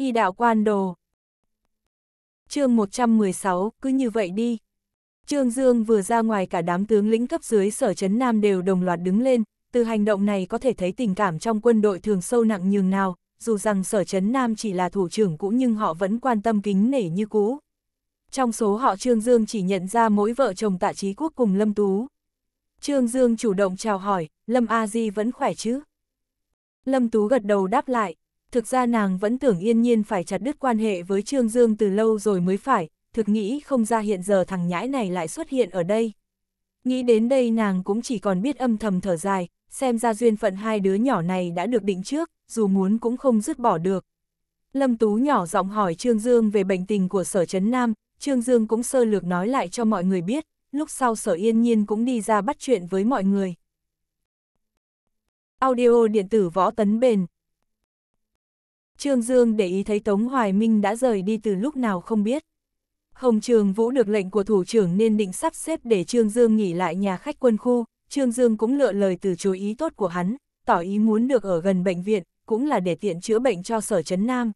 Y đạo quan đồ. chương 116, cứ như vậy đi. Trương Dương vừa ra ngoài cả đám tướng lĩnh cấp dưới sở chấn Nam đều đồng loạt đứng lên, từ hành động này có thể thấy tình cảm trong quân đội thường sâu nặng nhường nào, dù rằng sở chấn Nam chỉ là thủ trưởng cũ nhưng họ vẫn quan tâm kính nể như cũ. Trong số họ Trương Dương chỉ nhận ra mỗi vợ chồng tạ trí quốc cùng Lâm Tú. Trương Dương chủ động chào hỏi, Lâm A Di vẫn khỏe chứ? Lâm Tú gật đầu đáp lại, thực ra nàng vẫn tưởng yên nhiên phải chặt đứt quan hệ với Trương Dương từ lâu rồi mới phải, thực nghĩ không ra hiện giờ thằng nhãi này lại xuất hiện ở đây. Nghĩ đến đây nàng cũng chỉ còn biết âm thầm thở dài, xem ra duyên phận hai đứa nhỏ này đã được định trước, dù muốn cũng không dứt bỏ được. Lâm Tú nhỏ giọng hỏi Trương Dương về bệnh tình của sở Trấn Nam, Trương Dương cũng sơ lược nói lại cho mọi người biết, lúc sau sở yên nhiên cũng đi ra bắt chuyện với mọi người. Audio điện tử võ tấn bền Trương Dương để ý thấy Tống Hoài Minh đã rời đi từ lúc nào không biết. Hồng Trường Vũ được lệnh của thủ trưởng nên định sắp xếp để Trương Dương nghỉ lại nhà khách quân khu, Trương Dương cũng lựa lời từ chối ý tốt của hắn, tỏ ý muốn được ở gần bệnh viện, cũng là để tiện chữa bệnh cho sở Trấn Nam.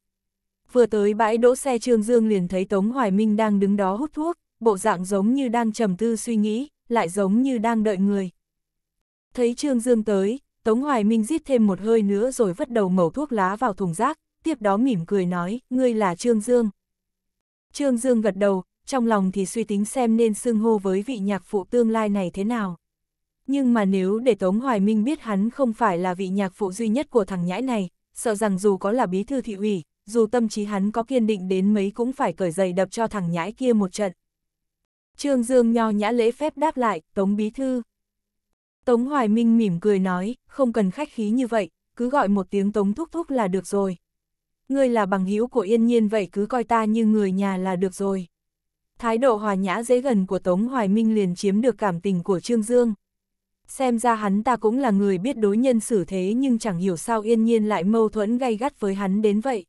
Vừa tới bãi đỗ xe Trương Dương liền thấy Tống Hoài Minh đang đứng đó hút thuốc, bộ dạng giống như đang trầm tư suy nghĩ, lại giống như đang đợi người. Thấy Trương Dương tới, Tống Hoài Minh rít thêm một hơi nữa rồi vất đầu mẩu thuốc lá vào thùng rác, tiếp đó mỉm cười nói, ngươi là Trương Dương. Trương Dương gật đầu, trong lòng thì suy tính xem nên xưng hô với vị nhạc phụ tương lai này thế nào. Nhưng mà nếu để Tống Hoài Minh biết hắn không phải là vị nhạc phụ duy nhất của thằng nhãi này, sợ rằng dù có là bí thư thị ủy, dù tâm trí hắn có kiên định đến mấy cũng phải cởi giày đập cho thằng nhãi kia một trận. Trương Dương nho nhã lễ phép đáp lại, Tống Bí Thư. Tống Hoài Minh mỉm cười nói, không cần khách khí như vậy, cứ gọi một tiếng Tống Thúc Thúc là được rồi ngươi là bằng hữu của yên nhiên vậy cứ coi ta như người nhà là được rồi. Thái độ hòa nhã dễ gần của Tống Hoài Minh liền chiếm được cảm tình của Trương Dương. Xem ra hắn ta cũng là người biết đối nhân xử thế nhưng chẳng hiểu sao yên nhiên lại mâu thuẫn gay gắt với hắn đến vậy.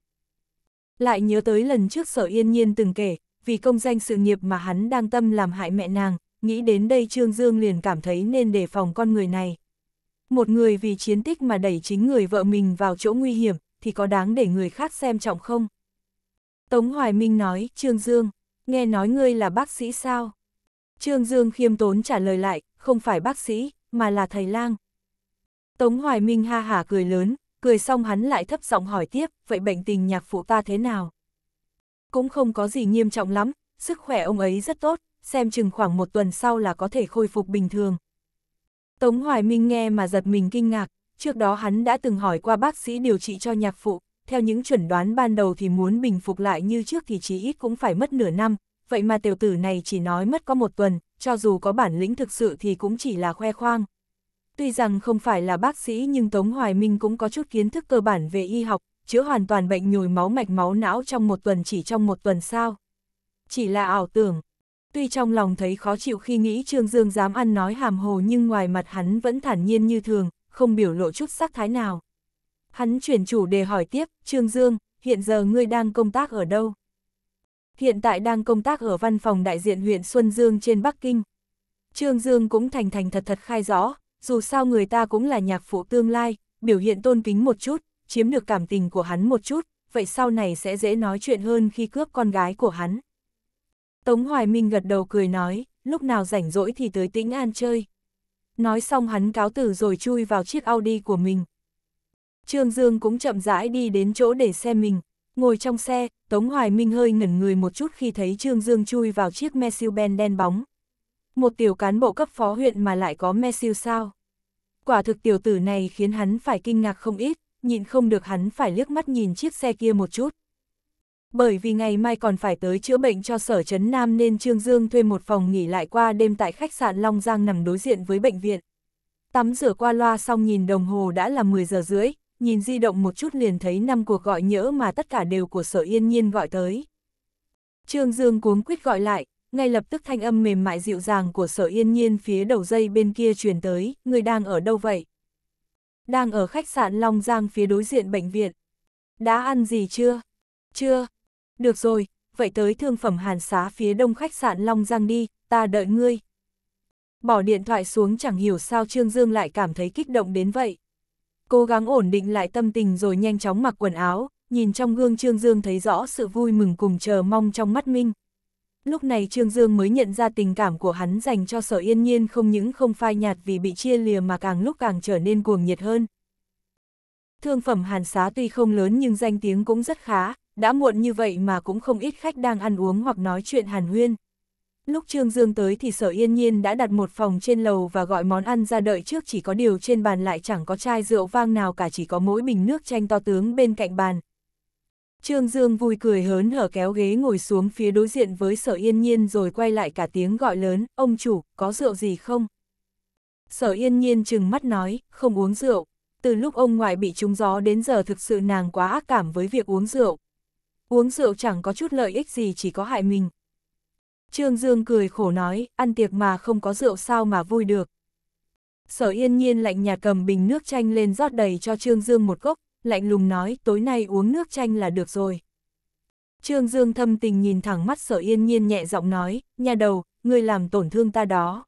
Lại nhớ tới lần trước sở yên nhiên từng kể, vì công danh sự nghiệp mà hắn đang tâm làm hại mẹ nàng, nghĩ đến đây Trương Dương liền cảm thấy nên đề phòng con người này. Một người vì chiến tích mà đẩy chính người vợ mình vào chỗ nguy hiểm, thì có đáng để người khác xem trọng không? Tống Hoài Minh nói, Trương Dương, nghe nói ngươi là bác sĩ sao? Trương Dương khiêm tốn trả lời lại, không phải bác sĩ, mà là thầy lang. Tống Hoài Minh ha hả cười lớn, cười xong hắn lại thấp giọng hỏi tiếp, vậy bệnh tình nhạc phụ ta thế nào? Cũng không có gì nghiêm trọng lắm, sức khỏe ông ấy rất tốt, xem chừng khoảng một tuần sau là có thể khôi phục bình thường. Tống Hoài Minh nghe mà giật mình kinh ngạc, trước đó hắn đã từng hỏi qua bác sĩ điều trị cho nhạc phụ, theo những chuẩn đoán ban đầu thì muốn bình phục lại như trước thì chí ít cũng phải mất nửa năm, vậy mà tiểu tử này chỉ nói mất có một tuần, cho dù có bản lĩnh thực sự thì cũng chỉ là khoe khoang. Tuy rằng không phải là bác sĩ nhưng Tống Hoài Minh cũng có chút kiến thức cơ bản về y học, chữa hoàn toàn bệnh nhồi máu mạch máu não trong một tuần chỉ trong một tuần sao. Chỉ là ảo tưởng. Tuy trong lòng thấy khó chịu khi nghĩ Trương Dương dám ăn nói hàm hồ nhưng ngoài mặt hắn vẫn thản nhiên như thường, không biểu lộ chút sắc thái nào. Hắn chuyển chủ đề hỏi tiếp, Trương Dương, hiện giờ ngươi đang công tác ở đâu? Hiện tại đang công tác ở văn phòng đại diện huyện Xuân Dương trên Bắc Kinh. Trương Dương cũng thành thành thật thật khai rõ, dù sao người ta cũng là nhạc phụ tương lai, biểu hiện tôn kính một chút, chiếm được cảm tình của hắn một chút, vậy sau này sẽ dễ nói chuyện hơn khi cướp con gái của hắn. Tống Hoài Minh gật đầu cười nói, lúc nào rảnh rỗi thì tới tĩnh an chơi. Nói xong hắn cáo tử rồi chui vào chiếc Audi của mình. Trương Dương cũng chậm rãi đi đến chỗ để xe mình. Ngồi trong xe, Tống Hoài Minh hơi ngẩn người một chút khi thấy Trương Dương chui vào chiếc mercedes đen bóng. Một tiểu cán bộ cấp phó huyện mà lại có Mercedes sao? Quả thực tiểu tử này khiến hắn phải kinh ngạc không ít, nhịn không được hắn phải liếc mắt nhìn chiếc xe kia một chút bởi vì ngày mai còn phải tới chữa bệnh cho sở chấn Nam nên Trương Dương thuê một phòng nghỉ lại qua đêm tại khách sạn Long Giang nằm đối diện với bệnh viện. Tắm rửa qua loa xong nhìn đồng hồ đã là 10 giờ rưỡi, nhìn di động một chút liền thấy năm cuộc gọi nhỡ mà tất cả đều của sở yên nhiên gọi tới. Trương Dương cuống quyết gọi lại, ngay lập tức thanh âm mềm mại dịu dàng của sở yên nhiên phía đầu dây bên kia truyền tới, người đang ở đâu vậy? Đang ở khách sạn Long Giang phía đối diện bệnh viện. Đã ăn gì chưa? Chưa, được rồi, vậy tới thương phẩm hàn xá phía đông khách sạn Long Giang đi, ta đợi ngươi. Bỏ điện thoại xuống chẳng hiểu sao Trương Dương lại cảm thấy kích động đến vậy. Cố gắng ổn định lại tâm tình rồi nhanh chóng mặc quần áo, nhìn trong gương Trương Dương thấy rõ sự vui mừng cùng chờ mong trong mắt Minh. Lúc này Trương Dương mới nhận ra tình cảm của hắn dành cho sở yên nhiên không những không phai nhạt vì bị chia lìa mà càng lúc càng trở nên cuồng nhiệt hơn. Thương phẩm hàn xá tuy không lớn nhưng danh tiếng cũng rất khá, đã muộn như vậy mà cũng không ít khách đang ăn uống hoặc nói chuyện hàn huyên. Lúc Trương Dương tới thì sở yên nhiên đã đặt một phòng trên lầu và gọi món ăn ra đợi trước chỉ có điều trên bàn lại chẳng có chai rượu vang nào cả chỉ có mỗi bình nước chanh to tướng bên cạnh bàn. Trương Dương vui cười hớn hở kéo ghế ngồi xuống phía đối diện với sở yên nhiên rồi quay lại cả tiếng gọi lớn, ông chủ, có rượu gì không? Sở yên nhiên chừng mắt nói, không uống rượu. Từ lúc ông ngoại bị trúng gió đến giờ thực sự nàng quá ác cảm với việc uống rượu, uống rượu chẳng có chút lợi ích gì chỉ có hại mình. Trương Dương cười khổ nói, ăn tiệc mà không có rượu sao mà vui được. Sở yên nhiên lạnh nhạt cầm bình nước chanh lên rót đầy cho Trương Dương một cốc, lạnh lùng nói tối nay uống nước chanh là được rồi. Trương Dương thâm tình nhìn thẳng mắt sở yên nhiên nhẹ giọng nói, nhà đầu, người làm tổn thương ta đó.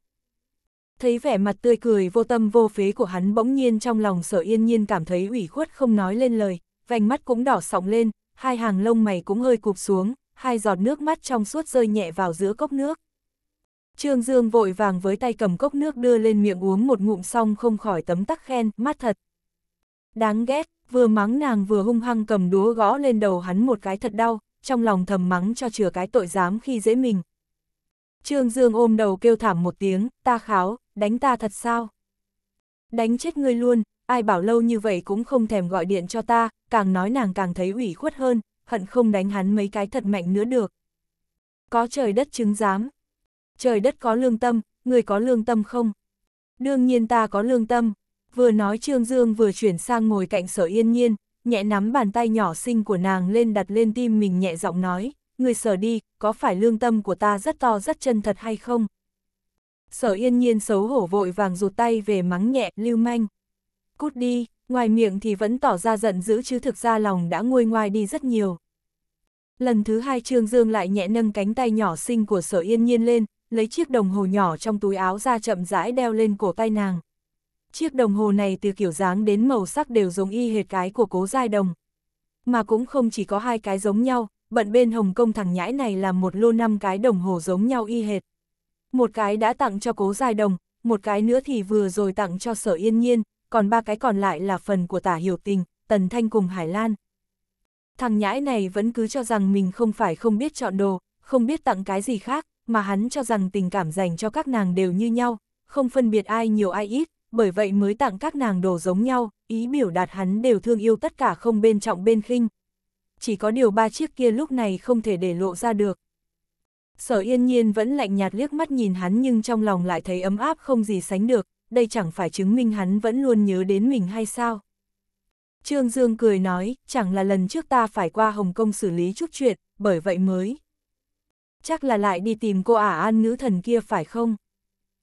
Thấy vẻ mặt tươi cười vô tâm vô phế của hắn bỗng nhiên trong lòng sở yên nhiên cảm thấy ủy khuất không nói lên lời, vành mắt cũng đỏ sọng lên, hai hàng lông mày cũng hơi cụp xuống, hai giọt nước mắt trong suốt rơi nhẹ vào giữa cốc nước. Trương Dương vội vàng với tay cầm cốc nước đưa lên miệng uống một ngụm xong không khỏi tấm tắc khen, mắt thật. Đáng ghét, vừa mắng nàng vừa hung hăng cầm đúa gõ lên đầu hắn một cái thật đau, trong lòng thầm mắng cho chừa cái tội dám khi dễ mình. Trương Dương ôm đầu kêu thảm một tiếng, ta kháo, đánh ta thật sao? Đánh chết ngươi luôn, ai bảo lâu như vậy cũng không thèm gọi điện cho ta, càng nói nàng càng thấy ủy khuất hơn, hận không đánh hắn mấy cái thật mạnh nữa được. Có trời đất chứng giám. Trời đất có lương tâm, người có lương tâm không? Đương nhiên ta có lương tâm. Vừa nói Trương Dương vừa chuyển sang ngồi cạnh sở yên nhiên, nhẹ nắm bàn tay nhỏ xinh của nàng lên đặt lên tim mình nhẹ giọng nói, người sở đi, có phải lương tâm của ta rất to rất chân thật hay không? Sở yên nhiên xấu hổ vội vàng rụt tay về mắng nhẹ, lưu manh cút đi, ngoài miệng thì vẫn tỏ ra giận dữ chứ thực ra lòng đã nguôi ngoai đi rất nhiều. Lần thứ hai Trương Dương lại nhẹ nâng cánh tay nhỏ xinh của sở yên nhiên lên, lấy chiếc đồng hồ nhỏ trong túi áo ra chậm rãi đeo lên cổ tay nàng. Chiếc đồng hồ này từ kiểu dáng đến màu sắc đều giống y hệt cái của cố giai đồng. Mà cũng không chỉ có hai cái giống nhau, bận bên Hồng Kông thằng nhãi này là một lô năm cái đồng hồ giống nhau y hệt. Một cái đã tặng cho cố giai đồng, một cái nữa thì vừa rồi tặng cho sở yên nhiên, còn ba cái còn lại là phần của tả hiểu tình, Tần Thanh cùng Hải Lan. Thằng nhãi này vẫn cứ cho rằng mình không phải không biết chọn đồ, không biết tặng cái gì khác, mà hắn cho rằng tình cảm dành cho các nàng đều như nhau, không phân biệt ai nhiều ai ít, bởi vậy mới tặng các nàng đồ giống nhau, ý biểu đạt hắn đều thương yêu tất cả không bên trọng bên khinh. Chỉ có điều ba chiếc kia lúc này không thể để lộ ra được. Sở yên nhiên vẫn lạnh nhạt liếc mắt nhìn hắn nhưng trong lòng lại thấy ấm áp không gì sánh được, đây chẳng phải chứng minh hắn vẫn luôn nhớ đến mình hay sao? Trương Dương cười nói, chẳng là lần trước ta phải qua Hồng Kông xử lý chút chuyện, bởi vậy mới. Chắc là lại đi tìm cô ả an ngữ thần kia phải không?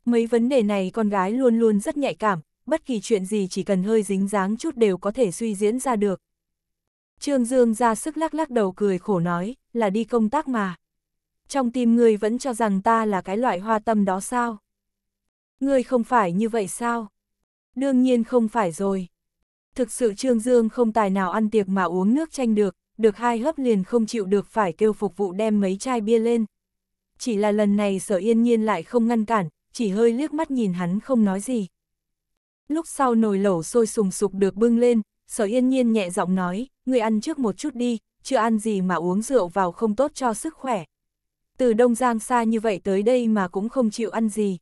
Mấy vấn đề này con gái luôn luôn rất nhạy cảm, bất kỳ chuyện gì chỉ cần hơi dính dáng chút đều có thể suy diễn ra được. Trương Dương ra sức lắc lắc đầu cười khổ nói, là đi công tác mà. Trong tim người vẫn cho rằng ta là cái loại hoa tâm đó sao? Ngươi không phải như vậy sao? Đương nhiên không phải rồi. Thực sự Trương Dương không tài nào ăn tiệc mà uống nước chanh được, được hai hấp liền không chịu được phải kêu phục vụ đem mấy chai bia lên. Chỉ là lần này sở yên nhiên lại không ngăn cản, chỉ hơi liếc mắt nhìn hắn không nói gì. Lúc sau nồi lẩu sôi sùng sục được bưng lên, sở yên nhiên nhẹ giọng nói, người ăn trước một chút đi, chưa ăn gì mà uống rượu vào không tốt cho sức khỏe. Từ Đông Giang xa như vậy tới đây mà cũng không chịu ăn gì.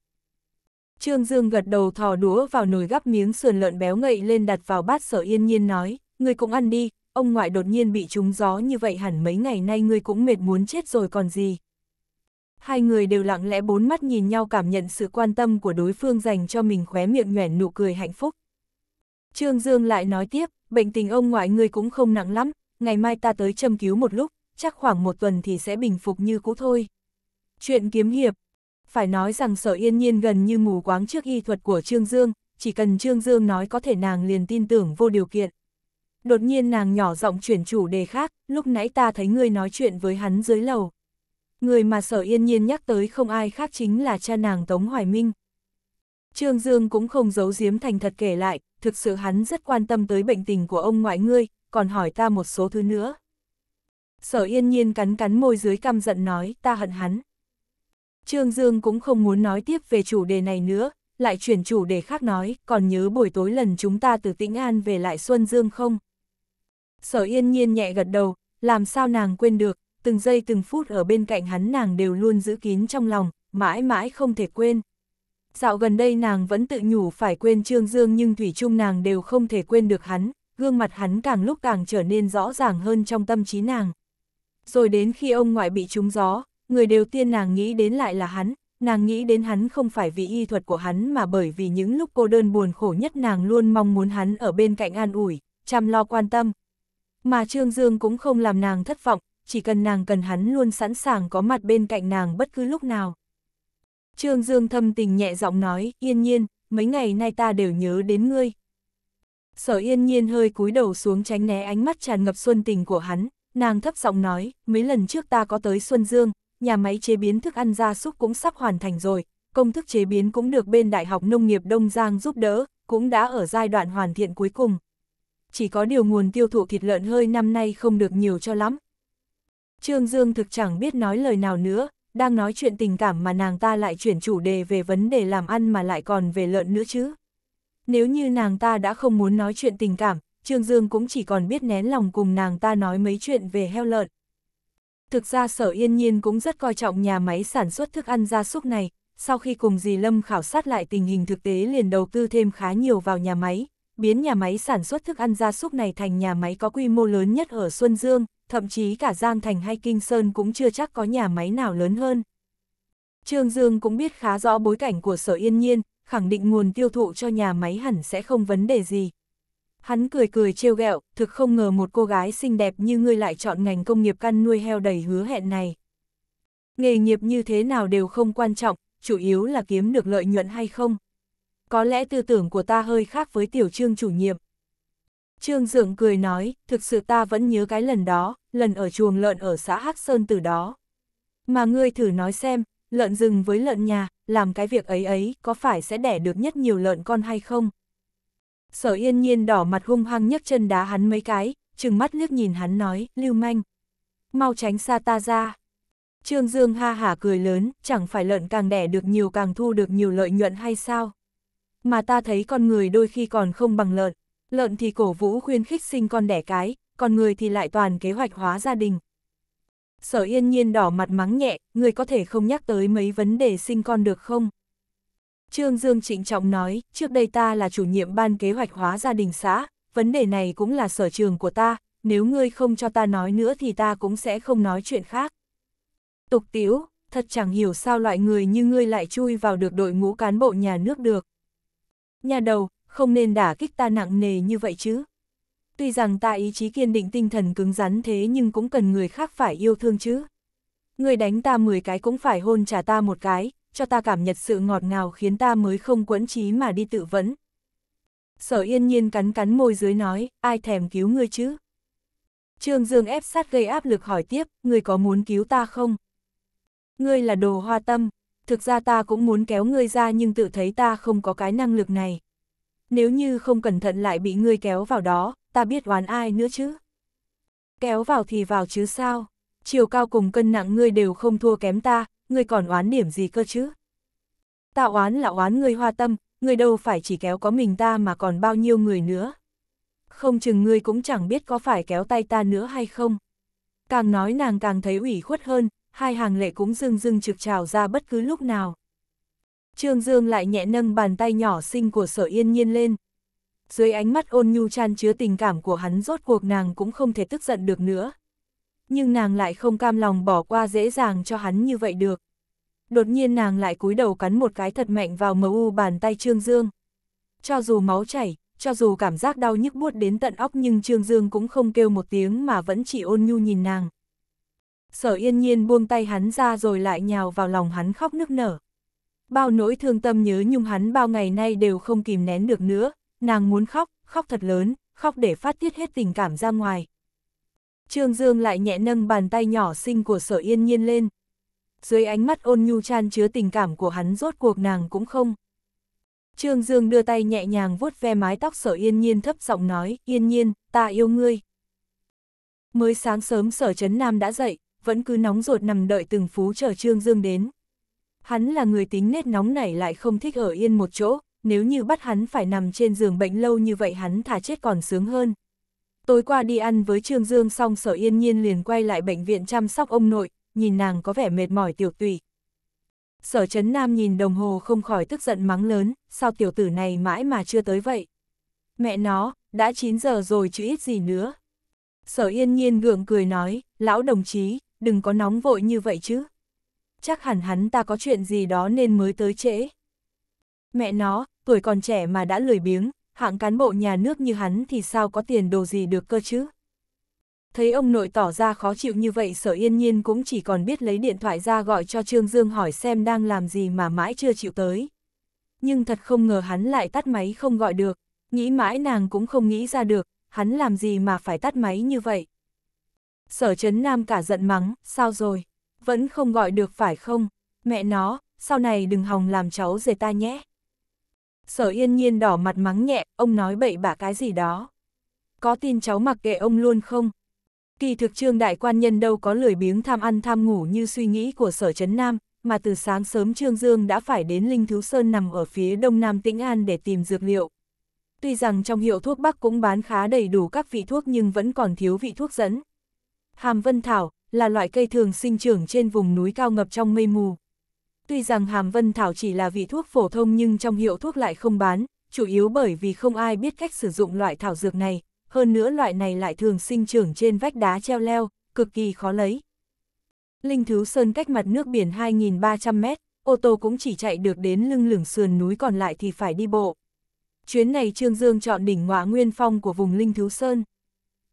Trương Dương gật đầu thò đũa vào nồi gắp miếng sườn lợn béo ngậy lên đặt vào bát sở yên nhiên nói, ngươi cũng ăn đi, ông ngoại đột nhiên bị trúng gió như vậy hẳn mấy ngày nay ngươi cũng mệt muốn chết rồi còn gì. Hai người đều lặng lẽ bốn mắt nhìn nhau cảm nhận sự quan tâm của đối phương dành cho mình khóe miệng nhoẻn nụ cười hạnh phúc. Trương Dương lại nói tiếp, bệnh tình ông ngoại ngươi cũng không nặng lắm, ngày mai ta tới châm cứu một lúc, chắc khoảng một tuần thì sẽ bình phục như cũ thôi. Chuyện kiếm hiệp, phải nói rằng sở yên nhiên gần như mù quáng trước y thuật của Trương Dương, chỉ cần Trương Dương nói có thể nàng liền tin tưởng vô điều kiện. Đột nhiên nàng nhỏ giọng chuyển chủ đề khác, lúc nãy ta thấy ngươi nói chuyện với hắn dưới lầu. Người mà sở yên nhiên nhắc tới không ai khác chính là cha nàng Tống Hoài Minh. Trương Dương cũng không giấu giếm thành thật kể lại, thực sự hắn rất quan tâm tới bệnh tình của ông ngoại ngươi, còn hỏi ta một số thứ nữa. Sở yên nhiên cắn cắn môi dưới căm giận nói ta hận hắn. Trương Dương cũng không muốn nói tiếp về chủ đề này nữa, lại chuyển chủ đề khác nói, còn nhớ buổi tối lần chúng ta từ Tĩnh An về lại Xuân Dương không? Sở yên nhiên nhẹ gật đầu, làm sao nàng quên được, từng giây từng phút ở bên cạnh hắn nàng đều luôn giữ kín trong lòng, mãi mãi không thể quên. Dạo gần đây nàng vẫn tự nhủ phải quên Trương Dương nhưng Thủy chung nàng đều không thể quên được hắn, gương mặt hắn càng lúc càng trở nên rõ ràng hơn trong tâm trí nàng. Rồi đến khi ông ngoại bị trúng gió, người đầu tiên nàng nghĩ đến lại là hắn, nàng nghĩ đến hắn không phải vì y thuật của hắn mà bởi vì những lúc cô đơn buồn khổ nhất nàng luôn mong muốn hắn ở bên cạnh an ủi, chăm lo quan tâm. Mà Trương Dương cũng không làm nàng thất vọng, chỉ cần nàng cần hắn luôn sẵn sàng có mặt bên cạnh nàng bất cứ lúc nào. Trương Dương thâm tình nhẹ giọng nói, yên nhiên, mấy ngày nay ta đều nhớ đến ngươi. Sở yên nhiên hơi cúi đầu xuống tránh né ánh mắt tràn ngập xuân tình của hắn, nàng thấp giọng nói, mấy lần trước ta có tới Xuân Dương, nhà máy chế biến thức ăn gia súc cũng sắp hoàn thành rồi, công thức chế biến cũng được bên Đại học Nông nghiệp Đông Giang giúp đỡ, cũng đã ở giai đoạn hoàn thiện cuối cùng. Chỉ có điều nguồn tiêu thụ thịt lợn hơi năm nay không được nhiều cho lắm. Trương Dương thực chẳng biết nói lời nào nữa, đang nói chuyện tình cảm mà nàng ta lại chuyển chủ đề về vấn đề làm ăn mà lại còn về lợn nữa chứ. Nếu như nàng ta đã không muốn nói chuyện tình cảm, Trương Dương cũng chỉ còn biết nén lòng cùng nàng ta nói mấy chuyện về heo lợn. Thực ra Sở Yên Nhiên cũng rất coi trọng nhà máy sản xuất thức ăn gia súc này, sau khi cùng dì Lâm khảo sát lại tình hình thực tế liền đầu tư thêm khá nhiều vào nhà máy, biến nhà máy sản xuất thức ăn gia súc này thành nhà máy có quy mô lớn nhất ở Xuân Dương, thậm chí cả Giang Thành hay Kinh Sơn cũng chưa chắc có nhà máy nào lớn hơn. Trương Dương cũng biết khá rõ bối cảnh của Sở Yên Nhiên, khẳng định nguồn tiêu thụ cho nhà máy hẳn sẽ không vấn đề gì, Hắn cười cười trêu ghẹo, thực không ngờ một cô gái xinh đẹp như ngươi lại chọn ngành công nghiệp căn nuôi heo đầy hứa hẹn này. Nghề nghiệp như thế nào đều không quan trọng, chủ yếu là kiếm được lợi nhuận hay không. Có lẽ tư tưởng của ta hơi khác với tiểu trương chủ nhiệm. Trương Dượng cười nói, thực sự ta vẫn nhớ cái lần đó, lần ở chuồng lợn ở xã Hắc Sơn từ đó. Mà ngươi thử nói xem, lợn rừng với lợn nhà, làm cái việc ấy ấy có phải sẽ đẻ được nhất nhiều lợn con hay không? sở yên nhiên đỏ mặt hung hăng nhấc chân đá hắn mấy cái, trừng mắt liếc nhìn hắn nói, lưu manh. Mau tránh xa ta ra. Trương Dương ha hả cười lớn, chẳng phải lợn càng đẻ được nhiều càng thu được nhiều lợi nhuận hay sao? Mà ta thấy con người đôi khi còn không bằng lợn, lợn thì cổ vũ khuyên khích sinh con đẻ cái, còn người thì lại toàn kế hoạch hóa gia đình. Sở yên nhiên đỏ mặt mắng nhẹ, người có thể không nhắc tới mấy vấn đề sinh con được không? Trương Dương trịnh trọng nói, trước đây ta là chủ nhiệm ban kế hoạch hóa gia đình xã, vấn đề này cũng là sở trường của ta, nếu ngươi không cho ta nói nữa thì ta cũng sẽ không nói chuyện khác. Tục tiếu, thật chẳng hiểu sao loại người như ngươi lại chui vào được đội ngũ cán bộ nhà nước được. Nhà đầu, không nên đả kích ta nặng nề như vậy chứ. Tuy rằng ta ý chí kiên định tinh thần cứng rắn thế nhưng cũng cần người khác phải yêu thương chứ. Người đánh ta 10 cái cũng phải hôn trả ta một cái, cho ta cảm nhận sự ngọt ngào khiến ta mới không quẫn trí mà đi tự vẫn. Sở yên nhiên cắn cắn môi dưới nói, ai thèm cứu ngươi chứ? Trương Dương ép sát gây áp lực hỏi tiếp, ngươi có muốn cứu ta không? Ngươi là đồ hoa tâm, thực ra ta cũng muốn kéo ngươi ra nhưng tự thấy ta không có cái năng lực này. Nếu như không cẩn thận lại bị ngươi kéo vào đó, ta biết oán ai nữa chứ? Kéo vào thì vào chứ sao? Chiều cao cùng cân nặng ngươi đều không thua kém ta, ngươi còn oán điểm gì cơ chứ? Ta oán là oán ngươi hoa tâm, ngươi đâu phải chỉ kéo có mình ta mà còn bao nhiêu người nữa. Không chừng ngươi cũng chẳng biết có phải kéo tay ta nữa hay không. Càng nói nàng càng thấy ủy khuất hơn, hai hàng lệ cũng dưng dưng trực trào ra bất cứ lúc nào. Trương Dương lại nhẹ nâng bàn tay nhỏ xinh của sở yên nhiên lên. Dưới ánh mắt ôn nhu chan chứa tình cảm của hắn rốt cuộc nàng cũng không thể tức giận được nữa, nhưng nàng lại không cam lòng bỏ qua dễ dàng cho hắn như vậy được. Đột nhiên nàng lại cúi đầu cắn một cái thật mạnh vào mờ u bàn tay Trương Dương. Cho dù máu chảy, cho dù cảm giác đau nhức buốt đến tận óc nhưng Trương Dương cũng không kêu một tiếng mà vẫn chỉ ôn nhu nhìn nàng. Sở yên nhiên buông tay hắn ra rồi lại nhào vào lòng hắn khóc nức nở. Bao nỗi thương tâm nhớ nhung hắn bao ngày nay đều không kìm nén được nữa, nàng muốn khóc, khóc thật lớn, khóc để phát tiết hết tình cảm ra ngoài. Trương Dương lại nhẹ nâng bàn tay nhỏ xinh của sở yên nhiên lên. Dưới ánh mắt ôn nhu chan chứa tình cảm của hắn rốt cuộc nàng cũng không. Trương Dương đưa tay nhẹ nhàng vuốt ve mái tóc sở yên nhiên thấp giọng nói, yên nhiên, ta yêu ngươi. Mới sáng sớm sở Trấn Nam đã dậy, vẫn cứ nóng ruột nằm đợi từng phú chờ Trương Dương đến. Hắn là người tính nết nóng nảy lại không thích ở yên một chỗ, nếu như bắt hắn phải nằm trên giường bệnh lâu như vậy hắn thả chết còn sướng hơn. Tối qua đi ăn với Trương Dương xong sở yên nhiên liền quay lại bệnh viện chăm sóc ông nội, nhìn nàng có vẻ mệt mỏi tiểu tùy. Sở Chấn Nam nhìn đồng hồ không khỏi tức giận mắng lớn, sao tiểu tử này mãi mà chưa tới vậy? Mẹ nó, đã 9 giờ rồi chứ ít gì nữa. Sở Yên Nhiên gượng cười nói, lão đồng chí, đừng có nóng vội như vậy chứ. Chắc hẳn hắn ta có chuyện gì đó nên mới tới trễ. Mẹ nó, tuổi còn trẻ mà đã lười biếng, hạng cán bộ nhà nước như hắn thì sao có tiền đồ gì được cơ chứ? Thấy ông nội tỏ ra khó chịu như vậy sở yên nhiên cũng chỉ còn biết lấy điện thoại ra gọi cho Trương Dương hỏi xem đang làm gì mà mãi chưa chịu tới. Nhưng thật không ngờ hắn lại tắt máy không gọi được, nghĩ mãi nàng cũng không nghĩ ra được, hắn làm gì mà phải tắt máy như vậy. Sở chấn nam cả giận mắng, sao rồi, vẫn không gọi được phải không, mẹ nó, sau này đừng hòng làm cháu rể ta nhé. Sở yên nhiên đỏ mặt mắng nhẹ, ông nói bậy bạ cái gì đó. Có tin cháu mặc kệ ông luôn không? Kỳ thực trương đại quan nhân đâu có lười biếng tham ăn tham ngủ như suy nghĩ của sở chấn Nam, mà từ sáng sớm Trương Dương đã phải đến Linh Thứ Sơn nằm ở phía đông nam Tĩnh An để tìm dược liệu. Tuy rằng trong hiệu thuốc Bắc cũng bán khá đầy đủ các vị thuốc nhưng vẫn còn thiếu vị thuốc dẫn. Hàm Vân Thảo là loại cây thường sinh trưởng trên vùng núi cao ngập trong mây mù, Tuy rằng hàm vân thảo chỉ là vị thuốc phổ thông nhưng trong hiệu thuốc lại không bán, chủ yếu bởi vì không ai biết cách sử dụng loại thảo dược này, hơn nữa loại này lại thường sinh trưởng trên vách đá treo leo, cực kỳ khó lấy. Linh Thứ Sơn cách mặt nước biển 2.300 mét, ô tô cũng chỉ chạy được đến lưng lửng sườn núi còn lại thì phải đi bộ. Chuyến này Trương Dương chọn đỉnh ngọa nguyên phong của vùng Linh Thứ Sơn.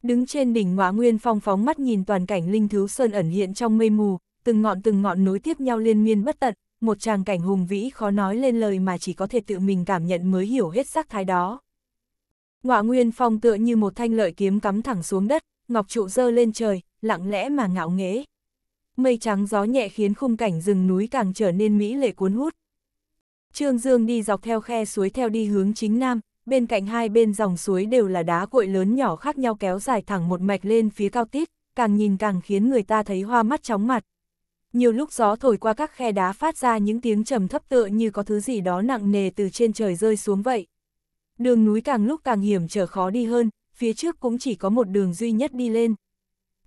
Đứng trên đỉnh ngọa nguyên phong phóng mắt nhìn toàn cảnh Linh Thứ Sơn ẩn hiện trong mây mù, từng ngọn từng ngọn nối tiếp nhau liên miên bất tận, một tràng cảnh hùng vĩ khó nói lên lời mà chỉ có thể tự mình cảm nhận mới hiểu hết sắc thái đó. Ngọa Nguyên Phong tựa như một thanh lợi kiếm cắm thẳng xuống đất, ngọc trụ dơ lên trời, lặng lẽ mà ngạo nghễ. Mây trắng gió nhẹ khiến khung cảnh rừng núi càng trở nên mỹ lệ cuốn hút. Trương Dương đi dọc theo khe suối theo đi hướng chính nam, bên cạnh hai bên dòng suối đều là đá cội lớn nhỏ khác nhau kéo dài thẳng một mạch lên phía cao tít, càng nhìn càng khiến người ta thấy hoa mắt chóng mặt. Nhiều lúc gió thổi qua các khe đá phát ra những tiếng trầm thấp tựa như có thứ gì đó nặng nề từ trên trời rơi xuống vậy. Đường núi càng lúc càng hiểm trở khó đi hơn, phía trước cũng chỉ có một đường duy nhất đi lên.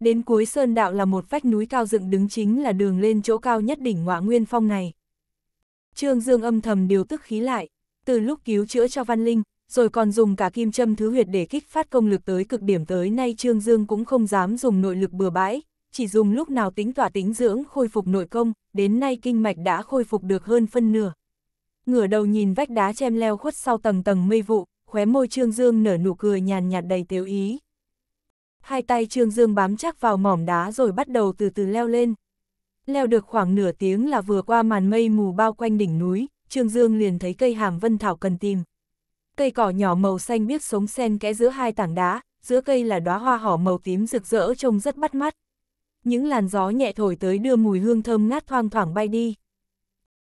Đến cuối sơn đạo là một vách núi cao dựng đứng chính là đường lên chỗ cao nhất đỉnh ngọa nguyên phong này. Trương Dương âm thầm điều tức khí lại, từ lúc cứu chữa cho Văn Linh, rồi còn dùng cả kim châm thứ huyệt để kích phát công lực tới cực điểm tới nay Trương Dương cũng không dám dùng nội lực bừa bãi, chỉ dùng lúc nào tính tỏa tính dưỡng khôi phục nội công, đến nay kinh mạch đã khôi phục được hơn phân nửa. Ngửa đầu nhìn vách đá chem leo khuất sau tầng tầng mây vụ, khóe môi Trương Dương nở nụ cười nhàn nhạt đầy tiêu ý. Hai tay Trương Dương bám chắc vào mỏm đá rồi bắt đầu từ từ leo lên. Leo được khoảng nửa tiếng là vừa qua màn mây mù bao quanh đỉnh núi, Trương Dương liền thấy cây hàm vân thảo cần tìm. Cây cỏ nhỏ màu xanh biếc sống sen kẽ giữa hai tảng đá, giữa cây là đóa hoa hỏ màu tím rực rỡ trông rất bắt mắt những làn gió nhẹ thổi tới đưa mùi hương thơm ngát thoang thoảng bay đi.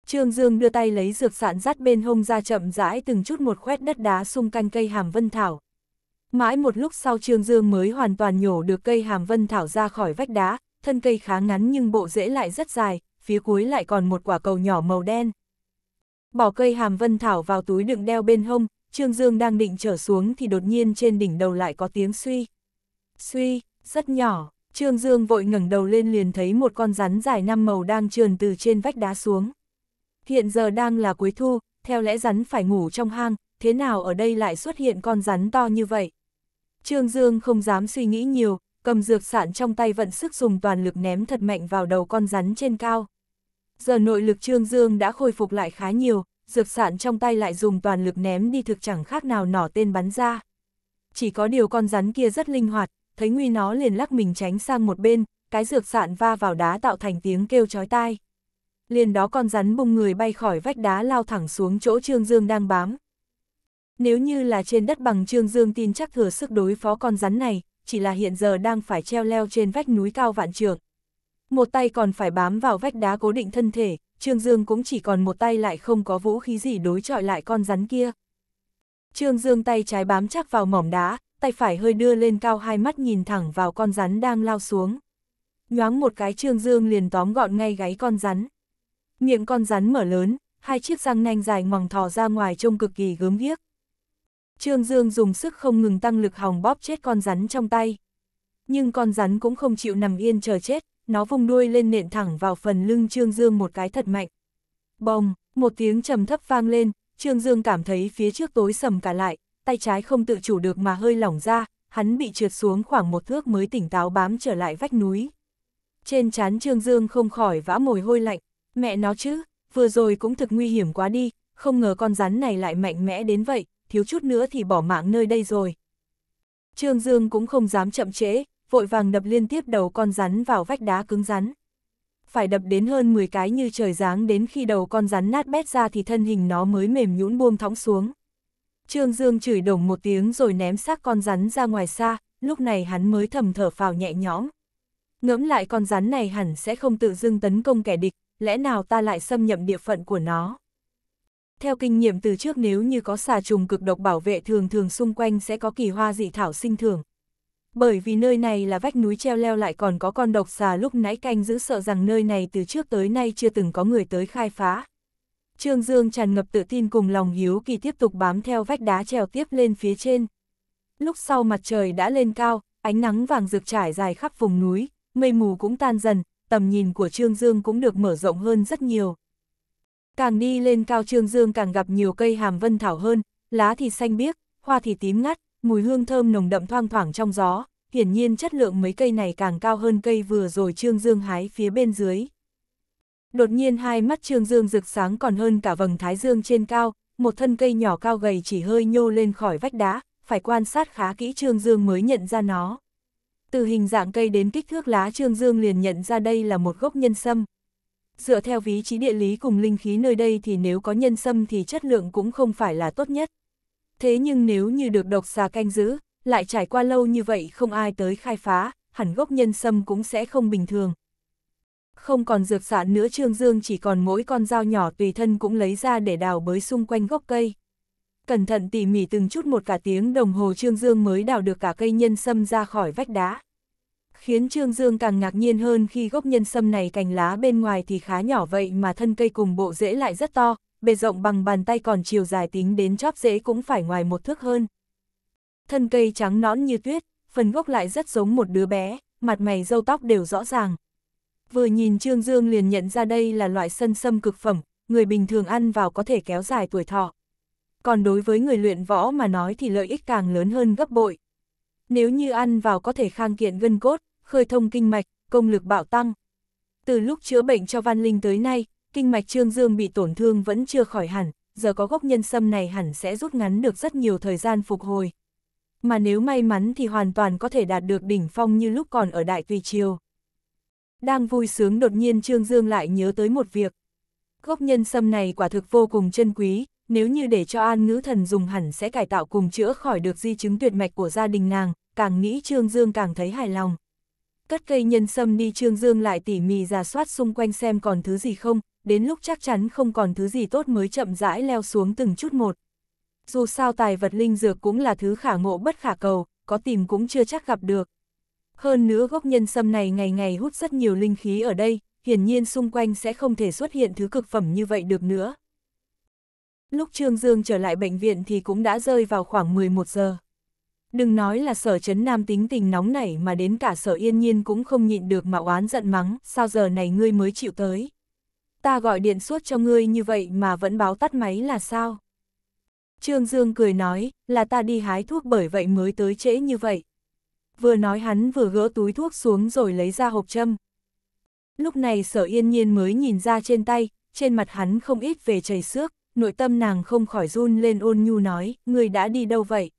Trương Dương đưa tay lấy dược sạn dắt bên hông ra chậm rãi từng chút một khoét đất đá xung canh cây hàm vân thảo. Mãi một lúc sau Trương Dương mới hoàn toàn nhổ được cây hàm vân thảo ra khỏi vách đá, thân cây khá ngắn nhưng bộ rễ lại rất dài, phía cuối lại còn một quả cầu nhỏ màu đen. Bỏ cây hàm vân thảo vào túi đựng đeo bên hông, Trương Dương đang định trở xuống thì đột nhiên trên đỉnh đầu lại có tiếng suy. Suy, rất nhỏ, Trương Dương vội ngẩng đầu lên liền thấy một con rắn dài năm màu đang trườn từ trên vách đá xuống. Hiện giờ đang là cuối thu, theo lẽ rắn phải ngủ trong hang, thế nào ở đây lại xuất hiện con rắn to như vậy? Trương Dương không dám suy nghĩ nhiều, cầm dược sạn trong tay vận sức dùng toàn lực ném thật mạnh vào đầu con rắn trên cao. Giờ nội lực Trương Dương đã khôi phục lại khá nhiều, dược sạn trong tay lại dùng toàn lực ném đi thực chẳng khác nào nỏ tên bắn ra. Chỉ có điều con rắn kia rất linh hoạt, thấy nguy nó liền lắc mình tránh sang một bên, cái dược sạn va vào đá tạo thành tiếng kêu chói tai. Liền đó con rắn bung người bay khỏi vách đá lao thẳng xuống chỗ Trương Dương đang bám. Nếu như là trên đất bằng Trương Dương tin chắc thừa sức đối phó con rắn này, chỉ là hiện giờ đang phải treo leo trên vách núi cao vạn trường. Một tay còn phải bám vào vách đá cố định thân thể, Trương Dương cũng chỉ còn một tay lại không có vũ khí gì đối chọi lại con rắn kia. Trương Dương tay trái bám chắc vào mỏm đá, tay phải hơi đưa lên cao hai mắt nhìn thẳng vào con rắn đang lao xuống. Nhoáng một cái Trương Dương liền tóm gọn ngay gáy con rắn. Miệng con rắn mở lớn, hai chiếc răng nanh dài ngoằng thò ra ngoài trông cực kỳ gớm ghiếc. Trương Dương dùng sức không ngừng tăng lực hòng bóp chết con rắn trong tay. Nhưng con rắn cũng không chịu nằm yên chờ chết, nó vùng đuôi lên nện thẳng vào phần lưng Trương Dương một cái thật mạnh. Bồng, một tiếng trầm thấp vang lên, Trương Dương cảm thấy phía trước tối sầm cả lại, tay trái không tự chủ được mà hơi lỏng ra, hắn bị trượt xuống khoảng một thước mới tỉnh táo bám trở lại vách núi. Trên trán Trương Dương không khỏi vã mồi hôi lạnh, mẹ nó chứ, vừa rồi cũng thực nguy hiểm quá đi, không ngờ con rắn này lại mạnh mẽ đến vậy, thiếu chút nữa thì bỏ mạng nơi đây rồi. Trương Dương cũng không dám chậm trễ, vội vàng đập liên tiếp đầu con rắn vào vách đá cứng rắn phải đập đến hơn 10 cái như trời giáng đến khi đầu con rắn nát bét ra thì thân hình nó mới mềm nhũn buông thõng xuống. Trương Dương chửi đổng một tiếng rồi ném xác con rắn ra ngoài xa, lúc này hắn mới thầm thở phào nhẹ nhõm. Ngẫm lại con rắn này hẳn sẽ không tự dưng tấn công kẻ địch, lẽ nào ta lại xâm nhậm địa phận của nó. Theo kinh nghiệm từ trước nếu như có xà trùng cực độc bảo vệ thường thường xung quanh sẽ có kỳ hoa dị thảo sinh thường. Bởi vì nơi này là vách núi treo leo lại còn có con độc xà lúc nãy canh giữ sợ rằng nơi này từ trước tới nay chưa từng có người tới khai phá. Trương Dương tràn ngập tự tin cùng lòng hiếu kỳ tiếp tục bám theo vách đá trèo tiếp lên phía trên. Lúc sau mặt trời đã lên cao, ánh nắng vàng rực trải dài khắp vùng núi, mây mù cũng tan dần, tầm nhìn của Trương Dương cũng được mở rộng hơn rất nhiều. Càng đi lên cao Trương Dương càng gặp nhiều cây hàm vân thảo hơn, lá thì xanh biếc, hoa thì tím ngắt, mùi hương thơm nồng đậm thoang thoảng trong gió, hiển nhiên chất lượng mấy cây này càng cao hơn cây vừa rồi Trương Dương hái phía bên dưới. Đột nhiên hai mắt Trương Dương rực sáng còn hơn cả vầng thái dương trên cao, một thân cây nhỏ cao gầy chỉ hơi nhô lên khỏi vách đá, phải quan sát khá kỹ Trương Dương mới nhận ra nó. Từ hình dạng cây đến kích thước lá Trương Dương liền nhận ra đây là một gốc nhân sâm. Dựa theo ví trí địa lý cùng linh khí nơi đây thì nếu có nhân sâm thì chất lượng cũng không phải là tốt nhất thế nhưng nếu như được độc xà canh giữ, lại trải qua lâu như vậy không ai tới khai phá, hẳn gốc nhân sâm cũng sẽ không bình thường. Không còn dược xạ nữa Trương Dương chỉ còn mỗi con dao nhỏ tùy thân cũng lấy ra để đào bới xung quanh gốc cây. Cẩn thận tỉ mỉ từng chút một cả tiếng đồng hồ Trương Dương mới đào được cả cây nhân sâm ra khỏi vách đá. Khiến Trương Dương càng ngạc nhiên hơn khi gốc nhân sâm này cành lá bên ngoài thì khá nhỏ vậy mà thân cây cùng bộ rễ lại rất to, bề rộng bằng bàn tay còn chiều dài tính đến chóp rễ cũng phải ngoài một thước hơn. Thân cây trắng nõn như tuyết, phần gốc lại rất giống một đứa bé, mặt mày râu tóc đều rõ ràng. Vừa nhìn Trương Dương liền nhận ra đây là loại sân sâm cực phẩm, người bình thường ăn vào có thể kéo dài tuổi thọ. Còn đối với người luyện võ mà nói thì lợi ích càng lớn hơn gấp bội. Nếu như ăn vào có thể khang kiện gân cốt, khơi thông kinh mạch, công lực bạo tăng. Từ lúc chữa bệnh cho Văn Linh tới nay, kinh mạch trương dương bị tổn thương vẫn chưa khỏi hẳn, giờ có gốc nhân sâm này hẳn sẽ rút ngắn được rất nhiều thời gian phục hồi. Mà nếu may mắn thì hoàn toàn có thể đạt được đỉnh phong như lúc còn ở Đại Tùy Triều. Đang vui sướng đột nhiên Trương Dương lại nhớ tới một việc. Gốc nhân sâm này quả thực vô cùng chân quý, nếu như để cho an ngữ thần dùng hẳn sẽ cải tạo cùng chữa khỏi được di chứng tuyệt mạch của gia đình nàng, càng nghĩ Trương Dương càng thấy hài lòng. Cất cây nhân sâm đi Trương Dương lại tỉ mỉ ra soát xung quanh xem còn thứ gì không, đến lúc chắc chắn không còn thứ gì tốt mới chậm rãi leo xuống từng chút một. Dù sao tài vật linh dược cũng là thứ khả ngộ bất khả cầu, có tìm cũng chưa chắc gặp được. Hơn nữa gốc nhân sâm này ngày ngày hút rất nhiều linh khí ở đây, hiển nhiên xung quanh sẽ không thể xuất hiện thứ cực phẩm như vậy được nữa. Lúc Trương Dương trở lại bệnh viện thì cũng đã rơi vào khoảng 11 giờ. Đừng nói là sở chấn nam tính tình nóng nảy mà đến cả sở yên nhiên cũng không nhịn được mà oán giận mắng, sao giờ này ngươi mới chịu tới ta gọi điện suốt cho ngươi như vậy mà vẫn báo tắt máy là sao? Trương Dương cười nói, là ta đi hái thuốc bởi vậy mới tới trễ như vậy. Vừa nói hắn vừa gỡ túi thuốc xuống rồi lấy ra hộp châm. Lúc này sở yên nhiên mới nhìn ra trên tay, trên mặt hắn không ít về chảy xước, nội tâm nàng không khỏi run lên ôn nhu nói, người đã đi đâu vậy?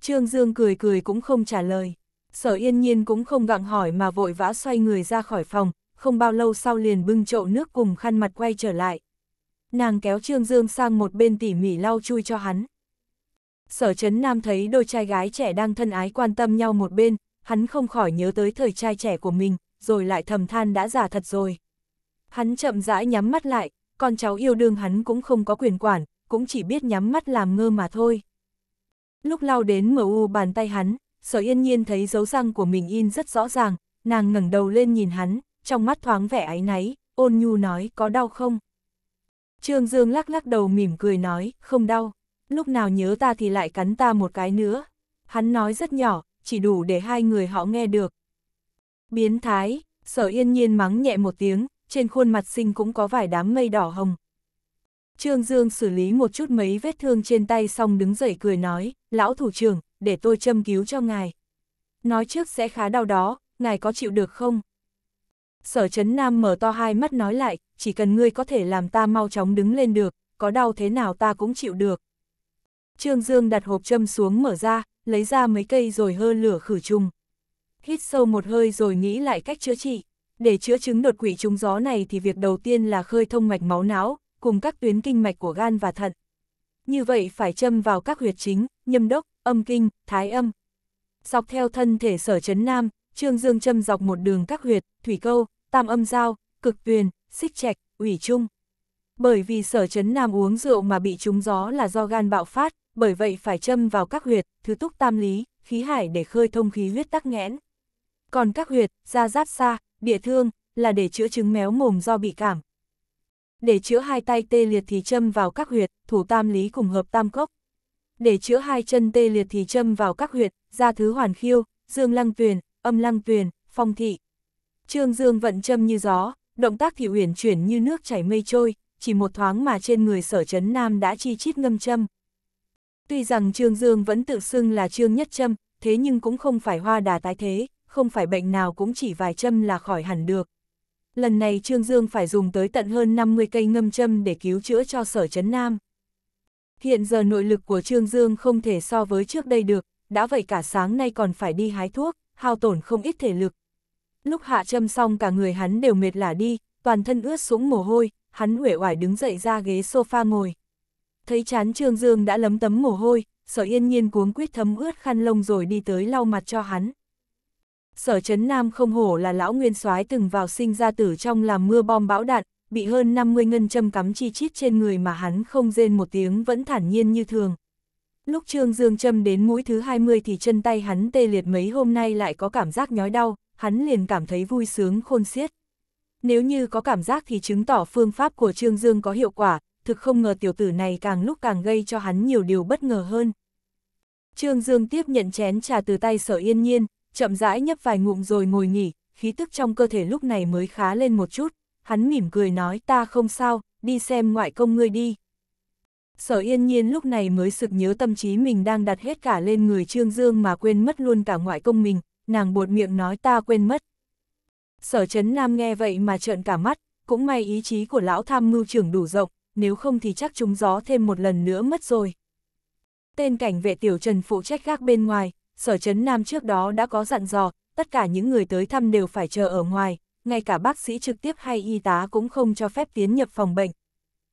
Trương Dương cười cười cũng không trả lời. Sở yên nhiên cũng không gặng hỏi mà vội vã xoay người ra khỏi phòng, không bao lâu sau liền bưng chậu nước cùng khăn mặt quay trở lại. Nàng kéo Trương Dương sang một bên tỉ mỉ lau chui cho hắn. Sở chấn nam thấy đôi trai gái trẻ đang thân ái quan tâm nhau một bên, hắn không khỏi nhớ tới thời trai trẻ của mình, rồi lại thầm than đã già thật rồi. Hắn chậm rãi nhắm mắt lại, con cháu yêu đương hắn cũng không có quyền quản, cũng chỉ biết nhắm mắt làm ngơ mà thôi. Lúc lau đến mờ u bàn tay hắn, sở yên nhiên thấy dấu răng của mình in rất rõ ràng, nàng ngẩng đầu lên nhìn hắn, trong mắt thoáng vẻ áy náy, ôn nhu nói có đau không? Trương Dương lắc lắc đầu mỉm cười nói, không đau, lúc nào nhớ ta thì lại cắn ta một cái nữa. Hắn nói rất nhỏ, chỉ đủ để hai người họ nghe được. Biến thái, sở yên nhiên mắng nhẹ một tiếng, trên khuôn mặt xinh cũng có vài đám mây đỏ hồng. Trương Dương xử lý một chút mấy vết thương trên tay xong đứng dậy cười nói, lão thủ trưởng, để tôi châm cứu cho ngài. Nói trước sẽ khá đau đó, ngài có chịu được không? Sở chấn nam mở to hai mắt nói lại, chỉ cần ngươi có thể làm ta mau chóng đứng lên được, có đau thế nào ta cũng chịu được. Trương Dương đặt hộp châm xuống mở ra, lấy ra mấy cây rồi hơ lửa khử trùng. Hít sâu một hơi rồi nghĩ lại cách chữa trị. Để chữa chứng đột quỵ trúng gió này thì việc đầu tiên là khơi thông mạch máu não, cùng các tuyến kinh mạch của gan và thận. Như vậy phải châm vào các huyệt chính, nhâm đốc, âm kinh, thái âm. Dọc theo thân thể sở chấn nam, Trương Dương châm dọc một đường các huyệt, thủy câu, tam âm giao, cực tuyền, xích trạch, ủy trung. Bởi vì sở chấn nam uống rượu mà bị trúng gió là do gan bạo phát, bởi vậy phải châm vào các huyệt, thứ túc tam lý, khí hải để khơi thông khí huyết tắc nghẽn. Còn các huyệt, da giáp xa, địa thương, là để chữa chứng méo mồm do bị cảm. Để chữa hai tay tê liệt thì châm vào các huyệt, thủ tam lý cùng hợp tam cốc. Để chữa hai chân tê liệt thì châm vào các huyệt, ra thứ hoàn khiêu, dương lăng tuyền, âm lăng tuyền, phong thị. Trương Dương vận châm như gió, động tác thì uyển chuyển như nước chảy mây trôi, chỉ một thoáng mà trên người sở chấn nam đã chi chít ngâm châm. Tuy rằng Trương Dương vẫn tự xưng là Trương Nhất Châm, thế nhưng cũng không phải hoa đà tái thế, không phải bệnh nào cũng chỉ vài châm là khỏi hẳn được. Lần này Trương Dương phải dùng tới tận hơn 50 cây ngâm châm để cứu chữa cho sở chấn nam. Hiện giờ nội lực của Trương Dương không thể so với trước đây được, đã vậy cả sáng nay còn phải đi hái thuốc, hao tổn không ít thể lực. Lúc hạ châm xong cả người hắn đều mệt lả đi, toàn thân ướt sũng mồ hôi, hắn uể oải đứng dậy ra ghế sofa ngồi. Thấy chán Trương Dương đã lấm tấm mồ hôi, sở yên nhiên cuống quyết thấm ướt khăn lông rồi đi tới lau mặt cho hắn. Sở Trấn Nam không hổ là lão nguyên soái từng vào sinh ra tử trong làm mưa bom bão đạn, bị hơn 50 ngân châm cắm chi chít trên người mà hắn không rên một tiếng vẫn thản nhiên như thường. Lúc Trương Dương châm đến mũi thứ 20 thì chân tay hắn tê liệt mấy hôm nay lại có cảm giác nhói đau, hắn liền cảm thấy vui sướng khôn xiết. Nếu như có cảm giác thì chứng tỏ phương pháp của Trương Dương có hiệu quả, thực không ngờ tiểu tử này càng lúc càng gây cho hắn nhiều điều bất ngờ hơn. Trương Dương tiếp nhận chén trà từ tay sở yên nhiên, chậm rãi nhấp vài ngụm rồi ngồi nghỉ, khí tức trong cơ thể lúc này mới khá lên một chút, hắn mỉm cười nói ta không sao, đi xem ngoại công ngươi đi sở yên nhiên lúc này mới sực nhớ tâm trí mình đang đặt hết cả lên người Trương Dương mà quên mất luôn cả ngoại công mình, nàng buột miệng nói ta quên mất. Sở chấn nam nghe vậy mà trợn cả mắt, cũng may ý chí của lão tham mưu trưởng đủ rộng, nếu không thì chắc chúng gió thêm một lần nữa mất rồi. Tên cảnh vệ tiểu trần phụ trách gác bên ngoài, sở chấn nam trước đó đã có dặn dò, tất cả những người tới thăm đều phải chờ ở ngoài, ngay cả bác sĩ trực tiếp hay y tá cũng không cho phép tiến nhập phòng bệnh,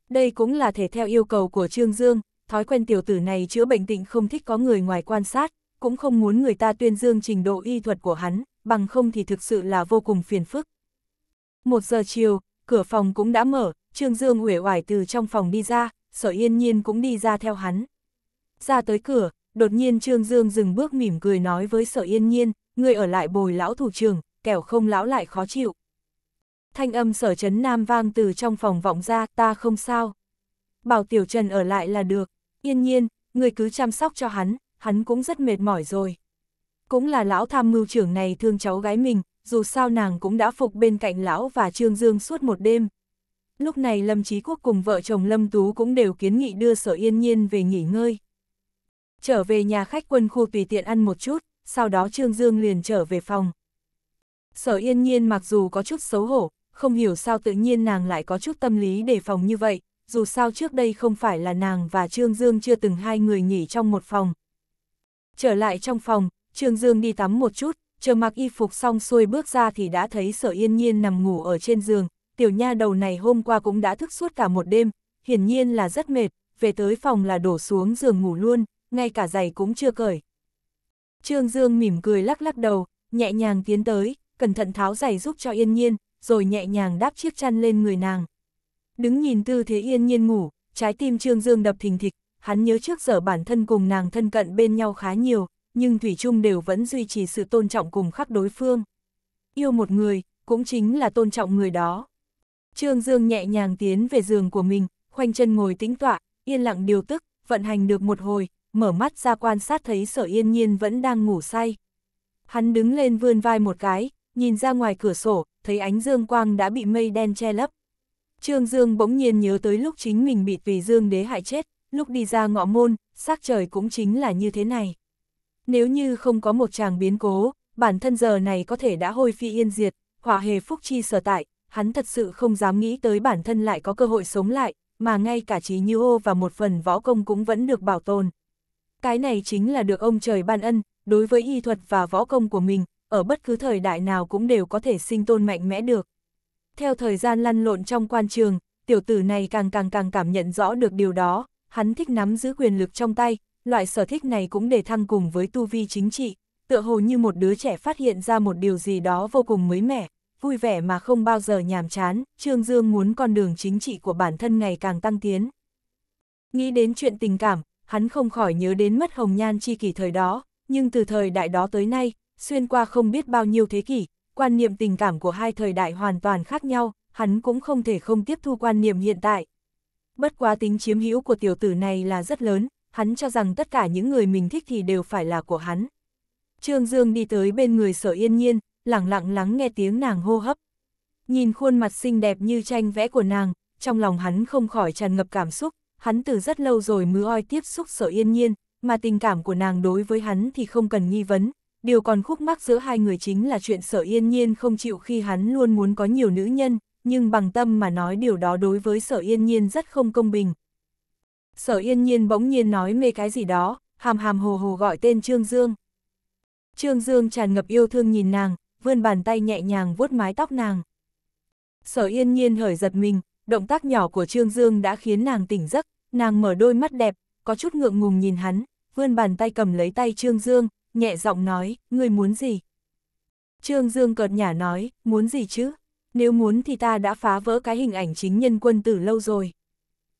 đây cũng là thể theo yêu cầu của Trương Dương, thói quen tiểu tử này chữa bệnh tịnh không thích có người ngoài quan sát, cũng không muốn người ta tuyên dương trình độ y thuật của hắn, bằng không thì thực sự là vô cùng phiền phức. Một giờ chiều, cửa phòng cũng đã mở, Trương Dương uể oải từ trong phòng đi ra, sở yên nhiên cũng đi ra theo hắn. Ra tới cửa, đột nhiên Trương Dương dừng bước mỉm cười nói với sở yên nhiên, người ở lại bồi lão thủ trưởng, kẻo không lão lại khó chịu thanh âm sở chấn nam vang từ trong phòng vọng ra, ta không sao. Bảo Tiểu Trần ở lại là được, yên nhiên, người cứ chăm sóc cho hắn, hắn cũng rất mệt mỏi rồi. Cũng là lão tham mưu trưởng này thương cháu gái mình, dù sao nàng cũng đã phục bên cạnh lão và Trương Dương suốt một đêm. Lúc này Lâm Chí Quốc cùng vợ chồng Lâm Tú cũng đều kiến nghị đưa sở yên nhiên về nghỉ ngơi. Trở về nhà khách quân khu tùy tiện ăn một chút, sau đó Trương Dương liền trở về phòng. Sở yên nhiên mặc dù có chút xấu hổ, không hiểu sao tự nhiên nàng lại có chút tâm lý đề phòng như vậy, dù sao trước đây không phải là nàng và Trương Dương chưa từng hai người nghỉ trong một phòng. Trở lại trong phòng, Trương Dương đi tắm một chút, chờ mặc y phục xong xuôi bước ra thì đã thấy sở yên nhiên nằm ngủ ở trên giường, tiểu nha đầu này hôm qua cũng đã thức suốt cả một đêm, hiển nhiên là rất mệt, về tới phòng là đổ xuống giường ngủ luôn, ngay cả giày cũng chưa cởi. Trương Dương mỉm cười lắc lắc đầu, nhẹ nhàng tiến tới, cẩn thận tháo giày giúp cho yên nhiên, rồi nhẹ nhàng đáp chiếc chăn lên người nàng. Đứng nhìn tư thế yên nhiên ngủ, trái tim Trương Dương đập thình thịch, hắn nhớ trước giờ bản thân cùng nàng thân cận bên nhau khá nhiều, nhưng Thủy chung đều vẫn duy trì sự tôn trọng cùng khắc đối phương. Yêu một người, cũng chính là tôn trọng người đó. Trương Dương nhẹ nhàng tiến về giường của mình, khoanh chân ngồi tĩnh tọa, yên lặng điều tức, vận hành được một hồi, mở mắt ra quan sát thấy sở yên nhiên vẫn đang ngủ say. Hắn đứng lên vươn vai một cái, nhìn ra ngoài cửa sổ, thấy ánh dương quang đã bị mây đen che lấp. Trương Dương bỗng nhiên nhớ tới lúc chính mình bị vì Dương đế hại chết, lúc đi ra ngọ môn, sắc trời cũng chính là như thế này. Nếu như không có một chàng biến cố, bản thân giờ này có thể đã hôi phi yên diệt, hỏa hề phúc chi sở tại, hắn thật sự không dám nghĩ tới bản thân lại có cơ hội sống lại, mà ngay cả trí như ô và một phần võ công cũng vẫn được bảo tồn. Cái này chính là được ông trời ban ân, đối với y thuật và võ công của mình, ở bất cứ thời đại nào cũng đều có thể sinh tôn mạnh mẽ được. Theo thời gian lăn lộn trong quan trường, tiểu tử này càng càng càng cảm nhận rõ được điều đó, hắn thích nắm giữ quyền lực trong tay, loại sở thích này cũng để thăng cùng với tu vi chính trị, tựa hồ như một đứa trẻ phát hiện ra một điều gì đó vô cùng mới mẻ, vui vẻ mà không bao giờ nhàm chán, Trương Dương muốn con đường chính trị của bản thân ngày càng tăng tiến. Nghĩ đến chuyện tình cảm, hắn không khỏi nhớ đến mất hồng nhan chi kỷ thời đó, nhưng từ thời đại đó tới nay, xuyên qua không biết bao nhiêu thế kỷ, quan niệm tình cảm của hai thời đại hoàn toàn khác nhau, hắn cũng không thể không tiếp thu quan niệm hiện tại. Bất quá tính chiếm hữu của tiểu tử này là rất lớn, hắn cho rằng tất cả những người mình thích thì đều phải là của hắn. Trương Dương đi tới bên người sở yên nhiên, lặng lặng lắng nghe tiếng nàng hô hấp. Nhìn khuôn mặt xinh đẹp như tranh vẽ của nàng, trong lòng hắn không khỏi tràn ngập cảm xúc, hắn từ rất lâu rồi mới oi tiếp xúc sở yên nhiên, mà tình cảm của nàng đối với hắn thì không cần nghi vấn, điều còn khúc mắc giữa hai người chính là chuyện sở yên nhiên không chịu khi hắn luôn muốn có nhiều nữ nhân, nhưng bằng tâm mà nói điều đó đối với sở yên nhiên rất không công bình. Sở yên nhiên bỗng nhiên nói mê cái gì đó, hàm hàm hồ hồ gọi tên Trương Dương. Trương Dương tràn ngập yêu thương nhìn nàng, vươn bàn tay nhẹ nhàng vuốt mái tóc nàng. Sở yên nhiên hởi giật mình, động tác nhỏ của Trương Dương đã khiến nàng tỉnh giấc, nàng mở đôi mắt đẹp, có chút ngượng ngùng nhìn hắn, vươn bàn tay cầm lấy tay Trương Dương, nhẹ giọng nói, người muốn gì? Trương Dương cợt nhả nói, muốn gì chứ? Nếu muốn thì ta đã phá vỡ cái hình ảnh chính nhân quân tử lâu rồi.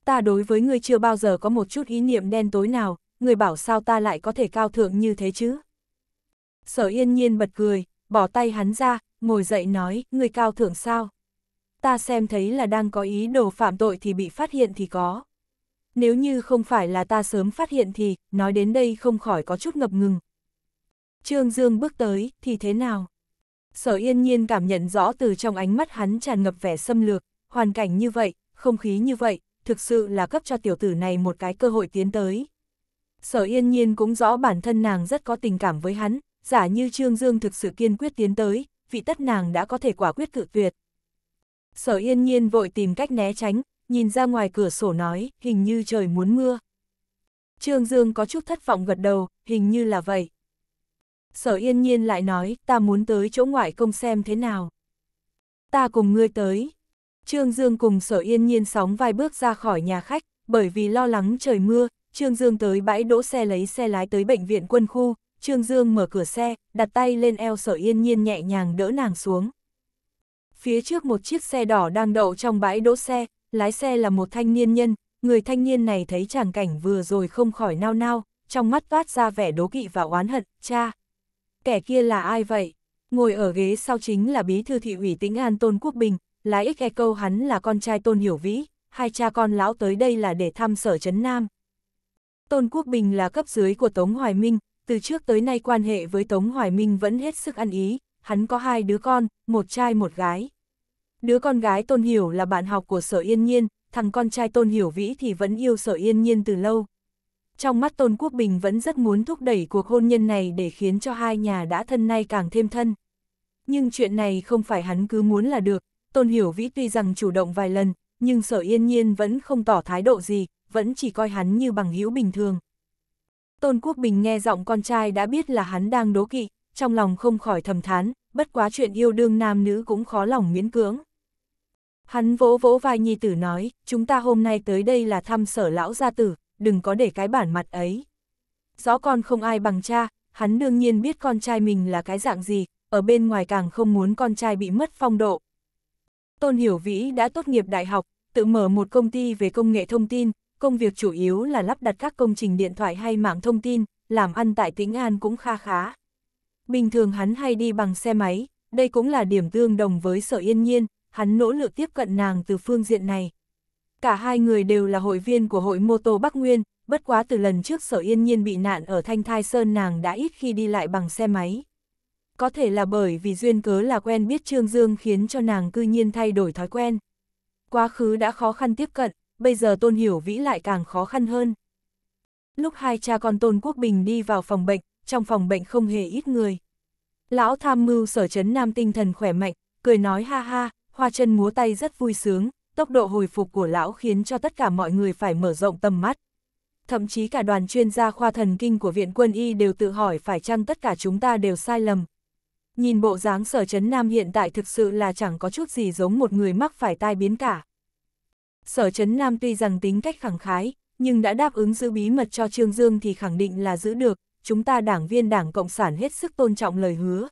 Ta đối với ngươi chưa bao giờ có một chút ý niệm đen tối nào, người bảo sao ta lại có thể cao thượng như thế chứ? Sở yên nhiên bật cười, bỏ tay hắn ra, ngồi dậy nói, người cao thượng sao? Ta xem thấy là đang có ý đồ phạm tội thì bị phát hiện thì có. Nếu như không phải là ta sớm phát hiện thì, nói đến đây không khỏi có chút ngập ngừng, Trương Dương bước tới, thì thế nào? Sở yên nhiên cảm nhận rõ từ trong ánh mắt hắn tràn ngập vẻ xâm lược, hoàn cảnh như vậy, không khí như vậy, thực sự là cấp cho tiểu tử này một cái cơ hội tiến tới. Sở yên nhiên cũng rõ bản thân nàng rất có tình cảm với hắn, giả như Trương Dương thực sự kiên quyết tiến tới, vị tất nàng đã có thể quả quyết cự tuyệt. Sở yên nhiên vội tìm cách né tránh, nhìn ra ngoài cửa sổ nói, hình như trời muốn mưa. Trương Dương có chút thất vọng gật đầu, hình như là vậy sở yên nhiên lại nói, ta muốn tới chỗ ngoại công xem thế nào. Ta cùng ngươi tới. Trương Dương cùng sở yên nhiên sóng vai bước ra khỏi nhà khách, bởi vì lo lắng trời mưa, Trương Dương tới bãi đỗ xe lấy xe lái tới bệnh viện quân khu, Trương Dương mở cửa xe, đặt tay lên eo sở yên nhiên nhẹ nhàng đỡ nàng xuống. Phía trước một chiếc xe đỏ đang đậu trong bãi đỗ xe, lái xe là một thanh niên nhân, người thanh niên này thấy chàng cảnh vừa rồi không khỏi nao nao, trong mắt toát ra vẻ đố kỵ và oán hận, cha, kẻ kia là ai vậy? Ngồi ở ghế sau chính là bí thư thị ủy tĩnh An Tôn Quốc Bình, lái ích e câu hắn là con trai Tôn Hiểu Vĩ, hai cha con lão tới đây là để thăm sở Trấn Nam. Tôn Quốc Bình là cấp dưới của Tống Hoài Minh, từ trước tới nay quan hệ với Tống Hoài Minh vẫn hết sức ăn ý, hắn có hai đứa con, một trai một gái. Đứa con gái Tôn Hiểu là bạn học của Sở Yên Nhiên, thằng con trai Tôn Hiểu Vĩ thì vẫn yêu Sở Yên Nhiên từ lâu trong mắt Tôn Quốc Bình vẫn rất muốn thúc đẩy cuộc hôn nhân này để khiến cho hai nhà đã thân nay càng thêm thân. Nhưng chuyện này không phải hắn cứ muốn là được, Tôn Hiểu Vĩ tuy rằng chủ động vài lần, nhưng sở yên nhiên vẫn không tỏ thái độ gì, vẫn chỉ coi hắn như bằng hữu bình thường. Tôn Quốc Bình nghe giọng con trai đã biết là hắn đang đố kỵ, trong lòng không khỏi thầm thán, bất quá chuyện yêu đương nam nữ cũng khó lòng miễn cưỡng. Hắn vỗ vỗ vai nhi tử nói, chúng ta hôm nay tới đây là thăm sở lão gia tử, đừng có để cái bản mặt ấy. Rõ con không ai bằng cha, hắn đương nhiên biết con trai mình là cái dạng gì, ở bên ngoài càng không muốn con trai bị mất phong độ. Tôn Hiểu Vĩ đã tốt nghiệp đại học, tự mở một công ty về công nghệ thông tin, công việc chủ yếu là lắp đặt các công trình điện thoại hay mạng thông tin, làm ăn tại Tĩnh An cũng kha khá. Bình thường hắn hay đi bằng xe máy, đây cũng là điểm tương đồng với sở yên nhiên, hắn nỗ lực tiếp cận nàng từ phương diện này, Cả hai người đều là hội viên của hội mô tô Bắc Nguyên, bất quá từ lần trước sở yên nhiên bị nạn ở Thanh Thai Sơn nàng đã ít khi đi lại bằng xe máy. Có thể là bởi vì duyên cớ là quen biết Trương Dương khiến cho nàng cư nhiên thay đổi thói quen. Quá khứ đã khó khăn tiếp cận, bây giờ Tôn Hiểu Vĩ lại càng khó khăn hơn. Lúc hai cha con Tôn Quốc Bình đi vào phòng bệnh, trong phòng bệnh không hề ít người. Lão tham mưu sở chấn nam tinh thần khỏe mạnh, cười nói ha ha, hoa chân múa tay rất vui sướng, tốc độ hồi phục của lão khiến cho tất cả mọi người phải mở rộng tầm mắt. Thậm chí cả đoàn chuyên gia khoa thần kinh của Viện Quân Y đều tự hỏi phải chăng tất cả chúng ta đều sai lầm. Nhìn bộ dáng sở chấn nam hiện tại thực sự là chẳng có chút gì giống một người mắc phải tai biến cả. Sở chấn nam tuy rằng tính cách khẳng khái, nhưng đã đáp ứng giữ bí mật cho Trương Dương thì khẳng định là giữ được, chúng ta đảng viên đảng Cộng sản hết sức tôn trọng lời hứa.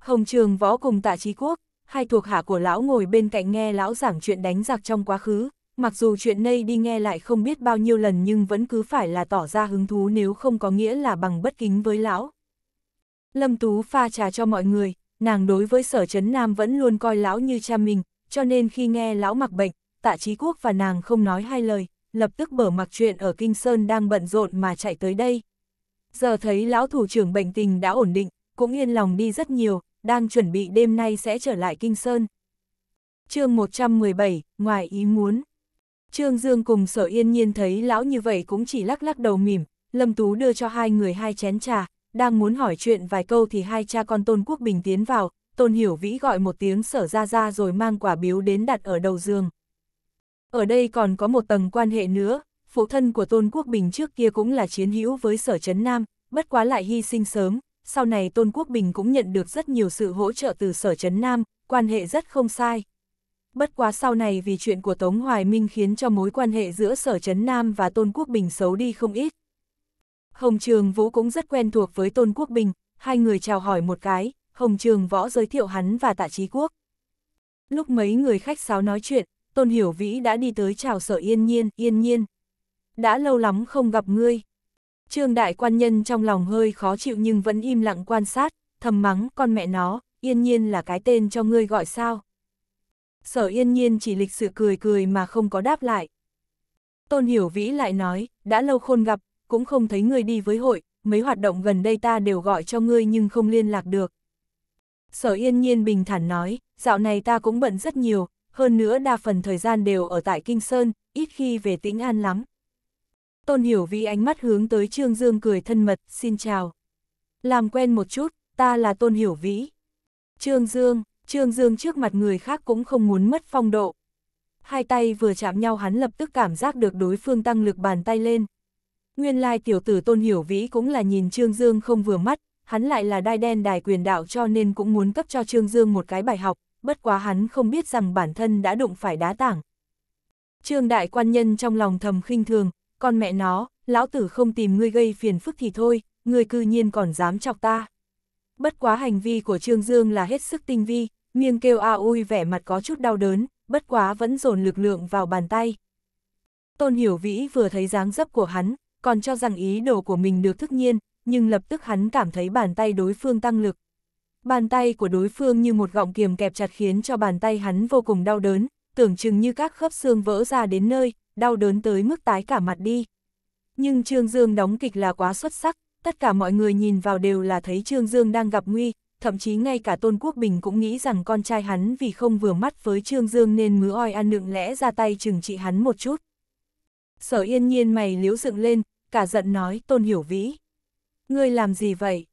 Hồng Trường Võ cùng Tạ Trí Quốc, hai thuộc hạ của lão ngồi bên cạnh nghe lão giảng chuyện đánh giặc trong quá khứ, mặc dù chuyện này đi nghe lại không biết bao nhiêu lần nhưng vẫn cứ phải là tỏ ra hứng thú nếu không có nghĩa là bằng bất kính với lão. Lâm Tú pha trà cho mọi người, nàng đối với sở chấn nam vẫn luôn coi lão như cha mình, cho nên khi nghe lão mặc bệnh, tạ trí quốc và nàng không nói hai lời, lập tức bở mặc chuyện ở Kinh Sơn đang bận rộn mà chạy tới đây. Giờ thấy lão thủ trưởng bệnh tình đã ổn định, cũng yên lòng đi rất nhiều, đang chuẩn bị đêm nay sẽ trở lại Kinh Sơn. chương 117, ngoài ý muốn. Trương Dương cùng sở yên nhiên thấy lão như vậy cũng chỉ lắc lắc đầu mỉm, Lâm Tú đưa cho hai người hai chén trà, đang muốn hỏi chuyện vài câu thì hai cha con Tôn Quốc Bình tiến vào, Tôn Hiểu Vĩ gọi một tiếng sở ra ra rồi mang quả biếu đến đặt ở đầu giường. Ở đây còn có một tầng quan hệ nữa, phụ thân của Tôn Quốc Bình trước kia cũng là chiến hữu với sở Trấn Nam, bất quá lại hy sinh sớm, sau này Tôn Quốc Bình cũng nhận được rất nhiều sự hỗ trợ từ sở Trấn Nam, quan hệ rất không sai. Bất quá sau này vì chuyện của Tống Hoài Minh khiến cho mối quan hệ giữa sở Trấn Nam và Tôn Quốc Bình xấu đi không ít. Hồng Trường Vũ cũng rất quen thuộc với Tôn Quốc Bình, hai người chào hỏi một cái, Hồng Trường Võ giới thiệu hắn và Tạ Trí Quốc. Lúc mấy người khách sáo nói chuyện, Tôn Hiểu Vĩ đã đi tới chào sở Yên Nhiên, Yên Nhiên. Đã lâu lắm không gặp ngươi, Trương đại quan nhân trong lòng hơi khó chịu nhưng vẫn im lặng quan sát, thầm mắng con mẹ nó, yên nhiên là cái tên cho ngươi gọi sao. Sở yên nhiên chỉ lịch sự cười cười mà không có đáp lại. Tôn Hiểu Vĩ lại nói, đã lâu khôn gặp, cũng không thấy ngươi đi với hội, mấy hoạt động gần đây ta đều gọi cho ngươi nhưng không liên lạc được. Sở yên nhiên bình thản nói, dạo này ta cũng bận rất nhiều, hơn nữa đa phần thời gian đều ở tại Kinh Sơn, ít khi về tĩnh an lắm. Tôn Hiểu Vi ánh mắt hướng tới Trương Dương cười thân mật, xin chào. Làm quen một chút, ta là Tôn Hiểu Vĩ. Trương Dương, Trương Dương trước mặt người khác cũng không muốn mất phong độ. Hai tay vừa chạm nhau hắn lập tức cảm giác được đối phương tăng lực bàn tay lên. Nguyên lai tiểu tử Tôn Hiểu Vĩ cũng là nhìn Trương Dương không vừa mắt, hắn lại là đai đen đài quyền đạo cho nên cũng muốn cấp cho Trương Dương một cái bài học, bất quá hắn không biết rằng bản thân đã đụng phải đá tảng. Trương đại quan nhân trong lòng thầm khinh thường, con mẹ nó, lão tử không tìm ngươi gây phiền phức thì thôi, ngươi cư nhiên còn dám chọc ta. Bất quá hành vi của Trương Dương là hết sức tinh vi, miêng kêu a ui vẻ mặt có chút đau đớn, bất quá vẫn dồn lực lượng vào bàn tay. Tôn Hiểu Vĩ vừa thấy dáng dấp của hắn, còn cho rằng ý đồ của mình được thức nhiên, nhưng lập tức hắn cảm thấy bàn tay đối phương tăng lực. Bàn tay của đối phương như một gọng kiềm kẹp chặt khiến cho bàn tay hắn vô cùng đau đớn, tưởng chừng như các khớp xương vỡ ra đến nơi, đau đớn tới mức tái cả mặt đi. Nhưng Trương Dương đóng kịch là quá xuất sắc, tất cả mọi người nhìn vào đều là thấy Trương Dương đang gặp nguy, thậm chí ngay cả Tôn Quốc Bình cũng nghĩ rằng con trai hắn vì không vừa mắt với Trương Dương nên mứa oi ăn nượng lẽ ra tay chừng trị hắn một chút. Sở yên nhiên mày liếu dựng lên, cả giận nói Tôn Hiểu Vĩ. Ngươi làm gì vậy?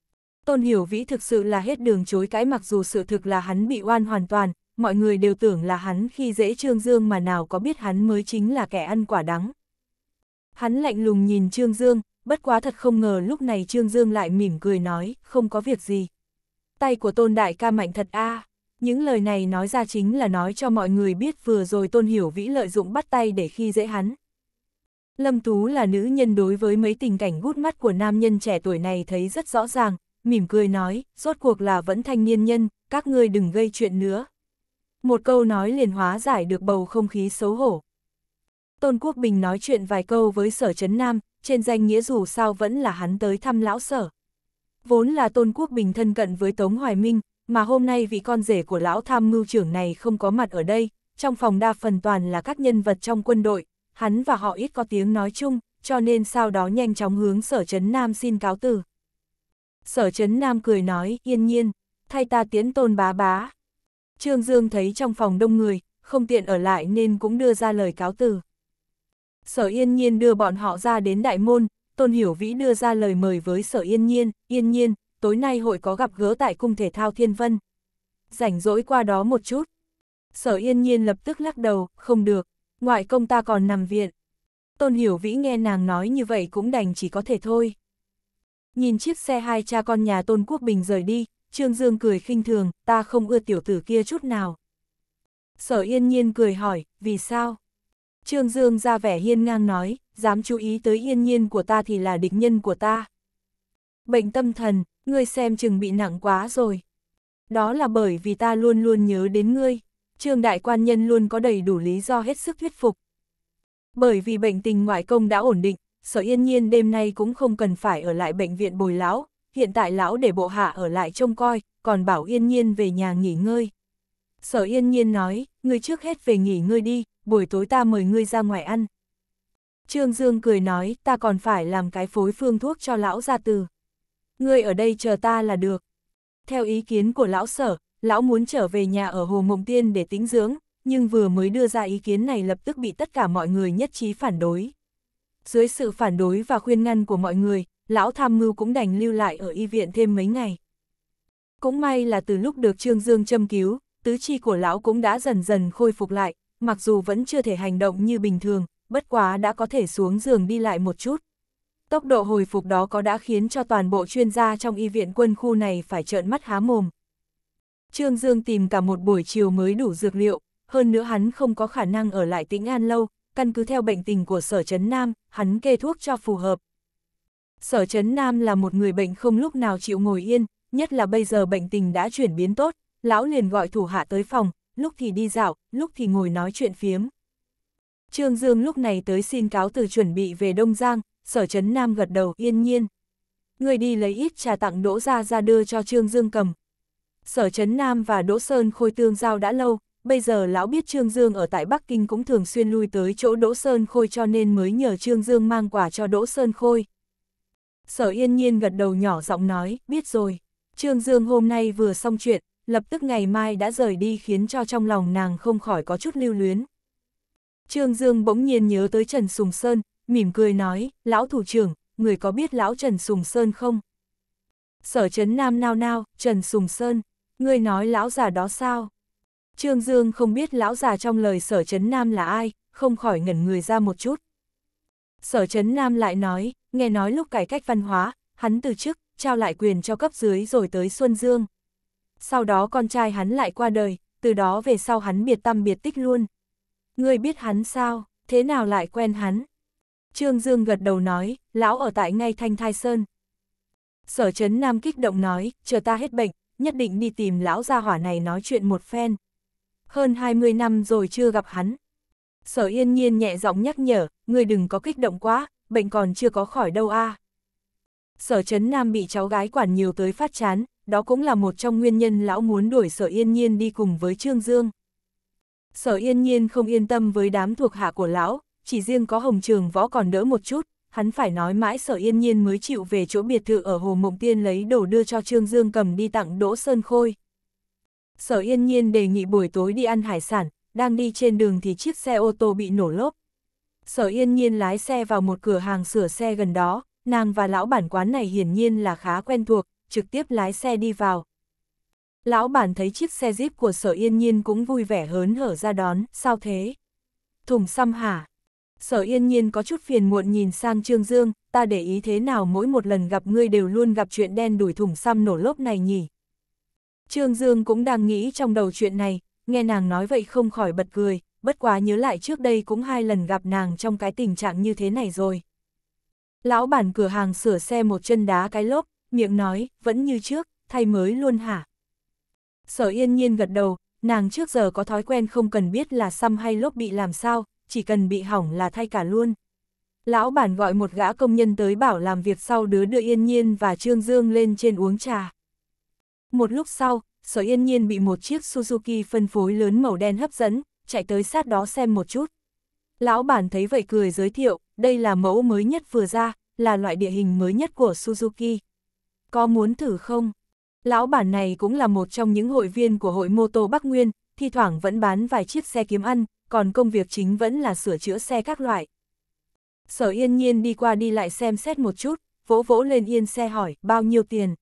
Tôn Hiểu Vĩ thực sự là hết đường chối cãi mặc dù sự thực là hắn bị oan hoàn toàn, mọi người đều tưởng là hắn khi dễ Trương Dương mà nào có biết hắn mới chính là kẻ ăn quả đắng. Hắn lạnh lùng nhìn Trương Dương, bất quá thật không ngờ lúc này Trương Dương lại mỉm cười nói, không có việc gì. Tay của Tôn Đại ca mạnh thật a Những lời này nói ra chính là nói cho mọi người biết vừa rồi Tôn Hiểu Vĩ lợi dụng bắt tay để khi dễ hắn. Lâm Tú là nữ nhân đối với mấy tình cảnh gút mắt của nam nhân trẻ tuổi này thấy rất rõ ràng, mỉm cười nói, rốt cuộc là vẫn thanh niên nhân, các ngươi đừng gây chuyện nữa, một câu nói liền hóa giải được bầu không khí xấu hổ. Tôn Quốc Bình nói chuyện vài câu với sở Trấn Nam, trên danh nghĩa dù sao vẫn là hắn tới thăm lão sở. Vốn là Tôn Quốc Bình thân cận với Tống Hoài Minh, mà hôm nay vị con rể của lão tham mưu trưởng này không có mặt ở đây, trong phòng đa phần toàn là các nhân vật trong quân đội, hắn và họ ít có tiếng nói chung, cho nên sau đó nhanh chóng hướng sở Trấn Nam xin cáo từ. Sở Trấn Nam cười nói, yên nhiên, thay ta tiến tôn bá bá, Trương Dương thấy trong phòng đông người, không tiện ở lại nên cũng đưa ra lời cáo từ. Sở Yên Nhiên đưa bọn họ ra đến đại môn, Tôn Hiểu Vĩ đưa ra lời mời với Sở Yên Nhiên, Yên Nhiên, tối nay hội có gặp gỡ tại cung thể thao Thiên Vân. Rảnh rỗi qua đó một chút. Sở Yên Nhiên lập tức lắc đầu, không được, ngoại công ta còn nằm viện. Tôn Hiểu Vĩ nghe nàng nói như vậy cũng đành chỉ có thể thôi. Nhìn chiếc xe hai cha con nhà Tôn Quốc Bình rời đi, Trương Dương cười khinh thường, ta không ưa tiểu tử kia chút nào. Sở yên nhiên cười hỏi, vì sao? Trương Dương ra vẻ hiên ngang nói, dám chú ý tới yên nhiên của ta thì là địch nhân của ta. Bệnh tâm thần, ngươi xem chừng bị nặng quá rồi. Đó là bởi vì ta luôn luôn nhớ đến ngươi. Trương đại quan nhân luôn có đầy đủ lý do hết sức thuyết phục. Bởi vì bệnh tình ngoại công đã ổn định, sở yên nhiên đêm nay cũng không cần phải ở lại bệnh viện bồi lão, hiện tại lão để bộ hạ ở lại trông coi, còn bảo yên nhiên về nhà nghỉ ngơi. Sở yên nhiên nói, ngươi trước hết về nghỉ ngơi đi, buổi tối ta mời ngươi ra ngoài ăn. Trương Dương cười nói, ta còn phải làm cái phối phương thuốc cho lão ra từ. Ngươi ở đây chờ ta là được. Theo ý kiến của lão sở, lão muốn trở về nhà ở Hồ Mộng Tiên để tính dưỡng, nhưng vừa mới đưa ra ý kiến này lập tức bị tất cả mọi người nhất trí phản đối. Dưới sự phản đối và khuyên ngăn của mọi người, lão tham mưu cũng đành lưu lại ở y viện thêm mấy ngày. Cũng may là từ lúc được Trương Dương châm cứu, tứ chi của lão cũng đã dần dần khôi phục lại, mặc dù vẫn chưa thể hành động như bình thường, bất quá đã có thể xuống giường đi lại một chút. Tốc độ hồi phục đó có đã khiến cho toàn bộ chuyên gia trong y viện quân khu này phải trợn mắt há mồm. Trương Dương tìm cả một buổi chiều mới đủ dược liệu, hơn nữa hắn không có khả năng ở lại tĩnh an lâu, căn cứ theo bệnh tình của sở chấn nam, hắn kê thuốc cho phù hợp, Sở Trấn Nam là một người bệnh không lúc nào chịu ngồi yên, nhất là bây giờ bệnh tình đã chuyển biến tốt, lão liền gọi thủ hạ tới phòng, lúc thì đi dạo, lúc thì ngồi nói chuyện phiếm. Trương Dương lúc này tới xin cáo từ chuẩn bị về Đông Giang, sở Trấn Nam gật đầu yên nhiên. Người đi lấy ít trà tặng Đỗ Gia ra đưa cho Trương Dương cầm. Sở Trấn Nam và Đỗ Sơn khôi tương giao đã lâu, bây giờ lão biết Trương Dương ở tại Bắc Kinh cũng thường xuyên lui tới chỗ Đỗ Sơn khôi cho nên mới nhờ Trương Dương mang quà cho Đỗ Sơn khôi sở yên nhiên gật đầu nhỏ giọng nói, biết rồi. Trương Dương hôm nay vừa xong chuyện, lập tức ngày mai đã rời đi khiến cho trong lòng nàng không khỏi có chút lưu luyến. Trương Dương bỗng nhiên nhớ tới Trần Sùng Sơn, mỉm cười nói, lão thủ trưởng, người có biết lão Trần Sùng Sơn không? Sở chấn Nam nao nao, Trần Sùng Sơn, người nói lão già đó sao? Trương Dương không biết lão già trong lời Sở chấn Nam là ai, không khỏi ngẩn người ra một chút. Sở Trấn Nam lại nói, nghe nói lúc cải cách văn hóa, hắn từ chức, trao lại quyền cho cấp dưới rồi tới Xuân Dương. Sau đó con trai hắn lại qua đời, từ đó về sau hắn biệt tâm biệt tích luôn. người biết hắn sao, thế nào lại quen hắn? Trương Dương gật đầu nói, lão ở tại ngay Thanh Thai Sơn. Sở Trấn Nam kích động nói, chờ ta hết bệnh, nhất định đi tìm lão gia hỏa này nói chuyện một phen. Hơn 20 năm rồi chưa gặp hắn, Sở yên nhiên nhẹ giọng nhắc nhở, người đừng có kích động quá, bệnh còn chưa có khỏi đâu a. À. Sở Trấn Nam bị cháu gái quản nhiều tới phát chán, đó cũng là một trong nguyên nhân lão muốn đuổi Sở Yên Nhiên đi cùng với Trương Dương. Sở Yên Nhiên không yên tâm với đám thuộc hạ của lão, chỉ riêng có Hồng Trường Võ còn đỡ một chút, hắn phải nói mãi Sở Yên Nhiên mới chịu về chỗ biệt thự ở Hồ Mộng Tiên lấy đồ đưa cho Trương Dương cầm đi tặng Đỗ Sơn Khôi. Sở Yên Nhiên đề nghị buổi tối đi ăn hải sản, đang đi trên đường thì chiếc xe ô tô bị nổ lốp. Sở yên nhiên lái xe vào một cửa hàng sửa xe gần đó, nàng và lão bản quán này hiển nhiên là khá quen thuộc, trực tiếp lái xe đi vào. Lão bản thấy chiếc xe jeep của sở yên nhiên cũng vui vẻ hớn hở ra đón, sao thế? Thùng xăm hả? Sở yên nhiên có chút phiền muộn nhìn sang Trương Dương, ta để ý thế nào mỗi một lần gặp ngươi đều luôn gặp chuyện đen đuổi thùng xăm nổ lốp này nhỉ? Trương Dương cũng đang nghĩ trong đầu chuyện này, nghe nàng nói vậy không khỏi bật cười, bất quá nhớ lại trước đây cũng hai lần gặp nàng trong cái tình trạng như thế này rồi. Lão bản cửa hàng sửa xe một chân đá cái lốp, miệng nói, vẫn như trước, thay mới luôn hả? Sở yên nhiên gật đầu, nàng trước giờ có thói quen không cần biết là xăm hay lốp bị làm sao, chỉ cần bị hỏng là thay cả luôn. Lão bản gọi một gã công nhân tới bảo làm việc sau đứa đưa yên nhiên và Trương Dương lên trên uống trà. Một lúc sau, sở yên nhiên bị một chiếc Suzuki phân phối lớn màu đen hấp dẫn, chạy tới sát đó xem một chút. Lão bản thấy vậy cười giới thiệu, đây là mẫu mới nhất vừa ra, là loại địa hình mới nhất của Suzuki. Có muốn thử không? Lão bản này cũng là một trong những hội viên của hội mô tô Bắc Nguyên, thi thoảng vẫn bán vài chiếc xe kiếm ăn, còn công việc chính vẫn là sửa chữa xe các loại. Sở yên nhiên đi qua đi lại xem xét một chút, vỗ vỗ lên yên xe hỏi, bao nhiêu tiền?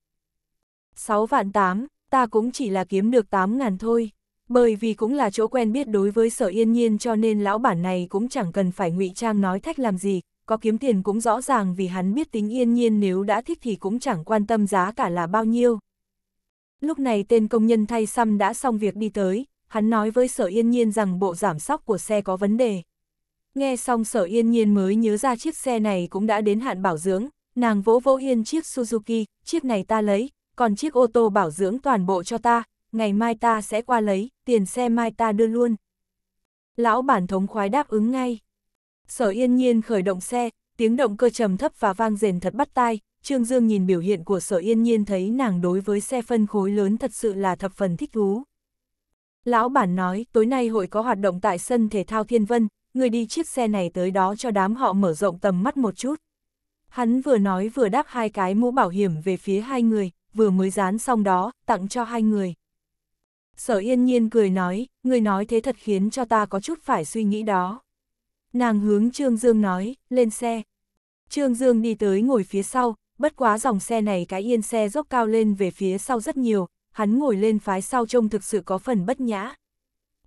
6 vạn 8, ta cũng chỉ là kiếm được 8 ngàn thôi. Bởi vì cũng là chỗ quen biết đối với sở yên nhiên cho nên lão bản này cũng chẳng cần phải ngụy trang nói thách làm gì, có kiếm tiền cũng rõ ràng vì hắn biết tính yên nhiên nếu đã thích thì cũng chẳng quan tâm giá cả là bao nhiêu. Lúc này tên công nhân thay xăm đã xong việc đi tới, hắn nói với sở yên nhiên rằng bộ giảm sóc của xe có vấn đề. Nghe xong sở yên nhiên mới nhớ ra chiếc xe này cũng đã đến hạn bảo dưỡng, nàng vỗ vỗ yên chiếc Suzuki, chiếc này ta lấy, còn chiếc ô tô bảo dưỡng toàn bộ cho ta, ngày mai ta sẽ qua lấy, tiền xe mai ta đưa luôn. Lão bản thống khoái đáp ứng ngay. Sở yên nhiên khởi động xe, tiếng động cơ trầm thấp và vang rền thật bắt tai, Trương Dương nhìn biểu hiện của sở yên nhiên thấy nàng đối với xe phân khối lớn thật sự là thập phần thích thú. Lão bản nói, tối nay hội có hoạt động tại sân thể thao Thiên Vân, người đi chiếc xe này tới đó cho đám họ mở rộng tầm mắt một chút. Hắn vừa nói vừa đáp hai cái mũ bảo hiểm về phía hai người, vừa mới dán xong đó, tặng cho hai người. Sở yên nhiên cười nói, người nói thế thật khiến cho ta có chút phải suy nghĩ đó. Nàng hướng Trương Dương nói, lên xe. Trương Dương đi tới ngồi phía sau, bất quá dòng xe này cái yên xe dốc cao lên về phía sau rất nhiều, hắn ngồi lên phái sau trông thực sự có phần bất nhã.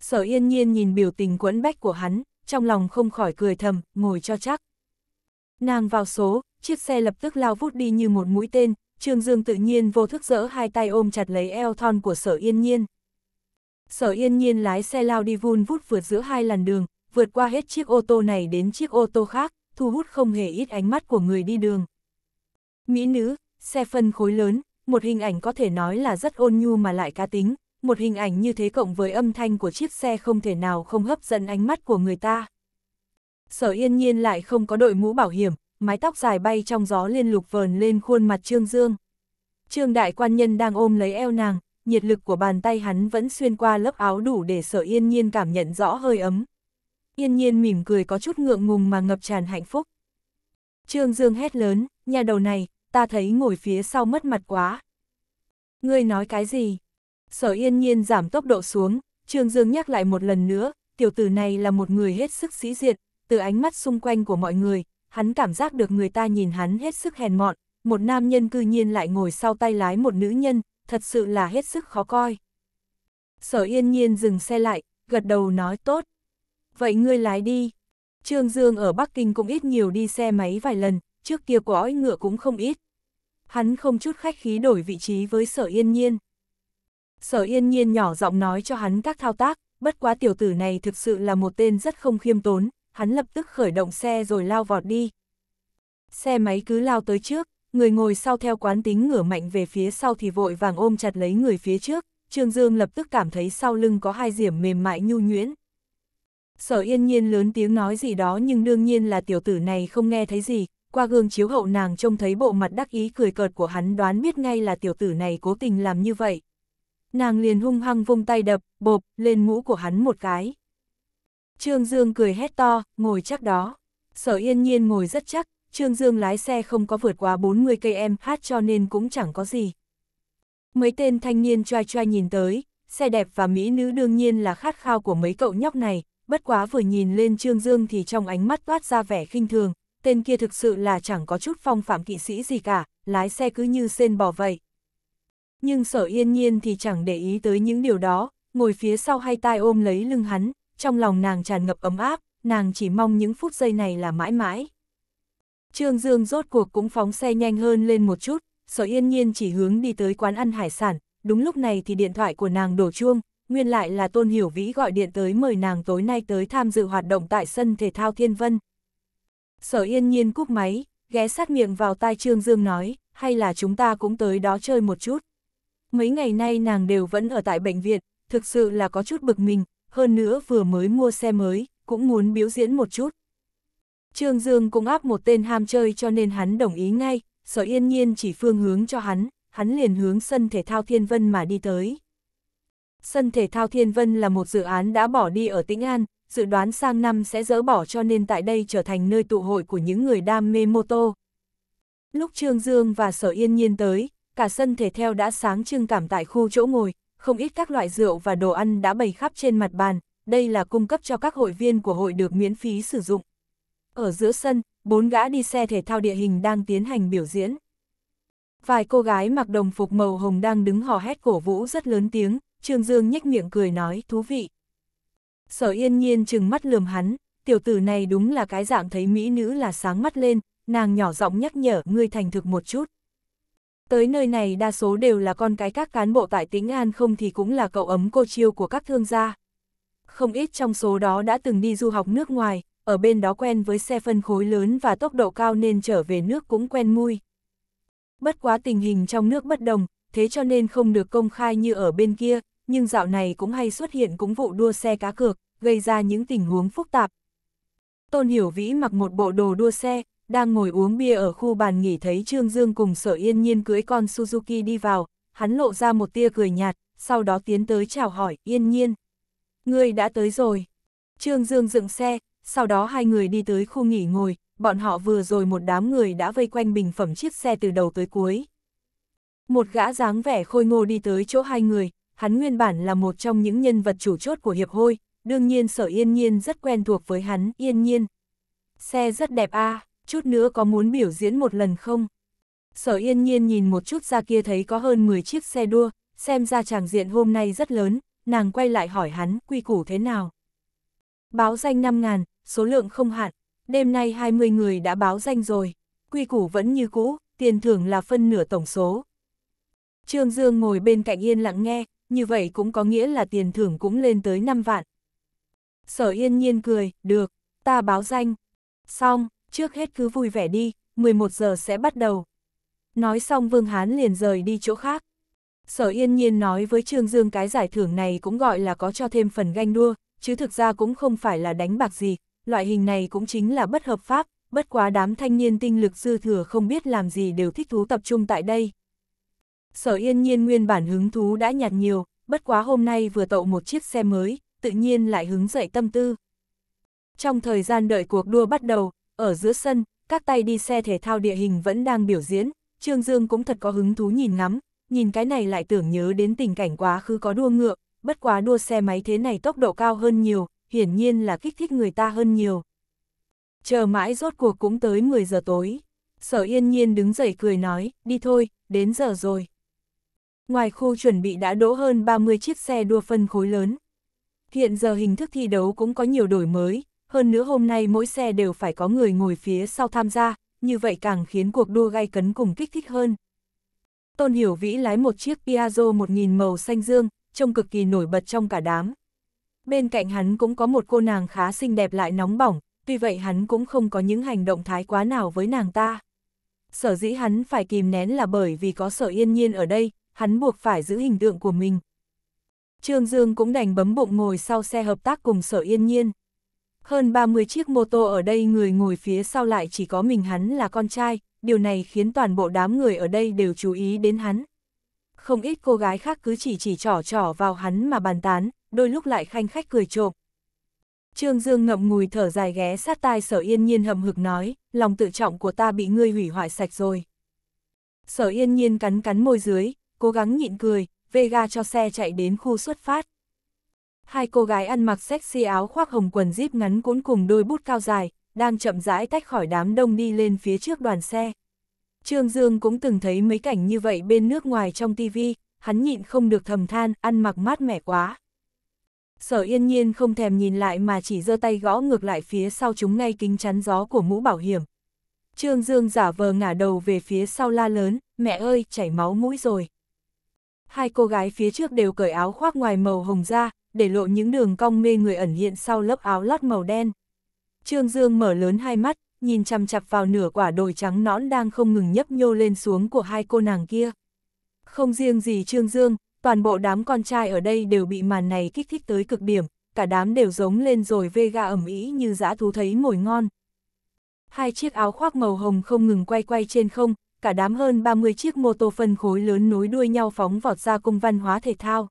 Sở yên nhiên nhìn biểu tình quẫn bách của hắn, trong lòng không khỏi cười thầm, ngồi cho chắc. Nàng vào số, chiếc xe lập tức lao vút đi như một mũi tên, Trương Dương tự nhiên vô thức dỡ hai tay ôm chặt lấy eo thon của sở yên nhiên. Sở yên nhiên lái xe lao đi vun vút vượt giữa hai làn đường, vượt qua hết chiếc ô tô này đến chiếc ô tô khác, thu hút không hề ít ánh mắt của người đi đường. Mỹ nữ, xe phân khối lớn, một hình ảnh có thể nói là rất ôn nhu mà lại cá tính, một hình ảnh như thế cộng với âm thanh của chiếc xe không thể nào không hấp dẫn ánh mắt của người ta. Sở yên nhiên lại không có đội mũ bảo hiểm, mái tóc dài bay trong gió liên lục vờn lên khuôn mặt Trương Dương. Trương đại quan nhân đang ôm lấy eo nàng, nhiệt lực của bàn tay hắn vẫn xuyên qua lớp áo đủ để sở yên nhiên cảm nhận rõ hơi ấm. Yên nhiên mỉm cười có chút ngượng ngùng mà ngập tràn hạnh phúc. Trương Dương hét lớn, nhà đầu này, ta thấy ngồi phía sau mất mặt quá. Ngươi nói cái gì? Sở yên nhiên giảm tốc độ xuống, Trương Dương nhắc lại một lần nữa, tiểu tử này là một người hết sức sĩ diện, từ ánh mắt xung quanh của mọi người, hắn cảm giác được người ta nhìn hắn hết sức hèn mọn, một nam nhân cư nhiên lại ngồi sau tay lái một nữ nhân, thật sự là hết sức khó coi. Sở yên nhiên dừng xe lại, gật đầu nói tốt. Vậy ngươi lái đi. Trương Dương ở Bắc Kinh cũng ít nhiều đi xe máy vài lần, trước kia có ói ngựa cũng không ít. Hắn không chút khách khí đổi vị trí với sở yên nhiên. Sở yên nhiên nhỏ giọng nói cho hắn các thao tác, bất quá tiểu tử này thực sự là một tên rất không khiêm tốn, hắn lập tức khởi động xe rồi lao vọt đi. Xe máy cứ lao tới trước, người ngồi sau theo quán tính ngửa mạnh về phía sau thì vội vàng ôm chặt lấy người phía trước, Trương Dương lập tức cảm thấy sau lưng có hai diểm mềm mại nhu nhuyễn. Sở yên nhiên lớn tiếng nói gì đó nhưng đương nhiên là tiểu tử này không nghe thấy gì, qua gương chiếu hậu nàng trông thấy bộ mặt đắc ý cười cợt của hắn đoán biết ngay là tiểu tử này cố tình làm như vậy. Nàng liền hung hăng vung tay đập, bộp, lên mũ của hắn một cái. Trương Dương cười hét to, ngồi chắc đó. Sở yên nhiên ngồi rất chắc, Trương Dương lái xe không có vượt quá 40 cây mh cho nên cũng chẳng có gì. Mấy tên thanh niên choai choai nhìn tới, xe đẹp và mỹ nữ đương nhiên là khát khao của mấy cậu nhóc này, bất quá vừa nhìn lên Trương Dương thì trong ánh mắt toát ra vẻ khinh thường, tên kia thực sự là chẳng có chút phong phạm kỵ sĩ gì cả, lái xe cứ như sen bò vậy. Nhưng sở yên nhiên thì chẳng để ý tới những điều đó, ngồi phía sau hai tay ôm lấy lưng hắn, trong lòng nàng tràn ngập ấm áp, nàng chỉ mong những phút giây này là mãi mãi. Trương Dương rốt cuộc cũng phóng xe nhanh hơn lên một chút, sở yên nhiên chỉ hướng đi tới quán ăn hải sản, đúng lúc này thì điện thoại của nàng đổ chuông, nguyên lại là Tôn Hiểu Vĩ gọi điện tới mời nàng tối nay tới tham dự hoạt động tại sân thể thao Thiên Vân. Sở yên nhiên cúp máy, ghé sát miệng vào tai Trương Dương nói, hay là chúng ta cũng tới đó chơi một chút. Mấy ngày nay nàng đều vẫn ở tại bệnh viện, thực sự là có chút bực mình, hơn nữa vừa mới mua xe mới, cũng muốn biểu diễn một chút. Trương Dương cũng áp một tên ham chơi cho nên hắn đồng ý ngay, sở yên nhiên chỉ phương hướng cho hắn, hắn liền hướng sân thể thao Thiên Vân mà đi tới. Sân thể thao Thiên Vân là một dự án đã bỏ đi ở Tĩnh An, dự đoán sang năm sẽ dỡ bỏ cho nên tại đây trở thành nơi tụ hội của những người đam mê mô tô. Lúc Trương Dương và Sở Yên Nhiên tới, cả sân thể theo đã sáng trưng cảm tại khu chỗ ngồi, không ít các loại rượu và đồ ăn đã bày khắp trên mặt bàn, đây là cung cấp cho các hội viên của hội được miễn phí sử dụng. Ở giữa sân, bốn gã đi xe thể thao địa hình đang tiến hành biểu diễn. Vài cô gái mặc đồng phục màu hồng đang đứng hò hét cổ vũ rất lớn tiếng, Trương Dương nhếch miệng cười nói thú vị. Sở yên nhiên chừng mắt lườm hắn, tiểu tử này đúng là cái dạng thấy mỹ nữ là sáng mắt lên, nàng nhỏ giọng nhắc nhở ngươi thành thực một chút. Tới nơi này đa số đều là con cái các cán bộ tại tính An không thì cũng là cậu ấm cô chiêu của các thương gia. Không ít trong số đó đã từng đi du học nước ngoài, ở bên đó quen với xe phân khối lớn và tốc độ cao nên trở về nước cũng quen mui. Bất quá tình hình trong nước bất đồng, thế cho nên không được công khai như ở bên kia, nhưng dạo này cũng hay xuất hiện cũng vụ đua xe cá cược, gây ra những tình huống phức tạp. Tôn Hiểu Vĩ mặc một bộ đồ đua xe, đang ngồi uống bia ở khu bàn nghỉ thấy Trương Dương cùng sở yên nhiên cưới con Suzuki đi vào, hắn lộ ra một tia cười nhạt, sau đó tiến tới chào hỏi, yên nhiên. Người đã tới rồi. Trương Dương dựng xe, sau đó hai người đi tới khu nghỉ ngồi, bọn họ vừa rồi một đám người đã vây quanh bình phẩm chiếc xe từ đầu tới cuối. Một gã dáng vẻ khôi ngô đi tới chỗ hai người, hắn nguyên bản là một trong những nhân vật chủ chốt của hiệp hội, đương nhiên sở yên nhiên rất quen thuộc với hắn, yên nhiên. Xe rất đẹp a à chút nữa có muốn biểu diễn một lần không? Sở yên nhiên nhìn một chút ra kia thấy có hơn 10 chiếc xe đua, xem ra tràng diện hôm nay rất lớn, nàng quay lại hỏi hắn quy củ thế nào. Báo danh 5 ngàn, số lượng không hạn, đêm nay 20 người đã báo danh rồi, quy củ vẫn như cũ, tiền thưởng là phân nửa tổng số. Trương Dương ngồi bên cạnh yên lặng nghe, như vậy cũng có nghĩa là tiền thưởng cũng lên tới 5 vạn. Sở yên nhiên cười, được, ta báo danh. Xong, trước hết cứ vui vẻ đi, 11 giờ sẽ bắt đầu. Nói xong Vương Hán liền rời đi chỗ khác. Sở yên nhiên nói với Trương Dương cái giải thưởng này cũng gọi là có cho thêm phần ganh đua, chứ thực ra cũng không phải là đánh bạc gì, loại hình này cũng chính là bất hợp pháp, bất quá đám thanh niên tinh lực dư thừa không biết làm gì đều thích thú tập trung tại đây. Sở yên nhiên nguyên bản hứng thú đã nhạt nhiều, bất quá hôm nay vừa tậu một chiếc xe mới, tự nhiên lại hứng dậy tâm tư. Trong thời gian đợi cuộc đua bắt đầu, ở giữa sân, các tay đi xe thể thao địa hình vẫn đang biểu diễn, Trương Dương cũng thật có hứng thú nhìn ngắm, nhìn cái này lại tưởng nhớ đến tình cảnh quá khứ có đua ngựa, bất quá đua xe máy thế này tốc độ cao hơn nhiều, hiển nhiên là kích thích người ta hơn nhiều. Chờ mãi rốt cuộc cũng tới 10 giờ tối, sở yên nhiên đứng dậy cười nói, đi thôi, đến giờ rồi. Ngoài khu chuẩn bị đã đỗ hơn 30 chiếc xe đua phân khối lớn. Hiện giờ hình thức thi đấu cũng có nhiều đổi mới, hơn nữa hôm nay mỗi xe đều phải có người ngồi phía sau tham gia, như vậy càng khiến cuộc đua gay cấn cùng kích thích hơn. Tôn Hiểu Vĩ lái một chiếc Piaggio 1000 màu xanh dương, trông cực kỳ nổi bật trong cả đám. Bên cạnh hắn cũng có một cô nàng khá xinh đẹp lại nóng bỏng, tuy vậy hắn cũng không có những hành động thái quá nào với nàng ta. Sở dĩ hắn phải kìm nén là bởi vì có sở yên nhiên ở đây, hắn buộc phải giữ hình tượng của mình. Trương Dương cũng đành bấm bụng ngồi sau xe hợp tác cùng sở yên nhiên. Hơn 30 chiếc mô tô ở đây người ngồi phía sau lại chỉ có mình hắn là con trai, điều này khiến toàn bộ đám người ở đây đều chú ý đến hắn. Không ít cô gái khác cứ chỉ chỉ trỏ trỏ vào hắn mà bàn tán, đôi lúc lại khanh khách cười trộm. Trương Dương ngậm ngùi thở dài ghé sát tai sở yên nhiên hầm hực nói, lòng tự trọng của ta bị ngươi hủy hoại sạch rồi. Sở yên nhiên cắn cắn môi dưới, cố gắng nhịn cười, Vega cho xe chạy đến khu xuất phát. Hai cô gái ăn mặc sexy áo khoác hồng quần zip ngắn cuốn cùng đôi bút cao dài, đang chậm rãi tách khỏi đám đông đi lên phía trước đoàn xe. Trương Dương cũng từng thấy mấy cảnh như vậy bên nước ngoài trong TV, hắn nhịn không được thầm than, ăn mặc mát mẻ quá. Sở yên nhiên không thèm nhìn lại mà chỉ giơ tay gõ ngược lại phía sau chúng ngay kính chắn gió của mũ bảo hiểm. Trương Dương giả vờ ngả đầu về phía sau la lớn, mẹ ơi, chảy máu mũi rồi. Hai cô gái phía trước đều cởi áo khoác ngoài màu hồng da để lộ những đường cong mê người ẩn hiện sau lớp áo lót màu đen. Trương Dương mở lớn hai mắt, nhìn chằm chặp vào nửa quả đồi trắng nõn đang không ngừng nhấp nhô lên xuống của hai cô nàng kia. Không riêng gì Trương Dương, toàn bộ đám con trai ở đây đều bị màn này kích thích tới cực điểm, cả đám đều giống lên rồi vê ga ẩm ý như dã thú thấy mồi ngon. Hai chiếc áo khoác màu hồng không ngừng quay quay trên không, cả đám hơn 30 chiếc mô tô phân khối lớn nối đuôi nhau phóng vọt ra cung văn hóa thể thao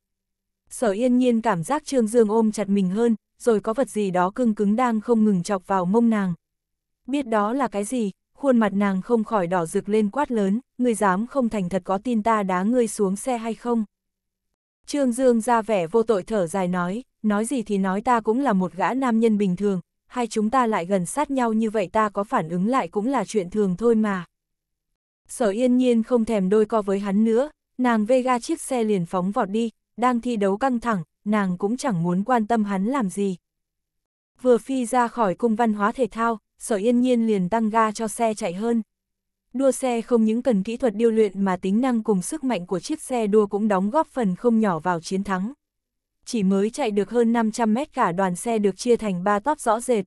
sở yên nhiên cảm giác Trương Dương ôm chặt mình hơn, rồi có vật gì đó cưng cứng đang không ngừng chọc vào mông nàng. Biết đó là cái gì, khuôn mặt nàng không khỏi đỏ rực lên quát lớn, ngươi dám không thành thật có tin ta đá ngươi xuống xe hay không. Trương Dương ra vẻ vô tội thở dài nói, nói gì thì nói ta cũng là một gã nam nhân bình thường, hai chúng ta lại gần sát nhau như vậy ta có phản ứng lại cũng là chuyện thường thôi mà. Sở yên nhiên không thèm đôi co với hắn nữa, nàng vê ga chiếc xe liền phóng vọt đi, đang thi đấu căng thẳng, nàng cũng chẳng muốn quan tâm hắn làm gì. Vừa phi ra khỏi cung văn hóa thể thao, sở yên nhiên liền tăng ga cho xe chạy hơn. Đua xe không những cần kỹ thuật điêu luyện mà tính năng cùng sức mạnh của chiếc xe đua cũng đóng góp phần không nhỏ vào chiến thắng. Chỉ mới chạy được hơn 500 mét cả đoàn xe được chia thành 3 top rõ rệt.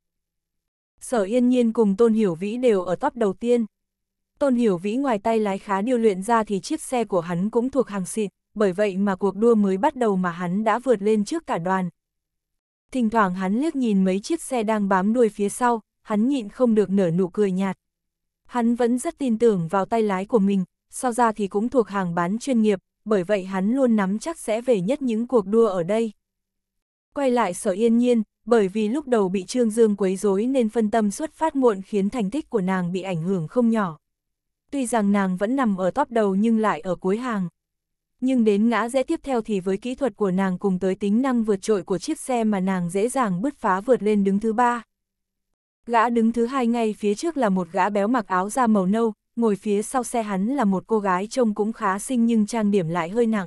Sở yên nhiên cùng Tôn Hiểu Vĩ đều ở top đầu tiên. Tôn Hiểu Vĩ ngoài tay lái khá điêu luyện ra thì chiếc xe của hắn cũng thuộc hàng xịn, bởi vậy mà cuộc đua mới bắt đầu mà hắn đã vượt lên trước cả đoàn. Thỉnh thoảng hắn liếc nhìn mấy chiếc xe đang bám đuôi phía sau, hắn nhịn không được nở nụ cười nhạt. Hắn vẫn rất tin tưởng vào tay lái của mình, so ra thì cũng thuộc hàng bán chuyên nghiệp, bởi vậy hắn luôn nắm chắc sẽ về nhất những cuộc đua ở đây. Quay lại sở yên nhiên, bởi vì lúc đầu bị Trương Dương quấy rối nên phân tâm xuất phát muộn khiến thành tích của nàng bị ảnh hưởng không nhỏ. Tuy rằng nàng vẫn nằm ở top đầu nhưng lại ở cuối hàng nhưng đến ngã rẽ tiếp theo thì với kỹ thuật của nàng cùng tới tính năng vượt trội của chiếc xe mà nàng dễ dàng bứt phá vượt lên đứng thứ ba. Gã đứng thứ hai ngay phía trước là một gã béo mặc áo da màu nâu, ngồi phía sau xe hắn là một cô gái trông cũng khá xinh nhưng trang điểm lại hơi nặng.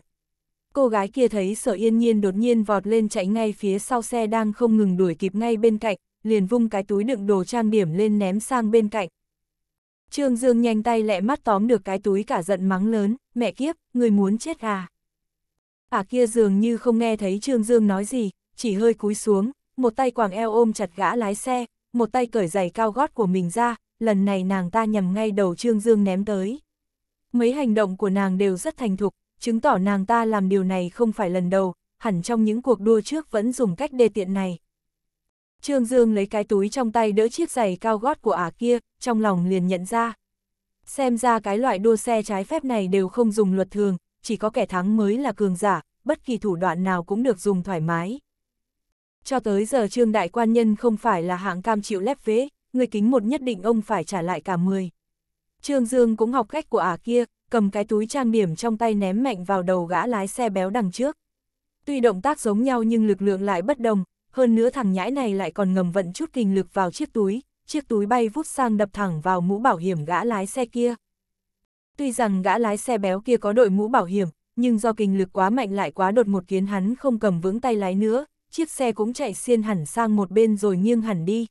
Cô gái kia thấy sở yên nhiên đột nhiên vọt lên chạy ngay phía sau xe đang không ngừng đuổi kịp ngay bên cạnh, liền vung cái túi đựng đồ trang điểm lên ném sang bên cạnh, Trương Dương nhanh tay lẹ mắt tóm được cái túi cả giận mắng lớn, mẹ kiếp, người muốn chết à. à kia dường như không nghe thấy Trương Dương nói gì, chỉ hơi cúi xuống, một tay quàng eo ôm chặt gã lái xe, một tay cởi giày cao gót của mình ra, lần này nàng ta nhằm ngay đầu Trương Dương ném tới. Mấy hành động của nàng đều rất thành thục, chứng tỏ nàng ta làm điều này không phải lần đầu, hẳn trong những cuộc đua trước vẫn dùng cách đê tiện này. Trương Dương lấy cái túi trong tay đỡ chiếc giày cao gót của ả kia, trong lòng liền nhận ra. Xem ra cái loại đua xe trái phép này đều không dùng luật thường, chỉ có kẻ thắng mới là cường giả, bất kỳ thủ đoạn nào cũng được dùng thoải mái. Cho tới giờ Trương Đại Quan Nhân không phải là hạng cam chịu lép vế, người kính một nhất định ông phải trả lại cả 10. Trương Dương cũng học cách của ả kia, cầm cái túi trang điểm trong tay ném mạnh vào đầu gã lái xe béo đằng trước. Tuy động tác giống nhau nhưng lực lượng lại bất đồng, hơn nữa thằng nhãi này lại còn ngầm vận chút kinh lực vào chiếc túi, chiếc túi bay vút sang đập thẳng vào mũ bảo hiểm gã lái xe kia. Tuy rằng gã lái xe béo kia có đội mũ bảo hiểm, nhưng do kinh lực quá mạnh lại quá đột một khiến hắn không cầm vững tay lái nữa, chiếc xe cũng chạy xiên hẳn sang một bên rồi nghiêng hẳn đi.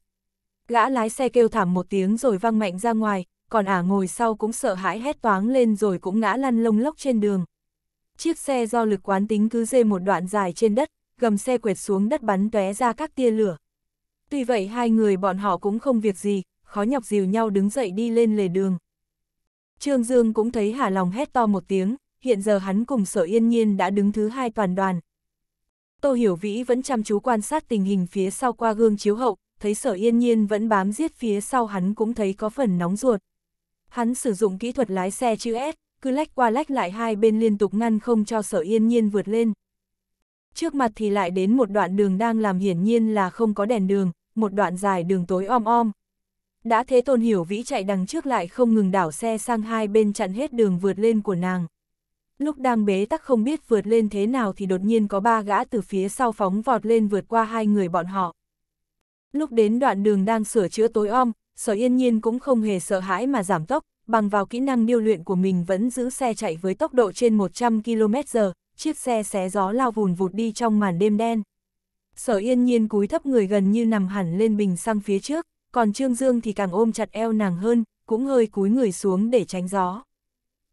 Gã lái xe kêu thảm một tiếng rồi văng mạnh ra ngoài, còn ả ngồi sau cũng sợ hãi hét toáng lên rồi cũng ngã lăn lông lốc trên đường. Chiếc xe do lực quán tính cứ dê một đoạn dài trên đất, gầm xe quệt xuống đất bắn tóe ra các tia lửa. Tuy vậy hai người bọn họ cũng không việc gì, khó nhọc dìu nhau đứng dậy đi lên lề đường. Trương Dương cũng thấy hà lòng hét to một tiếng, hiện giờ hắn cùng sở yên nhiên đã đứng thứ hai toàn đoàn. Tô Hiểu Vĩ vẫn chăm chú quan sát tình hình phía sau qua gương chiếu hậu, thấy sở yên nhiên vẫn bám giết phía sau hắn cũng thấy có phần nóng ruột. Hắn sử dụng kỹ thuật lái xe chữ S, cứ lách qua lách lại hai bên liên tục ngăn không cho sở yên nhiên vượt lên trước mặt thì lại đến một đoạn đường đang làm hiển nhiên là không có đèn đường, một đoạn dài đường tối om om. Đã thế Tôn Hiểu Vĩ chạy đằng trước lại không ngừng đảo xe sang hai bên chặn hết đường vượt lên của nàng. Lúc đang bế tắc không biết vượt lên thế nào thì đột nhiên có ba gã từ phía sau phóng vọt lên vượt qua hai người bọn họ. Lúc đến đoạn đường đang sửa chữa tối om, sở yên nhiên cũng không hề sợ hãi mà giảm tốc, bằng vào kỹ năng điêu luyện của mình vẫn giữ xe chạy với tốc độ trên 100 km h chiếc xe xé gió lao vùn vụt đi trong màn đêm đen. Sở yên nhiên cúi thấp người gần như nằm hẳn lên bình xăng phía trước, còn Trương Dương thì càng ôm chặt eo nàng hơn, cũng hơi cúi người xuống để tránh gió.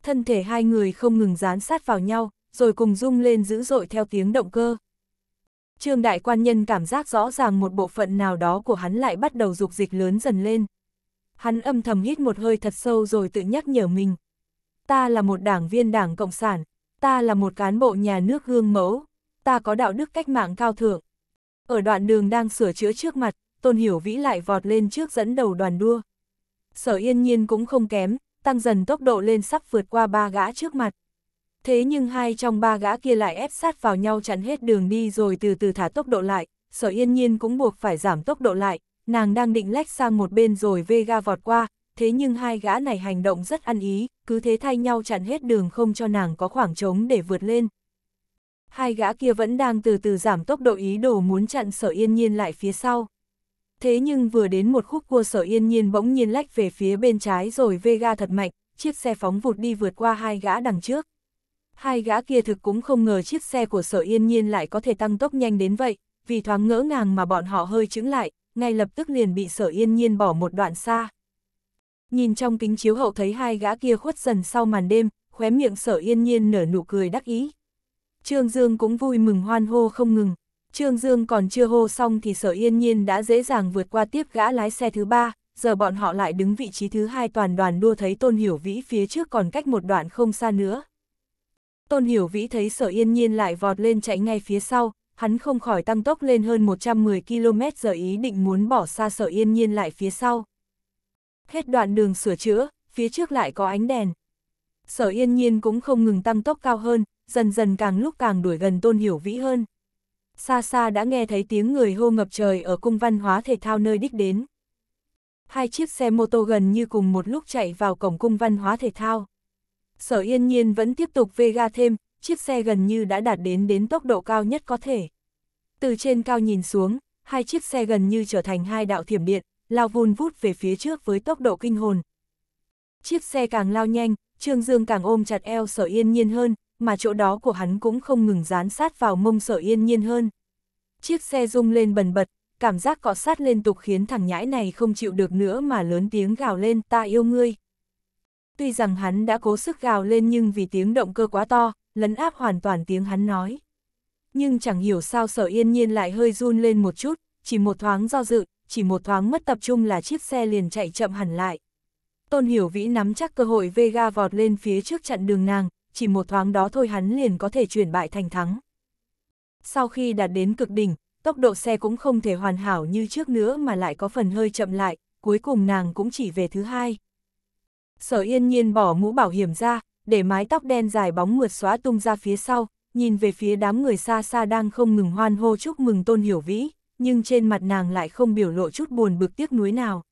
Thân thể hai người không ngừng dán sát vào nhau, rồi cùng rung lên dữ dội theo tiếng động cơ. Trương đại quan nhân cảm giác rõ ràng một bộ phận nào đó của hắn lại bắt đầu dục dịch lớn dần lên. Hắn âm thầm hít một hơi thật sâu rồi tự nhắc nhở mình. Ta là một đảng viên đảng Cộng sản, ta là một cán bộ nhà nước gương mẫu, ta có đạo đức cách mạng cao thượng. Ở đoạn đường đang sửa chữa trước mặt, Tôn Hiểu Vĩ lại vọt lên trước dẫn đầu đoàn đua. Sở yên nhiên cũng không kém, tăng dần tốc độ lên sắp vượt qua ba gã trước mặt. Thế nhưng hai trong ba gã kia lại ép sát vào nhau chặn hết đường đi rồi từ từ thả tốc độ lại, sở yên nhiên cũng buộc phải giảm tốc độ lại, nàng đang định lách sang một bên rồi vê ga vọt qua, thế nhưng hai gã này hành động rất ăn ý, cứ thế thay nhau chặn hết đường không cho nàng có khoảng trống để vượt lên. Hai gã kia vẫn đang từ từ giảm tốc độ ý đồ muốn chặn sở yên nhiên lại phía sau. Thế nhưng vừa đến một khúc cua sở yên nhiên bỗng nhiên lách về phía bên trái rồi ga thật mạnh, chiếc xe phóng vụt đi vượt qua hai gã đằng trước. Hai gã kia thực cũng không ngờ chiếc xe của sở yên nhiên lại có thể tăng tốc nhanh đến vậy, vì thoáng ngỡ ngàng mà bọn họ hơi chững lại, ngay lập tức liền bị sở yên nhiên bỏ một đoạn xa. Nhìn trong kính chiếu hậu thấy hai gã kia khuất dần sau màn đêm, khóe miệng sở yên nhiên nở nụ cười đắc ý. Trương Dương cũng vui mừng hoan hô không ngừng. Trương Dương còn chưa hô xong thì sở yên nhiên đã dễ dàng vượt qua tiếp gã lái xe thứ ba, giờ bọn họ lại đứng vị trí thứ hai toàn đoàn đua thấy Tôn Hiểu Vĩ phía trước còn cách một đoạn không xa nữa. Tôn Hiểu Vĩ thấy sở yên nhiên lại vọt lên chạy ngay phía sau, hắn không khỏi tăng tốc lên hơn 110 km giờ ý định muốn bỏ xa sở yên nhiên lại phía sau. Hết đoạn đường sửa chữa, phía trước lại có ánh đèn. Sở yên nhiên cũng không ngừng tăng tốc cao hơn, dần dần càng lúc càng đuổi gần tôn hiểu vĩ hơn. Xa xa đã nghe thấy tiếng người hô ngập trời ở cung văn hóa thể thao nơi đích đến. Hai chiếc xe mô tô gần như cùng một lúc chạy vào cổng cung văn hóa thể thao. Sở yên nhiên vẫn tiếp tục vê ga thêm, chiếc xe gần như đã đạt đến đến tốc độ cao nhất có thể. Từ trên cao nhìn xuống, hai chiếc xe gần như trở thành hai đạo thiểm điện, lao vun vút về phía trước với tốc độ kinh hồn. Chiếc xe càng lao nhanh, Trương Dương càng ôm chặt eo sở yên nhiên hơn, mà chỗ đó của hắn cũng không ngừng dán sát vào mông sở yên nhiên hơn. Chiếc xe rung lên bần bật, cảm giác cọ sát liên tục khiến thằng nhãi này không chịu được nữa mà lớn tiếng gào lên ta yêu ngươi. Tuy rằng hắn đã cố sức gào lên nhưng vì tiếng động cơ quá to, lấn áp hoàn toàn tiếng hắn nói. Nhưng chẳng hiểu sao sở yên nhiên lại hơi run lên một chút, chỉ một thoáng do dự, chỉ một thoáng mất tập trung là chiếc xe liền chạy chậm hẳn lại. Tôn Hiểu Vĩ nắm chắc cơ hội Vega vọt lên phía trước chặn đường nàng, chỉ một thoáng đó thôi hắn liền có thể chuyển bại thành thắng. Sau khi đạt đến cực đỉnh, tốc độ xe cũng không thể hoàn hảo như trước nữa mà lại có phần hơi chậm lại, cuối cùng nàng cũng chỉ về thứ hai. Sở yên nhiên bỏ mũ bảo hiểm ra, để mái tóc đen dài bóng mượt xóa tung ra phía sau, nhìn về phía đám người xa xa đang không ngừng hoan hô chúc mừng Tôn Hiểu Vĩ, nhưng trên mặt nàng lại không biểu lộ chút buồn bực tiếc nuối nào.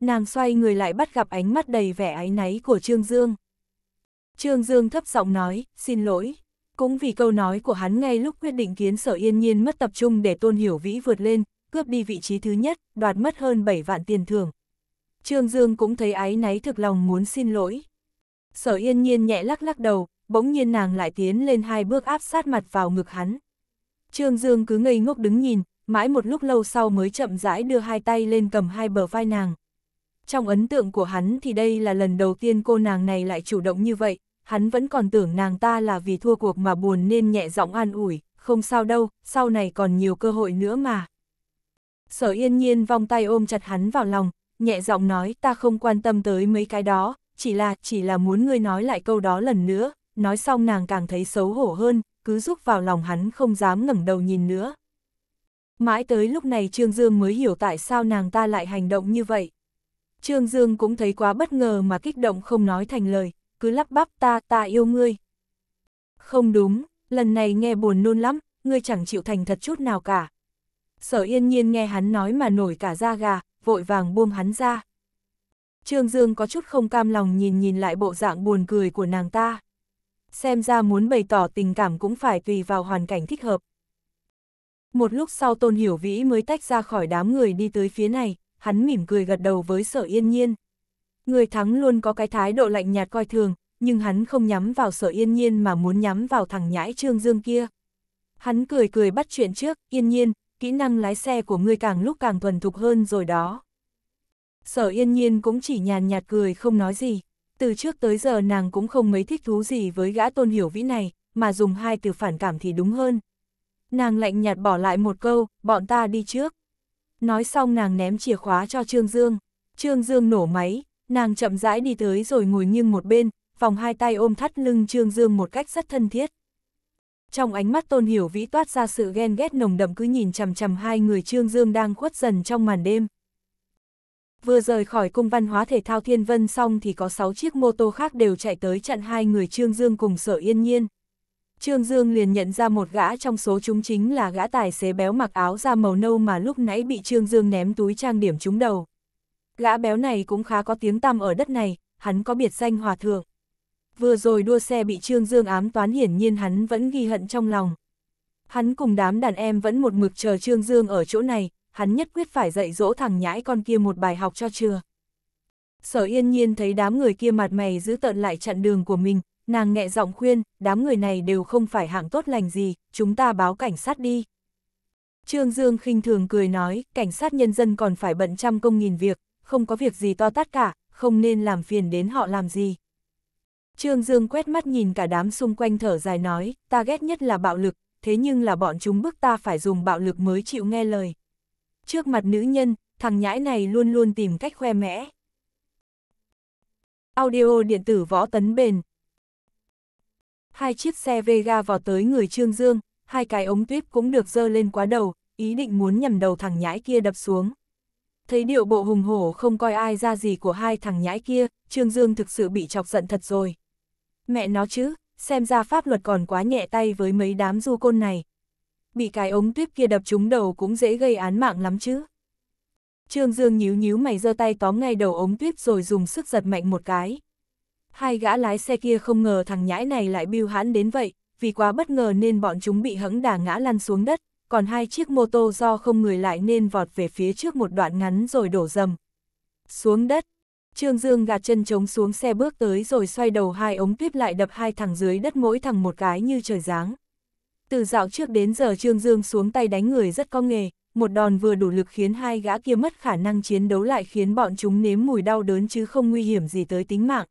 Nàng xoay người lại bắt gặp ánh mắt đầy vẻ áy náy của Trương Dương. Trương Dương thấp giọng nói, xin lỗi. Cũng vì câu nói của hắn ngay lúc quyết định kiến sở yên nhiên mất tập trung để tôn hiểu vĩ vượt lên, cướp đi vị trí thứ nhất, đoạt mất hơn 7 vạn tiền thưởng. Trương Dương cũng thấy áy náy thực lòng muốn xin lỗi. Sở yên nhiên nhẹ lắc lắc đầu, bỗng nhiên nàng lại tiến lên hai bước áp sát mặt vào ngực hắn. Trương Dương cứ ngây ngốc đứng nhìn, mãi một lúc lâu sau mới chậm rãi đưa hai tay lên cầm hai bờ vai nàng. Trong ấn tượng của hắn thì đây là lần đầu tiên cô nàng này lại chủ động như vậy, hắn vẫn còn tưởng nàng ta là vì thua cuộc mà buồn nên nhẹ giọng an ủi, không sao đâu, sau này còn nhiều cơ hội nữa mà. Sở yên nhiên vòng tay ôm chặt hắn vào lòng, nhẹ giọng nói ta không quan tâm tới mấy cái đó, chỉ là, chỉ là muốn ngươi nói lại câu đó lần nữa, nói xong nàng càng thấy xấu hổ hơn, cứ rúc vào lòng hắn không dám ngẩng đầu nhìn nữa. Mãi tới lúc này Trương Dương mới hiểu tại sao nàng ta lại hành động như vậy. Trương Dương cũng thấy quá bất ngờ mà kích động không nói thành lời, cứ lắp bắp ta, ta yêu ngươi. Không đúng, lần này nghe buồn nôn lắm, ngươi chẳng chịu thành thật chút nào cả. Sở yên nhiên nghe hắn nói mà nổi cả da gà, vội vàng buông hắn ra. Trương Dương có chút không cam lòng nhìn nhìn lại bộ dạng buồn cười của nàng ta. Xem ra muốn bày tỏ tình cảm cũng phải tùy vào hoàn cảnh thích hợp. Một lúc sau Tôn Hiểu Vĩ mới tách ra khỏi đám người đi tới phía này, hắn mỉm cười gật đầu với sở yên nhiên. Người thắng luôn có cái thái độ lạnh nhạt coi thường, nhưng hắn không nhắm vào sở yên nhiên mà muốn nhắm vào thằng nhãi trương dương kia. Hắn cười cười bắt chuyện trước, yên nhiên, kỹ năng lái xe của ngươi càng lúc càng thuần thục hơn rồi đó. Sở yên nhiên cũng chỉ nhàn nhạt cười không nói gì, từ trước tới giờ nàng cũng không mấy thích thú gì với gã tôn hiểu vĩ này, mà dùng hai từ phản cảm thì đúng hơn, Nàng lạnh nhạt bỏ lại một câu, bọn ta đi trước. Nói xong nàng ném chìa khóa cho Trương Dương. Trương Dương nổ máy, nàng chậm rãi đi tới rồi ngồi nghiêng một bên, vòng hai tay ôm thắt lưng Trương Dương một cách rất thân thiết. Trong ánh mắt Tôn Hiểu Vĩ toát ra sự ghen ghét nồng đậm cứ nhìn chằm chằm hai người Trương Dương đang khuất dần trong màn đêm. Vừa rời khỏi cung văn hóa thể thao Thiên Vân xong thì có 6 chiếc mô tô khác đều chạy tới chặn hai người Trương Dương cùng Sở Yên Nhiên. Trương Dương liền nhận ra một gã trong số chúng chính là gã tài xế béo mặc áo da màu nâu mà lúc nãy bị Trương Dương ném túi trang điểm trúng đầu. Gã béo này cũng khá có tiếng tăm ở đất này, hắn có biệt danh hòa thượng. Vừa rồi đua xe bị Trương Dương ám toán hiển nhiên hắn vẫn ghi hận trong lòng. Hắn cùng đám đàn em vẫn một mực chờ Trương Dương ở chỗ này, hắn nhất quyết phải dạy dỗ thằng nhãi con kia một bài học cho chưa. Sở yên nhiên thấy đám người kia mặt mày giữ tợn lại chặn đường của mình, Nàng nghẹ giọng khuyên, đám người này đều không phải hạng tốt lành gì, chúng ta báo cảnh sát đi. Trương Dương khinh thường cười nói, cảnh sát nhân dân còn phải bận trăm công nghìn việc, không có việc gì to tát cả, không nên làm phiền đến họ làm gì. Trương Dương quét mắt nhìn cả đám xung quanh thở dài nói, ta ghét nhất là bạo lực, thế nhưng là bọn chúng bức ta phải dùng bạo lực mới chịu nghe lời. Trước mặt nữ nhân, thằng nhãi này luôn luôn tìm cách khoe mẽ. Audio điện tử võ tấn bền, Hai chiếc xe Vega vào tới người Trương Dương, hai cái ống tuyếp cũng được dơ lên quá đầu, ý định muốn nhằm đầu thằng nhãi kia đập xuống. Thấy điệu bộ hùng hổ không coi ai ra gì của hai thằng nhãi kia, Trương Dương thực sự bị chọc giận thật rồi. Mẹ nó chứ, xem ra pháp luật còn quá nhẹ tay với mấy đám du côn này. Bị cái ống tuyếp kia đập trúng đầu cũng dễ gây án mạng lắm chứ. Trương Dương nhíu nhíu mày giơ tay tóm ngay đầu ống tuyếp rồi dùng sức giật mạnh một cái. Hai gã lái xe kia không ngờ thằng nhãi này lại biêu hãn đến vậy, vì quá bất ngờ nên bọn chúng bị hẫng đà ngã lăn xuống đất, còn hai chiếc mô tô do không người lại nên vọt về phía trước một đoạn ngắn rồi đổ dầm. Xuống đất, Trương Dương gạt chân trống xuống xe bước tới rồi xoay đầu hai ống tuyếp lại đập hai thằng dưới đất mỗi thằng một cái như trời giáng. Từ dạo trước đến giờ Trương Dương xuống tay đánh người rất có nghề, một đòn vừa đủ lực khiến hai gã kia mất khả năng chiến đấu lại khiến bọn chúng nếm mùi đau đớn chứ không nguy hiểm gì tới tính mạng.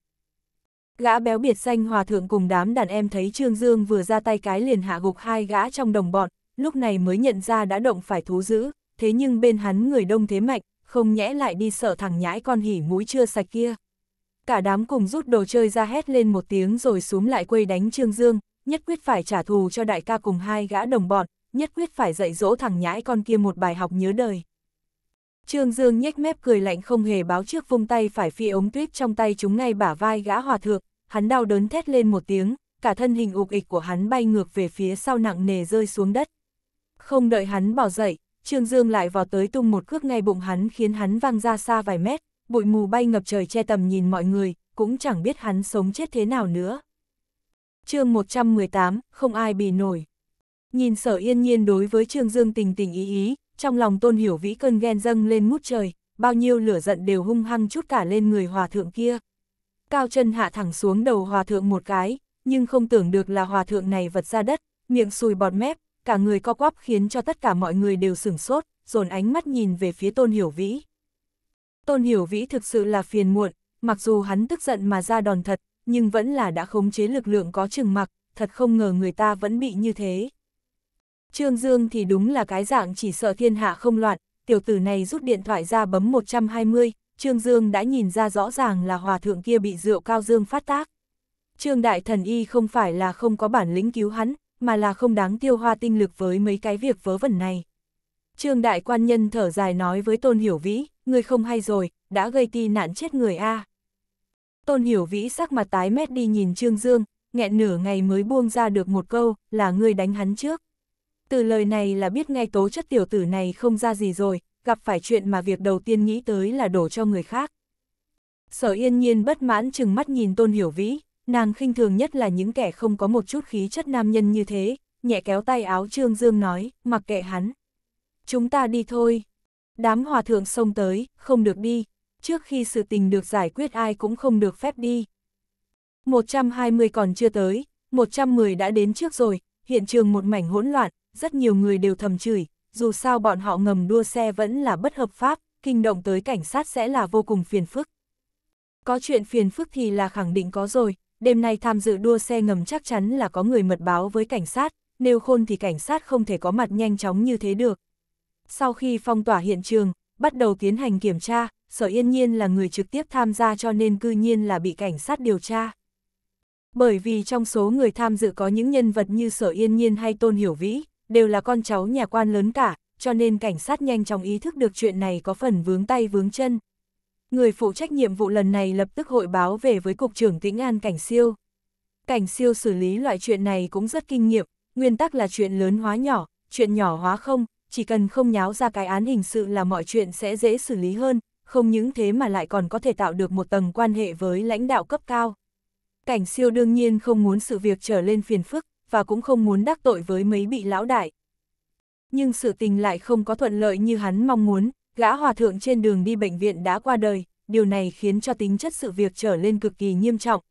Gã béo biệt danh hòa thượng cùng đám đàn em thấy Trương Dương vừa ra tay cái liền hạ gục hai gã trong đồng bọn, lúc này mới nhận ra đã động phải thú dữ, thế nhưng bên hắn người đông thế mạnh, không nhẽ lại đi sợ thằng nhãi con hỉ mũi chưa sạch kia. Cả đám cùng rút đồ chơi ra hét lên một tiếng rồi xuống lại quây đánh Trương Dương, nhất quyết phải trả thù cho đại ca cùng hai gã đồng bọn, nhất quyết phải dạy dỗ thằng nhãi con kia một bài học nhớ đời. Trương Dương nhếch mép cười lạnh không hề báo trước vung tay phải phi ống tuyết trong tay chúng ngay bả vai gã hòa thượng, hắn đau đớn thét lên một tiếng, cả thân hình ục ịch của hắn bay ngược về phía sau nặng nề rơi xuống đất. Không đợi hắn bỏ dậy, Trương Dương lại vào tới tung một cước ngay bụng hắn khiến hắn văng ra xa vài mét, bụi mù bay ngập trời che tầm nhìn mọi người, cũng chẳng biết hắn sống chết thế nào nữa. chương 118, không ai bị nổi. Nhìn sở yên nhiên đối với Trương Dương tình tình ý ý, trong lòng tôn hiểu vĩ cơn ghen dâng lên mút trời, bao nhiêu lửa giận đều hung hăng chút cả lên người hòa thượng kia, cao chân hạ thẳng xuống đầu hòa thượng một cái, nhưng không tưởng được là hòa thượng này vật ra đất, miệng sùi bọt mép, cả người co quắp khiến cho tất cả mọi người đều sửng sốt, dồn ánh mắt nhìn về phía Tôn Hiểu Vĩ. Tôn Hiểu Vĩ thực sự là phiền muộn, mặc dù hắn tức giận mà ra đòn thật, nhưng vẫn là đã khống chế lực lượng có chừng mặc, thật không ngờ người ta vẫn bị như thế. Trương Dương thì đúng là cái dạng chỉ sợ thiên hạ không loạn, tiểu tử này rút điện thoại ra bấm 120, Trương Dương đã nhìn ra rõ ràng là hòa thượng kia bị rượu cao dương phát tác. Trương Đại Thần Y không phải là không có bản lĩnh cứu hắn, mà là không đáng tiêu hoa tinh lực với mấy cái việc vớ vẩn này. Trương Đại Quan Nhân thở dài nói với Tôn Hiểu Vĩ, người không hay rồi, đã gây ti nạn chết người a. Tôn Hiểu Vĩ sắc mặt tái mét đi nhìn Trương Dương, nghẹn nửa ngày mới buông ra được một câu, là người đánh hắn trước. Từ lời này là biết ngay tố chất tiểu tử này không ra gì rồi, gặp phải chuyện mà việc đầu tiên nghĩ tới là đổ cho người khác. Sở yên nhiên bất mãn chừng mắt nhìn tôn hiểu vĩ, nàng khinh thường nhất là những kẻ không có một chút khí chất nam nhân như thế, nhẹ kéo tay áo Trương Dương nói, mặc kệ hắn. Chúng ta đi thôi. Đám hòa thượng xông tới, không được đi. Trước khi sự tình được giải quyết ai cũng không được phép đi. 120 còn chưa tới, 110 đã đến trước rồi, hiện trường một mảnh hỗn loạn, rất nhiều người đều thầm chửi, dù sao bọn họ ngầm đua xe vẫn là bất hợp pháp, kinh động tới cảnh sát sẽ là vô cùng phiền phức. Có chuyện phiền phức thì là khẳng định có rồi, đêm nay tham dự đua xe ngầm chắc chắn là có người mật báo với cảnh sát, nếu khôn thì cảnh sát không thể có mặt nhanh chóng như thế được. Sau khi phong tỏa hiện trường, bắt đầu tiến hành kiểm tra, sở yên nhiên là người trực tiếp tham gia cho nên cư nhiên là bị cảnh sát điều tra. Bởi vì trong số người tham dự có những nhân vật như sở yên nhiên hay tôn hiểu vĩ, đều là con cháu nhà quan lớn cả, cho nên cảnh sát nhanh chóng ý thức được chuyện này có phần vướng tay vướng chân. Người phụ trách nhiệm vụ lần này lập tức hội báo về với Cục trưởng Tĩnh An Cảnh Siêu. Cảnh Siêu xử lý loại chuyện này cũng rất kinh nghiệm, nguyên tắc là chuyện lớn hóa nhỏ, chuyện nhỏ hóa không, chỉ cần không nháo ra cái án hình sự là mọi chuyện sẽ dễ xử lý hơn, không những thế mà lại còn có thể tạo được một tầng quan hệ với lãnh đạo cấp cao. Cảnh siêu đương nhiên không muốn sự việc trở lên phiền phức, và cũng không muốn đắc tội với mấy bị lão đại. Nhưng sự tình lại không có thuận lợi như hắn mong muốn, gã hòa thượng trên đường đi bệnh viện đã qua đời, điều này khiến cho tính chất sự việc trở lên cực kỳ nghiêm trọng.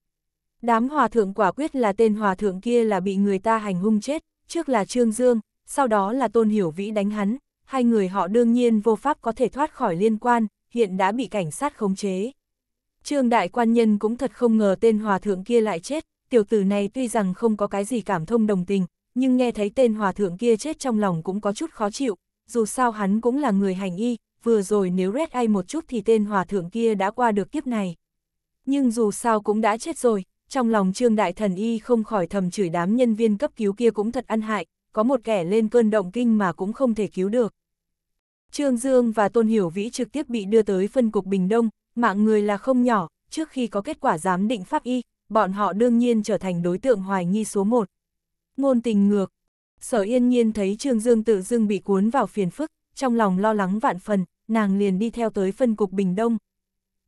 Đám hòa thượng quả quyết là tên hòa thượng kia là bị người ta hành hung chết, trước là Trương Dương, sau đó là Tôn Hiểu Vĩ đánh hắn, hai người họ đương nhiên vô pháp có thể thoát khỏi liên quan, hiện đã bị cảnh sát khống chế. Trương Đại Quan Nhân cũng thật không ngờ tên hòa thượng kia lại chết, tiểu tử này tuy rằng không có cái gì cảm thông đồng tình, nhưng nghe thấy tên hòa thượng kia chết trong lòng cũng có chút khó chịu, dù sao hắn cũng là người hành y, vừa rồi nếu rét ai một chút thì tên hòa thượng kia đã qua được kiếp này. Nhưng dù sao cũng đã chết rồi, trong lòng trương đại thần y không khỏi thầm chửi đám nhân viên cấp cứu kia cũng thật ăn hại, có một kẻ lên cơn động kinh mà cũng không thể cứu được. Trương Dương và Tôn Hiểu Vĩ trực tiếp bị đưa tới phân cục Bình Đông, mạng người là không nhỏ, trước khi có kết quả giám định pháp y, bọn họ đương nhiên trở thành đối tượng hoài nghi số một. Ngôn tình ngược, sở yên nhiên thấy Trương Dương tự dưng bị cuốn vào phiền phức, trong lòng lo lắng vạn phần, nàng liền đi theo tới phân cục Bình Đông.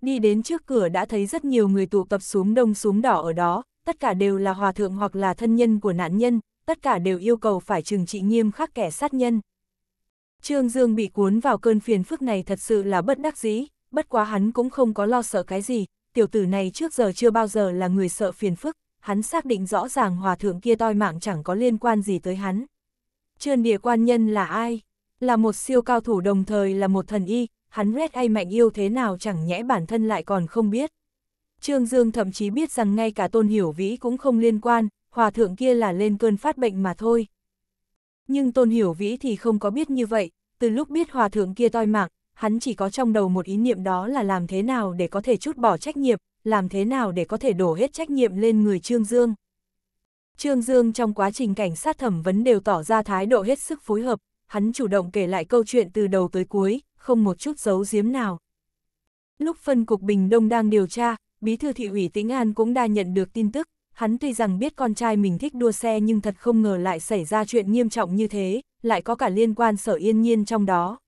Đi đến trước cửa đã thấy rất nhiều người tụ tập xuống đông xuống đỏ ở đó, tất cả đều là hòa thượng hoặc là thân nhân của nạn nhân, tất cả đều yêu cầu phải trừng trị nghiêm khắc kẻ sát nhân. Trương Dương bị cuốn vào cơn phiền phức này thật sự là bất đắc dĩ, bất quá hắn cũng không có lo sợ cái gì, tiểu tử này trước giờ chưa bao giờ là người sợ phiền phức, hắn xác định rõ ràng hòa thượng kia toi mạng chẳng có liên quan gì tới hắn. Trơn địa quan nhân là ai? Là một siêu cao thủ đồng thời là một thần y, hắn Red hay mạnh yêu thế nào chẳng nhẽ bản thân lại còn không biết. Trương Dương thậm chí biết rằng ngay cả tôn hiểu vĩ cũng không liên quan, hòa thượng kia là lên cơn phát bệnh mà thôi. Nhưng tôn hiểu vĩ thì không có biết như vậy, từ lúc biết hòa thượng kia toi mạng, hắn chỉ có trong đầu một ý niệm đó là làm thế nào để có thể chút bỏ trách nhiệm, làm thế nào để có thể đổ hết trách nhiệm lên người Trương Dương. Trương Dương trong quá trình cảnh sát thẩm vấn đều tỏ ra thái độ hết sức phối hợp, hắn chủ động kể lại câu chuyện từ đầu tới cuối, không một chút giấu giếm nào. Lúc phân cục Bình Đông đang điều tra, bí thư thị ủy Tĩnh An cũng đã nhận được tin tức, hắn tuy rằng biết con trai mình thích đua xe nhưng thật không ngờ lại xảy ra chuyện nghiêm trọng như thế, lại có cả liên quan sở yên nhiên trong đó.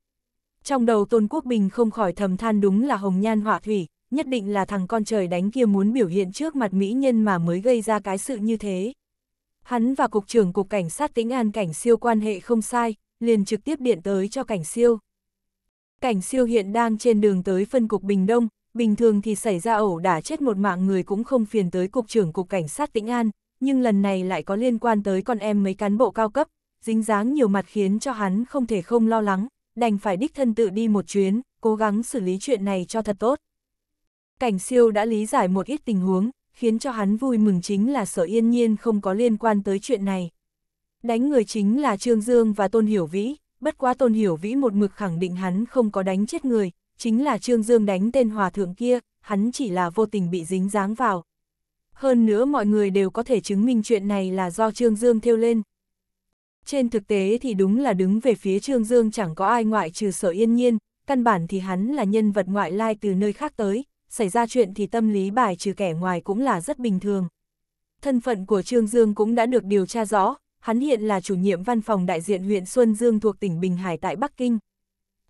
Trong đầu Tôn Quốc Bình không khỏi thầm than đúng là hồng nhan họa thủy, nhất định là thằng con trời đánh kia muốn biểu hiện trước mặt mỹ nhân mà mới gây ra cái sự như thế. Hắn và Cục trưởng Cục Cảnh sát Tĩnh An Cảnh Siêu quan hệ không sai, liền trực tiếp điện tới cho Cảnh Siêu. Cảnh Siêu hiện đang trên đường tới phân cục Bình Đông, bình thường thì xảy ra ẩu đả chết một mạng người cũng không phiền tới Cục trưởng Cục Cảnh sát Tĩnh An, nhưng lần này lại có liên quan tới con em mấy cán bộ cao cấp, dính dáng nhiều mặt khiến cho hắn không thể không lo lắng, đành phải đích thân tự đi một chuyến, cố gắng xử lý chuyện này cho thật tốt. Cảnh siêu đã lý giải một ít tình huống, khiến cho hắn vui mừng chính là sở yên nhiên không có liên quan tới chuyện này. Đánh người chính là Trương Dương và Tôn Hiểu Vĩ, bất quá Tôn Hiểu Vĩ một mực khẳng định hắn không có đánh chết người, chính là Trương Dương đánh tên hòa thượng kia, hắn chỉ là vô tình bị dính dáng vào. Hơn nữa mọi người đều có thể chứng minh chuyện này là do Trương Dương thiêu lên. Trên thực tế thì đúng là đứng về phía Trương Dương chẳng có ai ngoại trừ sở yên nhiên, căn bản thì hắn là nhân vật ngoại lai từ nơi khác tới, xảy ra chuyện thì tâm lý bài trừ kẻ ngoài cũng là rất bình thường. Thân phận của Trương Dương cũng đã được điều tra rõ, hắn hiện là chủ nhiệm văn phòng đại diện huyện Xuân Dương thuộc tỉnh Bình Hải tại Bắc Kinh.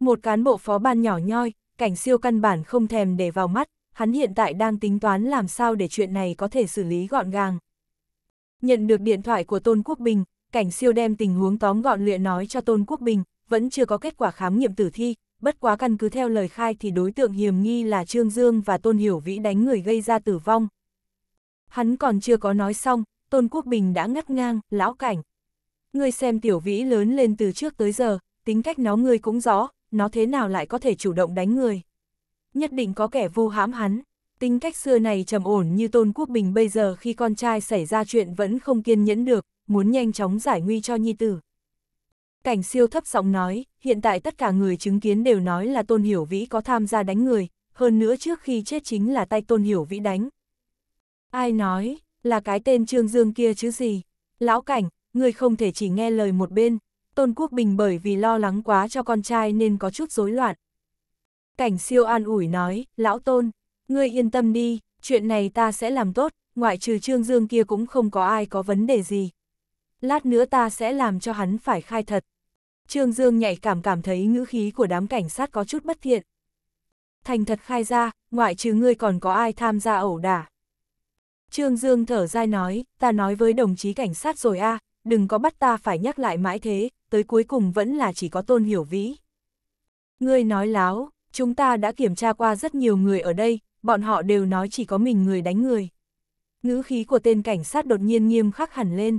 Một cán bộ phó ban nhỏ nhoi, cảnh siêu căn bản không thèm để vào mắt, hắn hiện tại đang tính toán làm sao để chuyện này có thể xử lý gọn gàng. Nhận được điện thoại của Tôn Quốc Bình, cảnh siêu đem tình huống tóm gọn luyện nói cho Tôn Quốc Bình, vẫn chưa có kết quả khám nghiệm tử thi, bất quá căn cứ theo lời khai thì đối tượng hiểm nghi là Trương Dương và Tôn Hiểu Vĩ đánh người gây ra tử vong. Hắn còn chưa có nói xong, Tôn Quốc Bình đã ngắt ngang, lão cảnh. Ngươi xem tiểu vĩ lớn lên từ trước tới giờ, tính cách nó ngươi cũng rõ, nó thế nào lại có thể chủ động đánh người. Nhất định có kẻ vô hãm hắn, tính cách xưa này trầm ổn như Tôn Quốc Bình bây giờ khi con trai xảy ra chuyện vẫn không kiên nhẫn được, muốn nhanh chóng giải nguy cho nhi tử. Cảnh siêu thấp giọng nói, hiện tại tất cả người chứng kiến đều nói là Tôn Hiểu Vĩ có tham gia đánh người, hơn nữa trước khi chết chính là tay Tôn Hiểu Vĩ đánh. Ai nói, là cái tên Trương Dương kia chứ gì? Lão Cảnh, người không thể chỉ nghe lời một bên, Tôn Quốc Bình bởi vì lo lắng quá cho con trai nên có chút rối loạn. Cảnh siêu an ủi nói, lão Tôn, ngươi yên tâm đi, chuyện này ta sẽ làm tốt, ngoại trừ Trương Dương kia cũng không có ai có vấn đề gì lát nữa ta sẽ làm cho hắn phải khai thật. Trương Dương nhạy cảm cảm thấy ngữ khí của đám cảnh sát có chút bất thiện. Thành thật khai ra, ngoại trừ ngươi còn có ai tham gia ẩu đả. Trương Dương thở dai nói, ta nói với đồng chí cảnh sát rồi a đừng có bắt ta phải nhắc lại mãi thế, tới cuối cùng vẫn là chỉ có tôn hiểu vĩ. Ngươi nói láo, chúng ta đã kiểm tra qua rất nhiều người ở đây, bọn họ đều nói chỉ có mình người đánh người. Ngữ khí của tên cảnh sát đột nhiên nghiêm khắc hẳn lên,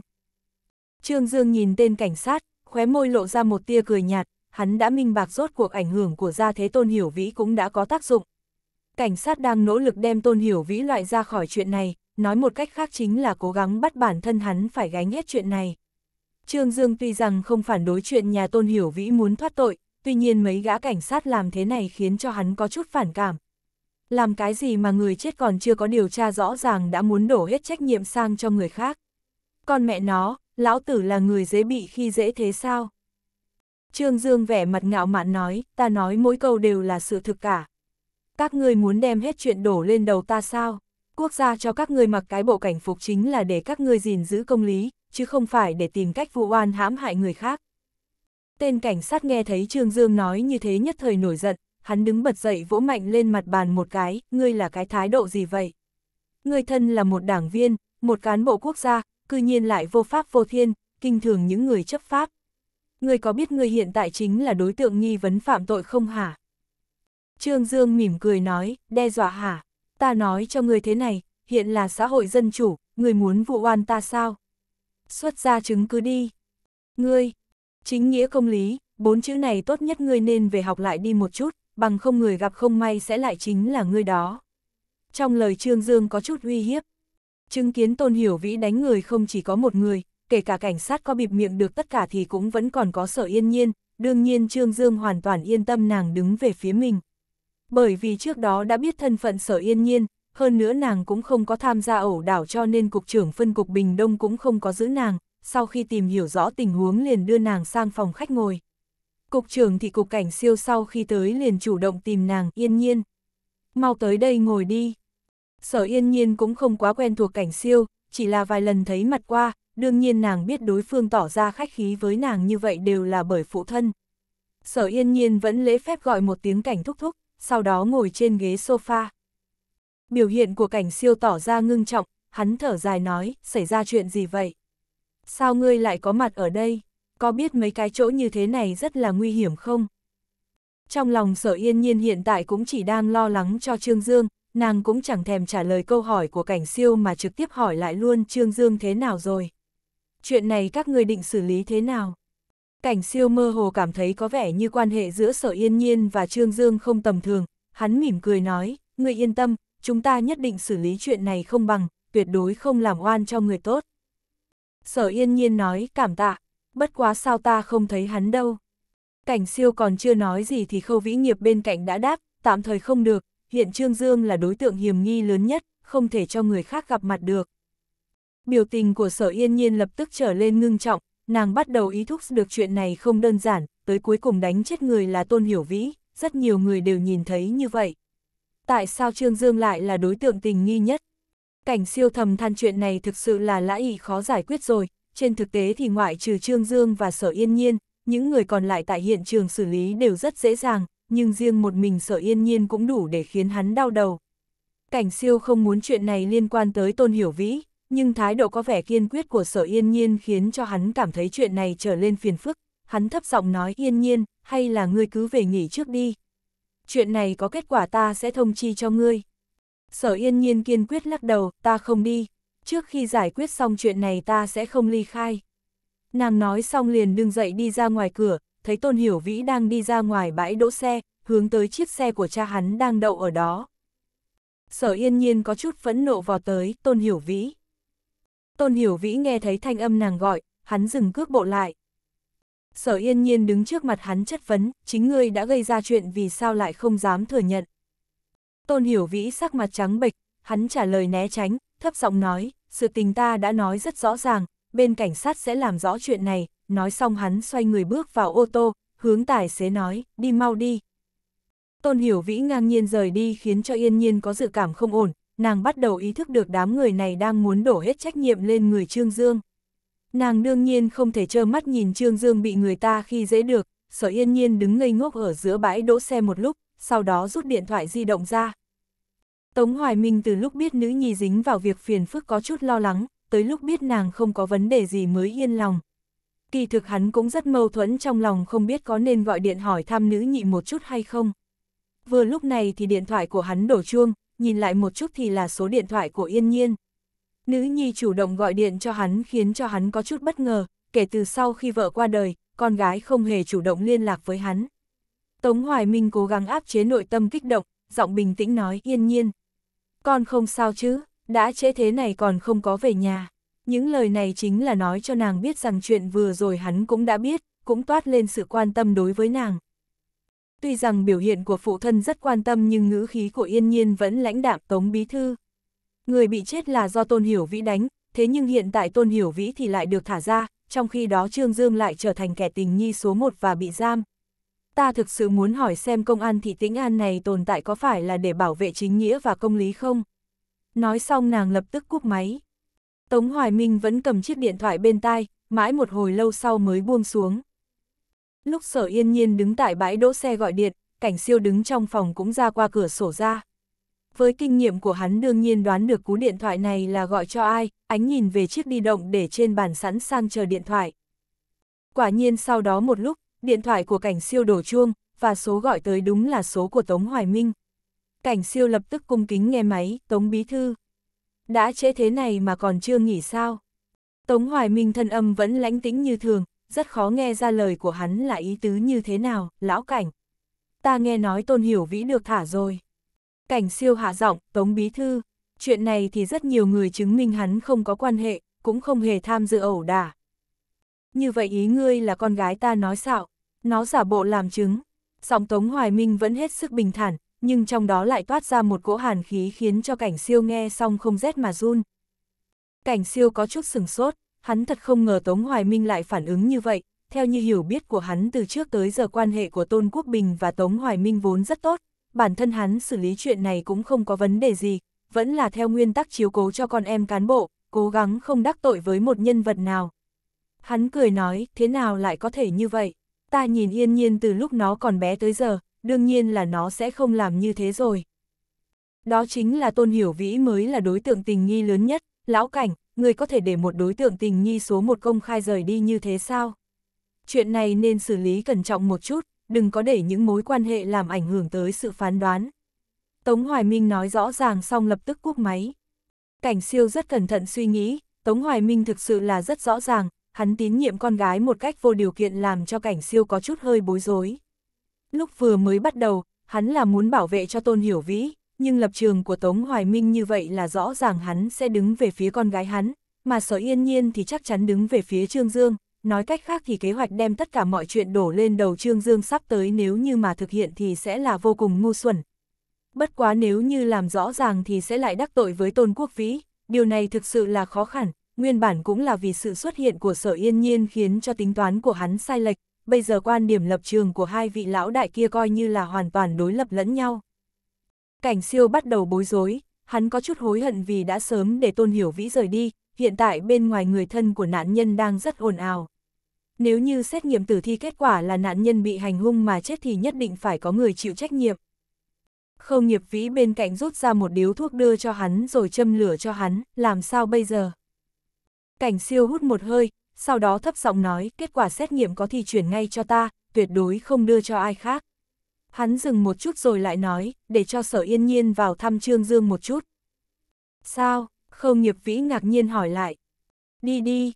Trương Dương nhìn tên cảnh sát, khóe môi lộ ra một tia cười nhạt, hắn đã minh bạc rốt cuộc ảnh hưởng của gia thế tôn hiểu vĩ cũng đã có tác dụng. Cảnh sát đang nỗ lực đem tôn hiểu vĩ loại ra khỏi chuyện này, nói một cách khác chính là cố gắng bắt bản thân hắn phải gánh hết chuyện này. Trương Dương tuy rằng không phản đối chuyện nhà tôn hiểu vĩ muốn thoát tội, tuy nhiên mấy gã cảnh sát làm thế này khiến cho hắn có chút phản cảm. Làm cái gì mà người chết còn chưa có điều tra rõ ràng đã muốn đổ hết trách nhiệm sang cho người khác. Con mẹ nó, lão tử là người dễ bị khi dễ thế sao? Trương Dương vẻ mặt ngạo mạn nói, ta nói mỗi câu đều là sự thực cả. Các ngươi muốn đem hết chuyện đổ lên đầu ta sao? Quốc gia cho các ngươi mặc cái bộ cảnh phục chính là để các ngươi gìn giữ công lý, chứ không phải để tìm cách vụ oan hãm hại người khác. Tên cảnh sát nghe thấy Trương Dương nói như thế nhất thời nổi giận, hắn đứng bật dậy vỗ mạnh lên mặt bàn một cái, ngươi là cái thái độ gì vậy? Ngươi thân là một đảng viên, một cán bộ quốc gia, cư nhiên lại vô pháp vô thiên, kinh thường những người chấp pháp. Người có biết người hiện tại chính là đối tượng nghi vấn phạm tội không hả? Trương Dương mỉm cười nói, đe dọa hả? Ta nói cho người thế này, hiện là xã hội dân chủ, người muốn vụ oan ta sao? Xuất ra chứng cứ đi. Ngươi, chính nghĩa công lý, bốn chữ này tốt nhất ngươi nên về học lại đi một chút, bằng không người gặp không may sẽ lại chính là ngươi đó. Trong lời Trương Dương có chút uy hiếp, Chứng kiến Tôn Hiểu Vĩ đánh người không chỉ có một người, kể cả cảnh sát có bịp miệng được tất cả thì cũng vẫn còn có sở yên nhiên, đương nhiên Trương Dương hoàn toàn yên tâm nàng đứng về phía mình. Bởi vì trước đó đã biết thân phận sở yên nhiên, hơn nữa nàng cũng không có tham gia ẩu đảo cho nên cục trưởng phân cục Bình Đông cũng không có giữ nàng, sau khi tìm hiểu rõ tình huống liền đưa nàng sang phòng khách ngồi. Cục trưởng thì cục cảnh siêu sau khi tới liền chủ động tìm nàng yên nhiên. Mau tới đây ngồi đi sở yên nhiên cũng không quá quen thuộc cảnh siêu, chỉ là vài lần thấy mặt qua, đương nhiên nàng biết đối phương tỏ ra khách khí với nàng như vậy đều là bởi phụ thân. Sở yên nhiên vẫn lễ phép gọi một tiếng cảnh thúc thúc, sau đó ngồi trên ghế sofa. Biểu hiện của cảnh siêu tỏ ra ngưng trọng, hắn thở dài nói, xảy ra chuyện gì vậy? Sao ngươi lại có mặt ở đây? Có biết mấy cái chỗ như thế này rất là nguy hiểm không? Trong lòng sở yên nhiên hiện tại cũng chỉ đang lo lắng cho Trương Dương, nàng cũng chẳng thèm trả lời câu hỏi của cảnh siêu mà trực tiếp hỏi lại luôn Trương Dương thế nào rồi. Chuyện này các người định xử lý thế nào? Cảnh siêu mơ hồ cảm thấy có vẻ như quan hệ giữa sở yên nhiên và Trương Dương không tầm thường, hắn mỉm cười nói, người yên tâm, chúng ta nhất định xử lý chuyện này không bằng, tuyệt đối không làm oan cho người tốt. Sở yên nhiên nói, cảm tạ, bất quá sao ta không thấy hắn đâu. Cảnh siêu còn chưa nói gì thì khâu vĩ nghiệp bên cạnh đã đáp, tạm thời không được, hiện Trương Dương là đối tượng hiểm nghi lớn nhất, không thể cho người khác gặp mặt được. Biểu tình của sở yên nhiên lập tức trở lên ngưng trọng, nàng bắt đầu ý thức được chuyện này không đơn giản, tới cuối cùng đánh chết người là tôn hiểu vĩ, rất nhiều người đều nhìn thấy như vậy. Tại sao Trương Dương lại là đối tượng tình nghi nhất? Cảnh siêu thầm than chuyện này thực sự là lã ý khó giải quyết rồi, trên thực tế thì ngoại trừ Trương Dương và sở yên nhiên, những người còn lại tại hiện trường xử lý đều rất dễ dàng, nhưng riêng một mình sở yên nhiên cũng đủ để khiến hắn đau đầu. Cảnh siêu không muốn chuyện này liên quan tới tôn hiểu vĩ, nhưng thái độ có vẻ kiên quyết của sở yên nhiên khiến cho hắn cảm thấy chuyện này trở lên phiền phức. Hắn thấp giọng nói yên nhiên, hay là ngươi cứ về nghỉ trước đi. Chuyện này có kết quả ta sẽ thông chi cho ngươi. Sở yên nhiên kiên quyết lắc đầu, ta không đi. Trước khi giải quyết xong chuyện này ta sẽ không ly khai. Nàng nói xong liền đứng dậy đi ra ngoài cửa, thấy Tôn Hiểu Vĩ đang đi ra ngoài bãi đỗ xe, hướng tới chiếc xe của cha hắn đang đậu ở đó. Sở yên nhiên có chút phẫn nộ vò tới Tôn Hiểu Vĩ. Tôn Hiểu Vĩ nghe thấy thanh âm nàng gọi, hắn dừng cước bộ lại. Sở yên nhiên đứng trước mặt hắn chất vấn, chính ngươi đã gây ra chuyện vì sao lại không dám thừa nhận. Tôn Hiểu Vĩ sắc mặt trắng bệch, hắn trả lời né tránh, thấp giọng nói, sự tình ta đã nói rất rõ ràng, bên cảnh sát sẽ làm rõ chuyện này, nói xong hắn xoay người bước vào ô tô, hướng tài xế nói, đi mau đi. Tôn Hiểu Vĩ ngang nhiên rời đi khiến cho Yên Nhiên có dự cảm không ổn, nàng bắt đầu ý thức được đám người này đang muốn đổ hết trách nhiệm lên người Trương Dương. Nàng đương nhiên không thể trơ mắt nhìn Trương Dương bị người ta khi dễ được, sở Yên Nhiên đứng ngây ngốc ở giữa bãi đỗ xe một lúc, sau đó rút điện thoại di động ra. Tống Hoài Minh từ lúc biết nữ nhi dính vào việc phiền phức có chút lo lắng, tới lúc biết nàng không có vấn đề gì mới yên lòng, kỳ thực hắn cũng rất mâu thuẫn trong lòng không biết có nên gọi điện hỏi thăm nữ nhị một chút hay không. Vừa lúc này thì điện thoại của hắn đổ chuông, nhìn lại một chút thì là số điện thoại của Yên Nhiên. Nữ nhi chủ động gọi điện cho hắn khiến cho hắn có chút bất ngờ, kể từ sau khi vợ qua đời, con gái không hề chủ động liên lạc với hắn. Tống Hoài Minh cố gắng áp chế nội tâm kích động, giọng bình tĩnh nói Yên Nhiên. Con không sao chứ, đã trễ thế này còn không có về nhà. Những lời này chính là nói cho nàng biết rằng chuyện vừa rồi hắn cũng đã biết, cũng toát lên sự quan tâm đối với nàng. Tuy rằng biểu hiện của phụ thân rất quan tâm nhưng ngữ khí của yên nhiên vẫn lãnh đạm tống bí thư. Người bị chết là do Tôn Hiểu Vĩ đánh, thế nhưng hiện tại Tôn Hiểu Vĩ thì lại được thả ra, trong khi đó Trương Dương lại trở thành kẻ tình nghi số một và bị giam. Ta thực sự muốn hỏi xem công an thị tĩnh an này tồn tại có phải là để bảo vệ chính nghĩa và công lý không? Nói xong nàng lập tức cúp máy. Tống Hoài Minh vẫn cầm chiếc điện thoại bên tai, mãi một hồi lâu sau mới buông xuống. Lúc sở yên nhiên đứng tại bãi đỗ xe gọi điện, cảnh siêu đứng trong phòng cũng ra qua cửa sổ ra. Với kinh nghiệm của hắn đương nhiên đoán được cú điện thoại này là gọi cho ai, ánh nhìn về chiếc đi động để trên bàn sẵn sang chờ điện thoại. Quả nhiên sau đó một lúc, điện thoại của cảnh siêu đổ chuông, và số gọi tới đúng là số của Tống Hoài Minh. Cảnh siêu lập tức cung kính nghe máy, Tống Bí Thư. Đã trễ thế này mà còn chưa nghỉ sao? Tống Hoài Minh thân âm vẫn lãnh tĩnh như thường, rất khó nghe ra lời của hắn là ý tứ như thế nào, lão cảnh. Ta nghe nói tôn hiểu vĩ được thả rồi. Cảnh siêu hạ giọng, tống bí thư, chuyện này thì rất nhiều người chứng minh hắn không có quan hệ, cũng không hề tham dự ẩu đả. Như vậy ý ngươi là con gái ta nói xạo, nó giả bộ làm chứng. Giọng tống hoài minh vẫn hết sức bình thản, nhưng trong đó lại toát ra một cỗ hàn khí khiến cho cảnh siêu nghe xong không rét mà run. Cảnh siêu có chút sừng sốt, hắn thật không ngờ Tống Hoài Minh lại phản ứng như vậy, theo như hiểu biết của hắn từ trước tới giờ quan hệ của Tôn Quốc Bình và Tống Hoài Minh vốn rất tốt, bản thân hắn xử lý chuyện này cũng không có vấn đề gì, vẫn là theo nguyên tắc chiếu cố cho con em cán bộ, cố gắng không đắc tội với một nhân vật nào. Hắn cười nói, thế nào lại có thể như vậy? Ta nhìn yên nhiên từ lúc nó còn bé tới giờ, đương nhiên là nó sẽ không làm như thế rồi. Đó chính là Tôn Hiểu Vĩ mới là đối tượng tình nghi lớn nhất, lão cảnh, người có thể để một đối tượng tình nghi số một công khai rời đi như thế sao? Chuyện này nên xử lý cẩn trọng một chút, đừng có để những mối quan hệ làm ảnh hưởng tới sự phán đoán. Tống Hoài Minh nói rõ ràng xong lập tức cúp máy. Cảnh siêu rất cẩn thận suy nghĩ, Tống Hoài Minh thực sự là rất rõ ràng, hắn tín nhiệm con gái một cách vô điều kiện làm cho cảnh siêu có chút hơi bối rối. Lúc vừa mới bắt đầu, hắn là muốn bảo vệ cho Tôn Hiểu Vĩ, nhưng lập trường của Tống Hoài Minh như vậy là rõ ràng hắn sẽ đứng về phía con gái hắn, mà Sở Yên Nhiên thì chắc chắn đứng về phía Trương Dương, nói cách khác thì kế hoạch đem tất cả mọi chuyện đổ lên đầu Trương Dương sắp tới nếu như mà thực hiện thì sẽ là vô cùng ngu xuẩn. Bất quá nếu như làm rõ ràng thì sẽ lại đắc tội với Tôn Quốc Vĩ, điều này thực sự là khó khăn, nguyên bản cũng là vì sự xuất hiện của Sở Yên Nhiên khiến cho tính toán của hắn sai lệch, bây giờ quan điểm lập trường của hai vị lão đại kia coi như là hoàn toàn đối lập lẫn nhau. Cảnh siêu bắt đầu bối rối, hắn có chút hối hận vì đã sớm để tôn hiểu vĩ rời đi, hiện tại bên ngoài người thân của nạn nhân đang rất ồn ào. Nếu như xét nghiệm tử thi kết quả là nạn nhân bị hành hung mà chết thì nhất định phải có người chịu trách nhiệm. không nghiệp vĩ bên cạnh rút ra một điếu thuốc đưa cho hắn rồi châm lửa cho hắn, làm sao bây giờ? Cảnh siêu hút một hơi, sau đó thấp giọng nói kết quả xét nghiệm có thì chuyển ngay cho ta, tuyệt đối không đưa cho ai khác. Hắn dừng một chút rồi lại nói, để cho sở yên nhiên vào thăm Trương Dương một chút. Sao? Khâu nghiệp vĩ ngạc nhiên hỏi lại. Đi đi.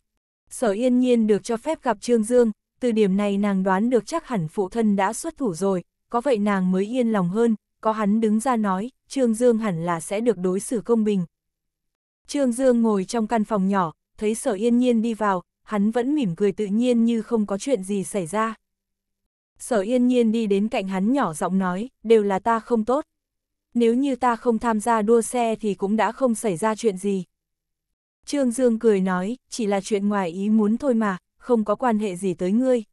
Sở yên nhiên được cho phép gặp Trương Dương, từ điểm này nàng đoán được chắc hẳn phụ thân đã xuất thủ rồi, có vậy nàng mới yên lòng hơn, có hắn đứng ra nói, Trương Dương hẳn là sẽ được đối xử công bình. Trương Dương ngồi trong căn phòng nhỏ, thấy sở yên nhiên đi vào, hắn vẫn mỉm cười tự nhiên như không có chuyện gì xảy ra. Sở yên nhiên đi đến cạnh hắn nhỏ giọng nói, đều là ta không tốt. Nếu như ta không tham gia đua xe thì cũng đã không xảy ra chuyện gì. Trương Dương cười nói, chỉ là chuyện ngoài ý muốn thôi mà, không có quan hệ gì tới ngươi.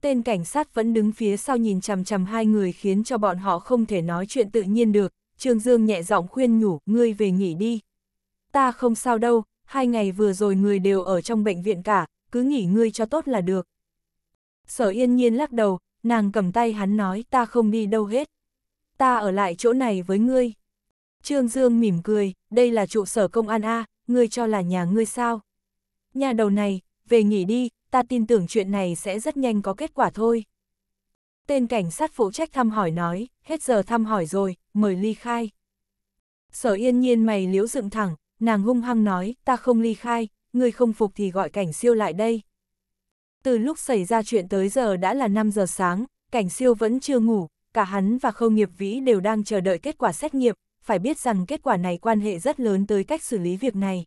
Tên cảnh sát vẫn đứng phía sau nhìn chằm chằm hai người khiến cho bọn họ không thể nói chuyện tự nhiên được. Trương Dương nhẹ giọng khuyên nhủ, ngươi về nghỉ đi. Ta không sao đâu, hai ngày vừa rồi người đều ở trong bệnh viện cả, cứ nghỉ ngơi cho tốt là được. Sở yên nhiên lắc đầu, nàng cầm tay hắn nói ta không đi đâu hết. Ta ở lại chỗ này với ngươi. Trương Dương mỉm cười, đây là trụ sở công an A, ngươi cho là nhà ngươi sao? Nhà đầu này, về nghỉ đi, ta tin tưởng chuyện này sẽ rất nhanh có kết quả thôi. Tên cảnh sát phụ trách thăm hỏi nói, hết giờ thăm hỏi rồi, mời ly khai. Sở yên nhiên mày liếu dựng thẳng, nàng hung hăng nói, ta không ly khai, người không phục thì gọi cảnh siêu lại đây. Từ lúc xảy ra chuyện tới giờ đã là 5 giờ sáng, cảnh siêu vẫn chưa ngủ, cả hắn và khâu nghiệp vĩ đều đang chờ đợi kết quả xét nghiệm, phải biết rằng kết quả này quan hệ rất lớn tới cách xử lý việc này.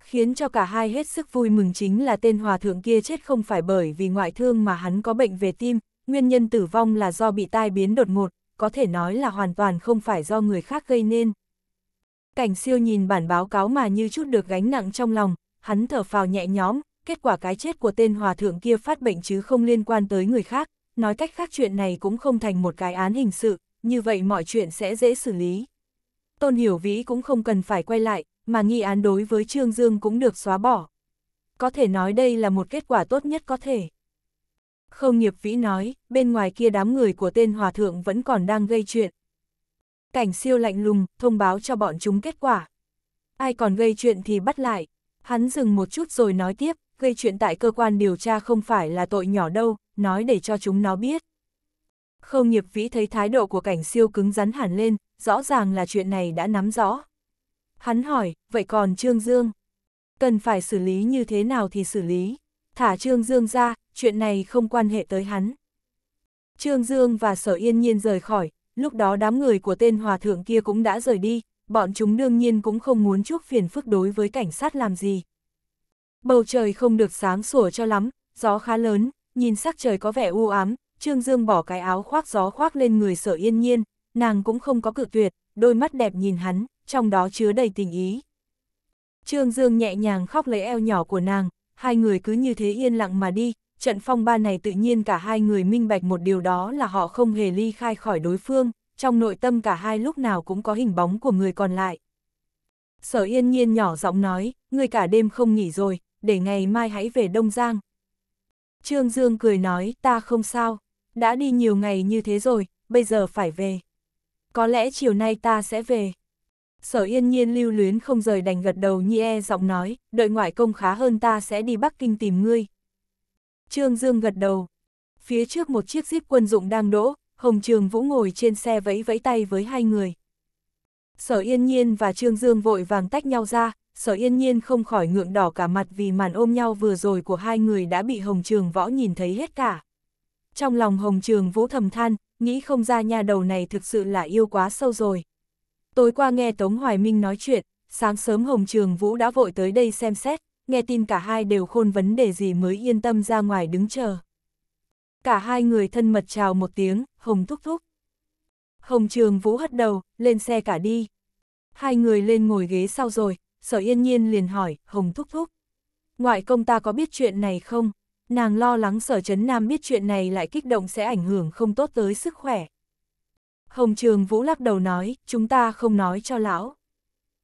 Khiến cho cả hai hết sức vui mừng chính là tên hòa thượng kia chết không phải bởi vì ngoại thương mà hắn có bệnh về tim, nguyên nhân tử vong là do bị tai biến đột ngột, có thể nói là hoàn toàn không phải do người khác gây nên. Cảnh siêu nhìn bản báo cáo mà như chút được gánh nặng trong lòng, hắn thở phào nhẹ nhõm, kết quả cái chết của tên hòa thượng kia phát bệnh chứ không liên quan tới người khác, nói cách khác chuyện này cũng không thành một cái án hình sự, như vậy mọi chuyện sẽ dễ xử lý. Tôn Hiểu Vĩ cũng không cần phải quay lại, mà nghi án đối với Trương Dương cũng được xóa bỏ. Có thể nói đây là một kết quả tốt nhất có thể. Không nghiệp vĩ nói, bên ngoài kia đám người của tên hòa thượng vẫn còn đang gây chuyện, cảnh siêu lạnh lùng, thông báo cho bọn chúng kết quả. Ai còn gây chuyện thì bắt lại. Hắn dừng một chút rồi nói tiếp, gây chuyện tại cơ quan điều tra không phải là tội nhỏ đâu, nói để cho chúng nó biết. Khâu nghiệp vĩ thấy thái độ của cảnh siêu cứng rắn hẳn lên, rõ ràng là chuyện này đã nắm rõ. Hắn hỏi, vậy còn Trương Dương? Cần phải xử lý như thế nào thì xử lý. Thả Trương Dương ra, chuyện này không quan hệ tới hắn. Trương Dương và Sở Yên Nhiên rời khỏi, lúc đó đám người của tên hòa thượng kia cũng đã rời đi, bọn chúng đương nhiên cũng không muốn chuốc phiền phức đối với cảnh sát làm gì. Bầu trời không được sáng sủa cho lắm, gió khá lớn, nhìn sắc trời có vẻ u ám, Trương Dương bỏ cái áo khoác gió khoác lên người sở yên nhiên, nàng cũng không có cự tuyệt, đôi mắt đẹp nhìn hắn, trong đó chứa đầy tình ý. Trương Dương nhẹ nhàng khóc lấy eo nhỏ của nàng, hai người cứ như thế yên lặng mà đi, trận phong ba này tự nhiên cả hai người minh bạch một điều đó là họ không hề ly khai khỏi đối phương, trong nội tâm cả hai lúc nào cũng có hình bóng của người còn lại. Sở yên nhiên nhỏ giọng nói, người cả đêm không nghỉ rồi, để ngày mai hãy về Đông Giang. Trương Dương cười nói, ta không sao, đã đi nhiều ngày như thế rồi, bây giờ phải về. Có lẽ chiều nay ta sẽ về. Sở yên nhiên lưu luyến không rời đành gật đầu nhi e giọng nói, đợi ngoại công khá hơn ta sẽ đi Bắc Kinh tìm ngươi, Trương Dương gật đầu. Phía trước một chiếc jeep quân dụng đang đỗ, Hồng Trường Vũ ngồi trên xe vẫy vẫy tay với hai người. Sở Yên Nhiên và Trương Dương vội vàng tách nhau ra, Sở Yên Nhiên không khỏi ngượng đỏ cả mặt vì màn ôm nhau vừa rồi của hai người đã bị Hồng Trường Võ nhìn thấy hết cả. Trong lòng Hồng Trường Vũ thầm than, nghĩ không ra nhà đầu này thực sự là yêu quá sâu rồi. Tối qua nghe Tống Hoài Minh nói chuyện, sáng sớm Hồng Trường Vũ đã vội tới đây xem xét, nghe tin cả hai đều khôn vấn đề gì mới yên tâm ra ngoài đứng chờ. Cả hai người thân mật chào một tiếng, Hồng thúc thúc. Hồng Trường Vũ hất đầu, lên xe cả đi. Hai người lên ngồi ghế sau rồi, sở yên nhiên liền hỏi, Hồng thúc thúc. Ngoại công ta có biết chuyện này không? Nàng lo lắng sở chấn nam biết chuyện này lại kích động sẽ ảnh hưởng không tốt tới sức khỏe. Hồng Trường Vũ lắc đầu nói, chúng ta không nói cho lão.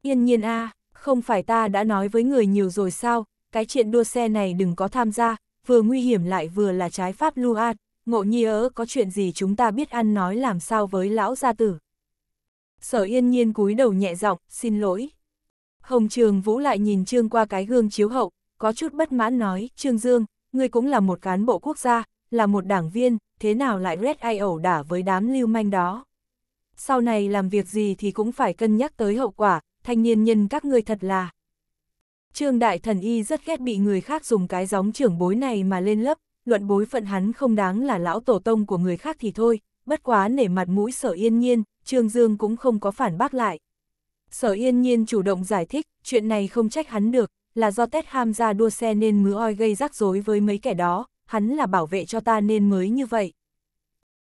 Yên nhiên a à, không phải ta đã nói với người nhiều rồi sao, cái chuyện đua xe này đừng có tham gia, vừa nguy hiểm lại vừa là trái pháp lưu ạt, ngộ nhi ớ có chuyện gì chúng ta biết ăn nói làm sao với lão gia tử. Sở yên nhiên cúi đầu nhẹ giọng, xin lỗi. Hồng Trường Vũ lại nhìn Trương qua cái gương chiếu hậu, có chút bất mãn nói, Trương Dương, ngươi cũng là một cán bộ quốc gia, là một đảng viên, thế nào lại Red ai ẩu đả với đám lưu manh đó. Sau này làm việc gì thì cũng phải cân nhắc tới hậu quả, thanh niên nhân các ngươi thật là. Trương Đại Thần Y rất ghét bị người khác dùng cái gióng trưởng bối này mà lên lớp. luận bối phận hắn không đáng là lão tổ tông của người khác thì thôi, bất quá nể mặt mũi sở yên nhiên, Trương Dương cũng không có phản bác lại. Sở yên nhiên chủ động giải thích, chuyện này không trách hắn được, là do Tết Ham ra đua xe nên mứa oi gây rắc rối với mấy kẻ đó, hắn là bảo vệ cho ta nên mới như vậy.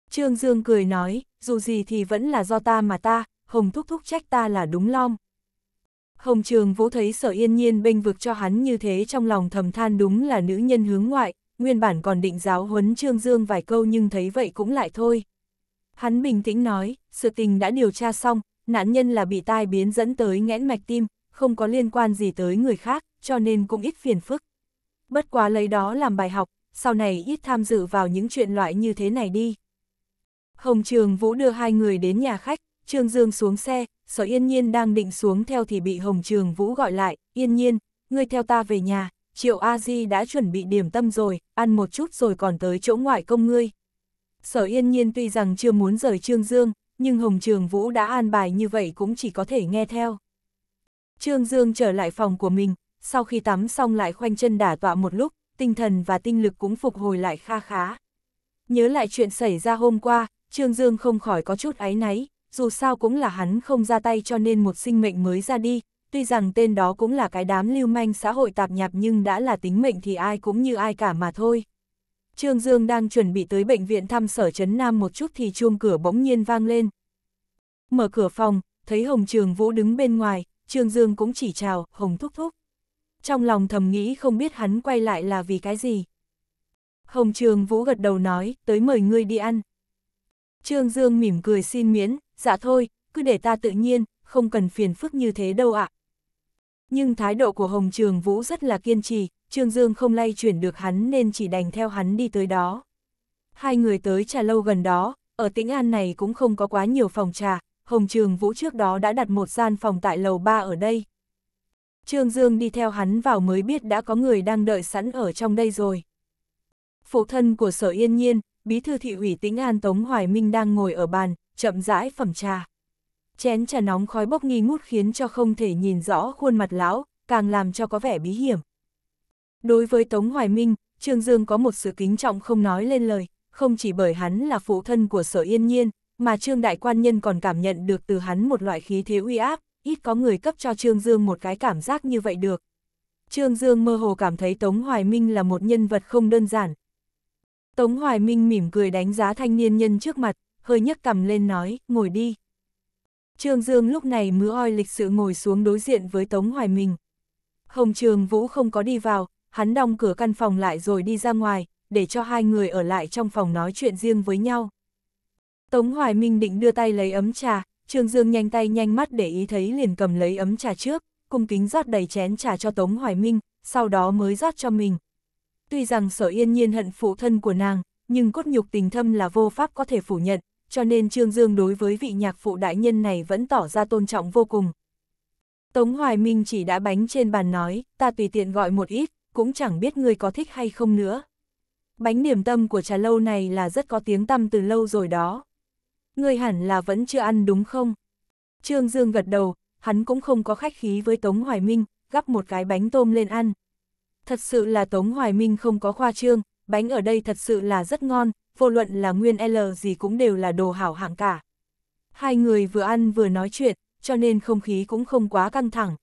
Trương Dương cười nói, dù gì thì vẫn là do ta mà ta, Hồng Thúc Thúc trách ta là đúng long. Hồng Trường Vũ thấy sở yên nhiên bênh vực cho hắn như thế trong lòng thầm than đúng là nữ nhân hướng ngoại, nguyên bản còn định giáo huấn Trương Dương vài câu nhưng thấy vậy cũng lại thôi. Hắn bình tĩnh nói, sự tình đã điều tra xong, nạn nhân là bị tai biến dẫn tới nghẽn mạch tim, không có liên quan gì tới người khác, cho nên cũng ít phiền phức. Bất quá lấy đó làm bài học, sau này ít tham dự vào những chuyện loại như thế này đi. Hồng Trường Vũ đưa hai người đến nhà khách, Trương Dương xuống xe, sở yên nhiên đang định xuống theo thì bị Hồng Trường Vũ gọi lại, yên nhiên, ngươi theo ta về nhà, triệu A-di đã chuẩn bị điểm tâm rồi, ăn một chút rồi còn tới chỗ ngoại công ngươi. Sở yên nhiên tuy rằng chưa muốn rời Trương Dương, nhưng Hồng Trường Vũ đã an bài như vậy cũng chỉ có thể nghe theo. Trương Dương trở lại phòng của mình, sau khi tắm xong lại khoanh chân đả tọa một lúc, tinh thần và tinh lực cũng phục hồi lại kha khá. Nhớ lại chuyện xảy ra hôm qua, Trương Dương không khỏi có chút áy náy, dù sao cũng là hắn không ra tay cho nên một sinh mệnh mới ra đi, tuy rằng tên đó cũng là cái đám lưu manh xã hội tạp nhạp nhưng đã là tính mệnh thì ai cũng như ai cả mà thôi. Trương Dương đang chuẩn bị tới bệnh viện thăm sở Trấn Nam một chút thì chuông cửa bỗng nhiên vang lên. Mở cửa phòng, thấy Hồng Trường Vũ đứng bên ngoài, Trương Dương cũng chỉ chào, Hồng thúc thúc. Trong lòng thầm nghĩ không biết hắn quay lại là vì cái gì. Hồng Trường Vũ gật đầu nói, tới mời ngươi đi ăn. Trương Dương mỉm cười xin miễn, dạ thôi, cứ để ta tự nhiên, không cần phiền phức như thế đâu ạ. Nhưng thái độ của Hồng Trường Vũ rất là kiên trì, Trương Dương không lay chuyển được hắn nên chỉ đành theo hắn đi tới đó. Hai người tới trà lâu gần đó, ở tĩnh An này cũng không có quá nhiều phòng trà, Hồng Trường Vũ trước đó đã đặt một gian phòng tại lầu 3 ở đây. Trương Dương đi theo hắn vào mới biết đã có người đang đợi sẵn ở trong đây rồi. Phụ thân của sở yên nhiên, bí thư thị ủy tính an Tống Hoài Minh đang ngồi ở bàn, chậm rãi phẩm trà. Chén trà nóng khói bốc nghi ngút khiến cho không thể nhìn rõ khuôn mặt lão, càng làm cho có vẻ bí hiểm. Đối với Tống Hoài Minh, Trương Dương có một sự kính trọng không nói lên lời, không chỉ bởi hắn là phụ thân của sở yên nhiên, mà Trương Đại Quan Nhân còn cảm nhận được từ hắn một loại khí thế uy áp, ít có người cấp cho Trương Dương một cái cảm giác như vậy được. Trương Dương mơ hồ cảm thấy Tống Hoài Minh là một nhân vật không đơn giản, Tống Hoài Minh mỉm cười đánh giá thanh niên nhân trước mặt, hơi nhấc cằm lên nói, ngồi đi. Trương Dương lúc này mứa oi lịch sự ngồi xuống đối diện với Tống Hoài Minh. Hồng Trường Vũ không có đi vào, hắn đóng cửa căn phòng lại rồi đi ra ngoài, để cho hai người ở lại trong phòng nói chuyện riêng với nhau. Tống Hoài Minh định đưa tay lấy ấm trà, Trương Dương nhanh tay nhanh mắt để ý thấy liền cầm lấy ấm trà trước, cung kính rót đầy chén trà cho Tống Hoài Minh, sau đó mới rót cho mình. Tuy rằng sở yên nhiên hận phụ thân của nàng, nhưng cốt nhục tình thâm là vô pháp có thể phủ nhận, cho nên Trương Dương đối với vị nhạc phụ đại nhân này vẫn tỏ ra tôn trọng vô cùng. Tống Hoài Minh chỉ đã bánh trên bàn nói, ta tùy tiện gọi một ít, cũng chẳng biết người có thích hay không nữa. Bánh điểm tâm của trà lâu này là rất có tiếng tăm từ lâu rồi đó. Người hẳn là vẫn chưa ăn đúng không? Trương Dương gật đầu, hắn cũng không có khách khí với Tống Hoài Minh, gắp một cái bánh tôm lên ăn thật sự là Tống Hoài Minh không có khoa trương, bánh ở đây thật sự là rất ngon, vô luận là nguyên L gì cũng đều là đồ hảo hạng cả. Hai người vừa ăn vừa nói chuyện, cho nên không khí cũng không quá căng thẳng.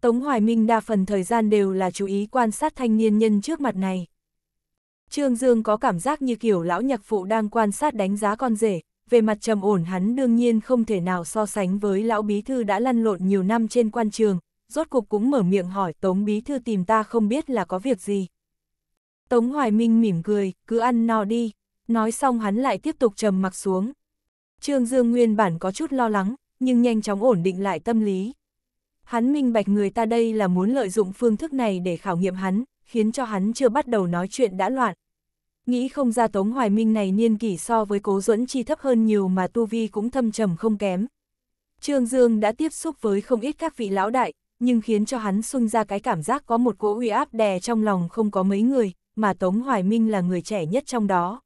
Tống Hoài Minh đa phần thời gian đều là chú ý quan sát thanh niên nhân trước mặt này. Trương Dương có cảm giác như kiểu lão nhạc phụ đang quan sát đánh giá con rể, về mặt trầm ổn hắn đương nhiên không thể nào so sánh với lão bí thư đã lăn lộn nhiều năm trên quan trường, rốt cục cũng mở miệng hỏi Tống Bí Thư tìm ta không biết là có việc gì. Tống Hoài Minh mỉm cười, cứ ăn no đi, nói xong hắn lại tiếp tục trầm mặc xuống. Trương Dương nguyên bản có chút lo lắng, nhưng nhanh chóng ổn định lại tâm lý. Hắn minh bạch người ta đây là muốn lợi dụng phương thức này để khảo nghiệm hắn, khiến cho hắn chưa bắt đầu nói chuyện đã loạn. Nghĩ không ra Tống Hoài Minh này niên kỷ so với cố duẫn chi thấp hơn nhiều mà tu vi cũng thâm trầm không kém. Trương Dương đã tiếp xúc với không ít các vị lão đại, nhưng khiến cho hắn xuân ra cái cảm giác có một cỗ uy áp đè trong lòng không có mấy người, mà Tống Hoài Minh là người trẻ nhất trong đó.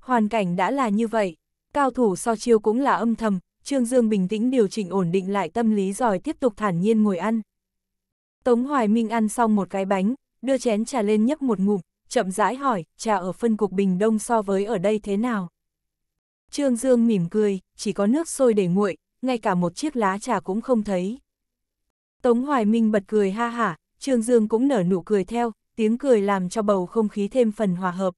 Hoàn cảnh đã là như vậy, cao thủ so chiêu cũng là âm thầm, Trương Dương bình tĩnh điều chỉnh ổn định lại tâm lý rồi tiếp tục thản nhiên ngồi ăn. Tống Hoài Minh ăn xong một cái bánh, đưa chén trà lên nhấp một ngụm, chậm rãi hỏi, trà ở phân cục Bình Đông so với ở đây thế nào? Trương Dương mỉm cười, chỉ có nước sôi để nguội, ngay cả một chiếc lá trà cũng không thấy. Tống Hoài Minh bật cười ha hả, Trương Dương cũng nở nụ cười theo, tiếng cười làm cho bầu không khí thêm phần hòa hợp.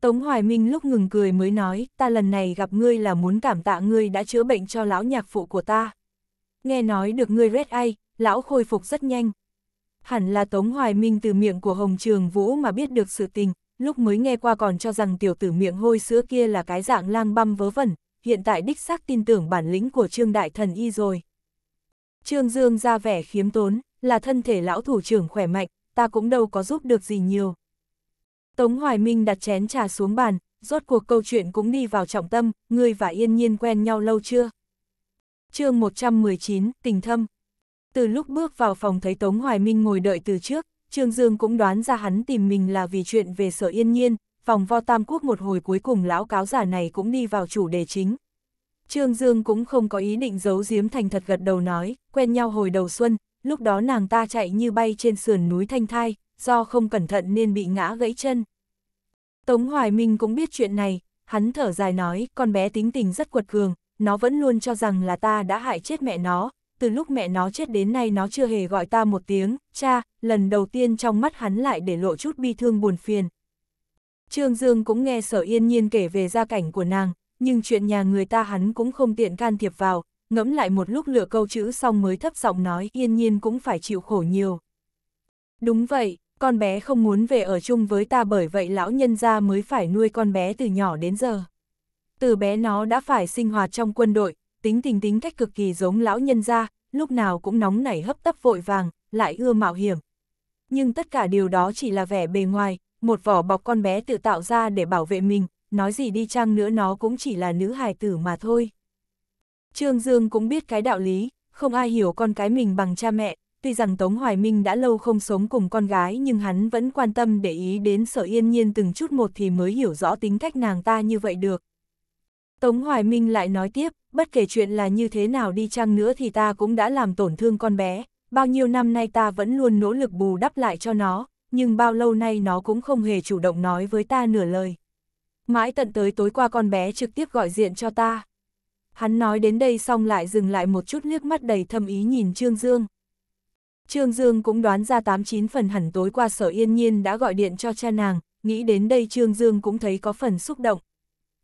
Tống Hoài Minh lúc ngừng cười mới nói, ta lần này gặp ngươi là muốn cảm tạ ngươi đã chữa bệnh cho lão nhạc phụ của ta. Nghe nói được ngươi rét ai, lão khôi phục rất nhanh. Hẳn là Tống Hoài Minh từ miệng của Hồng Trường Vũ mà biết được sự tình, lúc mới nghe qua còn cho rằng tiểu tử miệng hôi sữa kia là cái dạng lang băm vớ vẩn, hiện tại đích xác tin tưởng bản lĩnh của Trương Đại Thần Y rồi. Trương Dương ra vẻ khiếm tốn, là thân thể lão thủ trưởng khỏe mạnh, ta cũng đâu có giúp được gì nhiều. Tống Hoài Minh đặt chén trà xuống bàn, rốt cuộc câu chuyện cũng đi vào trọng tâm, ngươi và yên nhiên quen nhau lâu chưa? chương 119, tình thâm. Từ lúc bước vào phòng thấy Tống Hoài Minh ngồi đợi từ trước, Trương Dương cũng đoán ra hắn tìm mình là vì chuyện về sở yên nhiên, phòng vo tam quốc một hồi cuối cùng lão cáo giả này cũng đi vào chủ đề chính, Trương Dương cũng không có ý định giấu giếm thành thật gật đầu nói, quen nhau hồi đầu xuân, lúc đó nàng ta chạy như bay trên sườn núi Thanh Thai, do không cẩn thận nên bị ngã gãy chân. Tống Hoài Minh cũng biết chuyện này, hắn thở dài nói, con bé tính tình rất quật cường, nó vẫn luôn cho rằng là ta đã hại chết mẹ nó, từ lúc mẹ nó chết đến nay nó chưa hề gọi ta một tiếng, cha, lần đầu tiên trong mắt hắn lại để lộ chút bi thương buồn phiền. Trương Dương cũng nghe sở yên nhiên kể về gia cảnh của nàng, nhưng chuyện nhà người ta hắn cũng không tiện can thiệp vào, ngẫm lại một lúc lửa câu chữ xong mới thấp giọng nói yên nhiên cũng phải chịu khổ nhiều. Đúng vậy, con bé không muốn về ở chung với ta bởi vậy lão nhân gia mới phải nuôi con bé từ nhỏ đến giờ. Từ bé nó đã phải sinh hoạt trong quân đội, tính tình tính cách cực kỳ giống lão nhân gia, lúc nào cũng nóng nảy hấp tấp vội vàng, lại ưa mạo hiểm. Nhưng tất cả điều đó chỉ là vẻ bề ngoài, một vỏ bọc con bé tự tạo ra để bảo vệ mình, nói gì đi chăng nữa nó cũng chỉ là nữ hài tử mà thôi. Trương Dương cũng biết cái đạo lý, không ai hiểu con cái mình bằng cha mẹ, tuy rằng Tống Hoài Minh đã lâu không sống cùng con gái nhưng hắn vẫn quan tâm để ý đến sở yên nhiên từng chút một thì mới hiểu rõ tính cách nàng ta như vậy được. Tống Hoài Minh lại nói tiếp, bất kể chuyện là như thế nào đi chăng nữa thì ta cũng đã làm tổn thương con bé, bao nhiêu năm nay ta vẫn luôn nỗ lực bù đắp lại cho nó, nhưng bao lâu nay nó cũng không hề chủ động nói với ta nửa lời mãi tận tới tối qua con bé trực tiếp gọi diện cho ta. Hắn nói đến đây xong lại dừng lại một chút nước mắt đầy thâm ý nhìn Trương Dương. Trương Dương cũng đoán ra 89 phần hẳn tối qua sở yên nhiên đã gọi điện cho cha nàng, nghĩ đến đây Trương Dương cũng thấy có phần xúc động.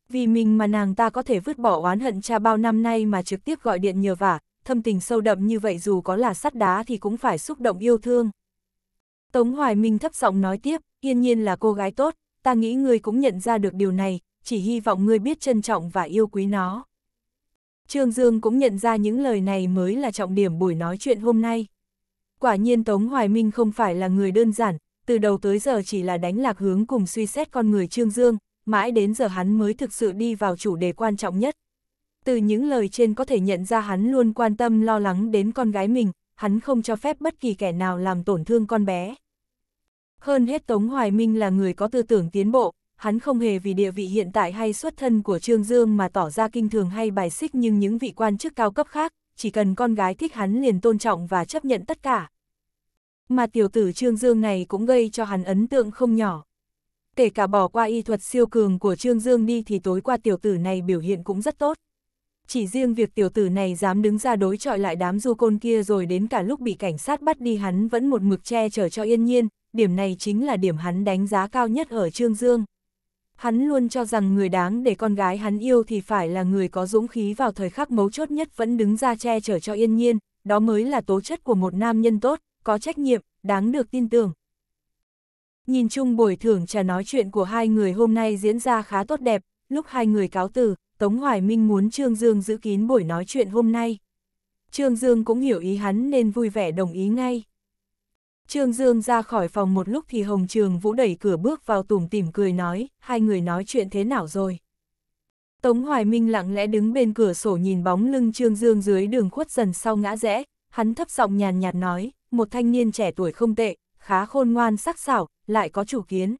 Vì mình mà nàng ta có thể vứt bỏ oán hận cha bao năm nay mà trực tiếp gọi điện nhờ vả, thâm tình sâu đậm như vậy dù có là sắt đá thì cũng phải xúc động yêu thương. Tống Hoài Minh thấp giọng nói tiếp, yên nhiên là cô gái tốt, ta nghĩ ngươi cũng nhận ra được điều này, chỉ hy vọng ngươi biết trân trọng và yêu quý nó. Trương Dương cũng nhận ra những lời này mới là trọng điểm buổi nói chuyện hôm nay. Quả nhiên Tống Hoài Minh không phải là người đơn giản, từ đầu tới giờ chỉ là đánh lạc hướng cùng suy xét con người Trương Dương, mãi đến giờ hắn mới thực sự đi vào chủ đề quan trọng nhất. Từ những lời trên có thể nhận ra hắn luôn quan tâm lo lắng đến con gái mình, hắn không cho phép bất kỳ kẻ nào làm tổn thương con bé. Hơn hết Tống Hoài Minh là người có tư tưởng tiến bộ, hắn không hề vì địa vị hiện tại hay xuất thân của Trương Dương mà tỏ ra kinh thường hay bài xích nhưng những vị quan chức cao cấp khác, chỉ cần con gái thích hắn liền tôn trọng và chấp nhận tất cả. Mà tiểu tử Trương Dương này cũng gây cho hắn ấn tượng không nhỏ. Kể cả bỏ qua y thuật siêu cường của Trương Dương đi thì tối qua tiểu tử này biểu hiện cũng rất tốt. Chỉ riêng việc tiểu tử này dám đứng ra đối chọi lại đám du côn kia rồi đến cả lúc bị cảnh sát bắt đi hắn vẫn một mực che chở cho yên nhiên, điểm này chính là điểm hắn đánh giá cao nhất ở Trương Dương. Hắn luôn cho rằng người đáng để con gái hắn yêu thì phải là người có dũng khí vào thời khắc mấu chốt nhất vẫn đứng ra che chở cho yên nhiên, đó mới là tố chất của một nam nhân tốt, có trách nhiệm, đáng được tin tưởng. Nhìn chung buổi thưởng trà nói chuyện của hai người hôm nay diễn ra khá tốt đẹp, lúc hai người cáo từ, Tống Hoài Minh muốn Trương Dương giữ kín buổi nói chuyện hôm nay. Trương Dương cũng hiểu ý hắn nên vui vẻ đồng ý ngay. Trương Dương ra khỏi phòng một lúc thì Hồng Trường Vũ đẩy cửa bước vào tủm tỉm cười nói, hai người nói chuyện thế nào rồi. Tống Hoài Minh lặng lẽ đứng bên cửa sổ nhìn bóng lưng Trương Dương dưới đường khuất dần sau ngã rẽ, hắn thấp giọng nhàn nhạt nói, một thanh niên trẻ tuổi không tệ, khá khôn ngoan sắc sảo, lại có chủ kiến.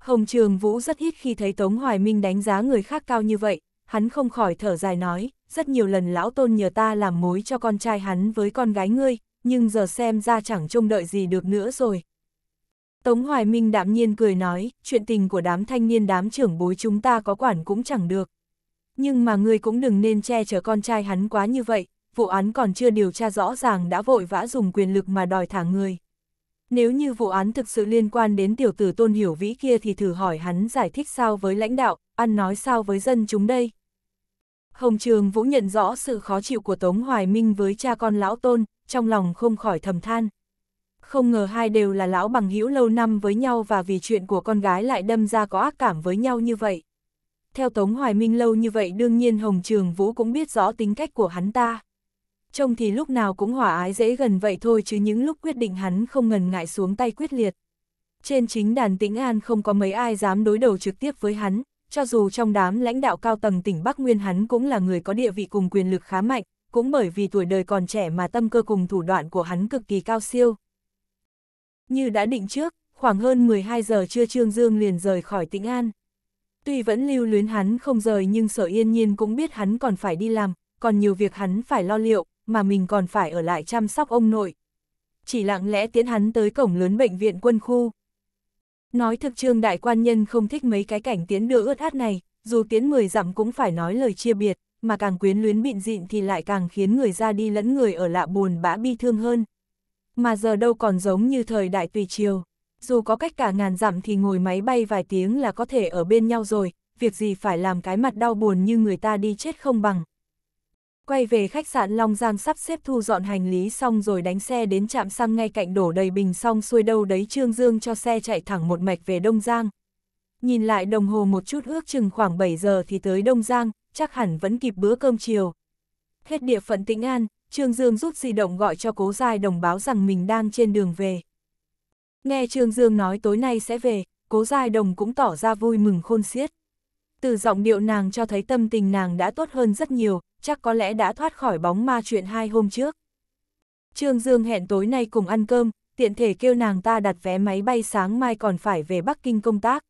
Hồng Trường Vũ rất ít khi thấy Tống Hoài Minh đánh giá người khác cao như vậy, hắn không khỏi thở dài nói, rất nhiều lần lão tôn nhờ ta làm mối cho con trai hắn với con gái ngươi, nhưng giờ xem ra chẳng trông đợi gì được nữa rồi. Tống Hoài Minh đạm nhiên cười nói, chuyện tình của đám thanh niên đám trưởng bối chúng ta có quản cũng chẳng được. Nhưng mà ngươi cũng đừng nên che chở con trai hắn quá như vậy, vụ án còn chưa điều tra rõ ràng đã vội vã dùng quyền lực mà đòi thả người. Nếu như vụ án thực sự liên quan đến tiểu tử tôn hiểu vĩ kia thì thử hỏi hắn giải thích sao với lãnh đạo, ăn nói sao với dân chúng đây. Hồng Trường Vũ nhận rõ sự khó chịu của Tống Hoài Minh với cha con lão tôn, trong lòng không khỏi thầm than. Không ngờ hai đều là lão bằng hữu lâu năm với nhau và vì chuyện của con gái lại đâm ra có ác cảm với nhau như vậy. Theo Tống Hoài Minh lâu như vậy đương nhiên Hồng Trường Vũ cũng biết rõ tính cách của hắn ta. Trông thì lúc nào cũng hỏa ái dễ gần vậy thôi chứ những lúc quyết định hắn không ngần ngại xuống tay quyết liệt. Trên chính đàn tĩnh an không có mấy ai dám đối đầu trực tiếp với hắn, cho dù trong đám lãnh đạo cao tầng tỉnh Bắc Nguyên hắn cũng là người có địa vị cùng quyền lực khá mạnh, cũng bởi vì tuổi đời còn trẻ mà tâm cơ cùng thủ đoạn của hắn cực kỳ cao siêu. Như đã định trước, khoảng hơn 12 giờ trưa Trương Dương liền rời khỏi Tĩnh An. Tuy vẫn lưu luyến hắn không rời nhưng sở yên nhiên cũng biết hắn còn phải đi làm, còn nhiều việc hắn phải lo liệu, mà mình còn phải ở lại chăm sóc ông nội. Chỉ lặng lẽ tiến hắn tới cổng lớn bệnh viện quân khu. Nói thực trương đại quan nhân không thích mấy cái cảnh tiến đưa ướt át này, dù tiến 10 dặm cũng phải nói lời chia biệt mà càng quyến luyến bịn dịn thì lại càng khiến người ra đi lẫn người ở lạ buồn bã bi thương hơn. Mà giờ đâu còn giống như thời đại tùy chiều, dù có cách cả ngàn dặm thì ngồi máy bay vài tiếng là có thể ở bên nhau rồi, việc gì phải làm cái mặt đau buồn như người ta đi chết không bằng. Quay về khách sạn Long Giang sắp xếp thu dọn hành lý xong rồi đánh xe đến trạm xăng ngay cạnh đổ đầy bình xong xuôi đâu đấy Trương Dương cho xe chạy thẳng một mạch về Đông Giang. Nhìn lại đồng hồ một chút ước chừng khoảng 7 giờ thì tới Đông Giang, chắc hẳn vẫn kịp bữa cơm chiều. Hết địa phận Tĩnh An, Trương Dương rút di động gọi cho Cố Giai đồng báo rằng mình đang trên đường về. Nghe Trương Dương nói tối nay sẽ về, Cố Giai đồng cũng tỏ ra vui mừng khôn xiết. Từ giọng điệu nàng cho thấy tâm tình nàng đã tốt hơn rất nhiều, chắc có lẽ đã thoát khỏi bóng ma chuyện hai hôm trước. Trương Dương hẹn tối nay cùng ăn cơm, tiện thể kêu nàng ta đặt vé máy bay sáng mai còn phải về Bắc Kinh công tác.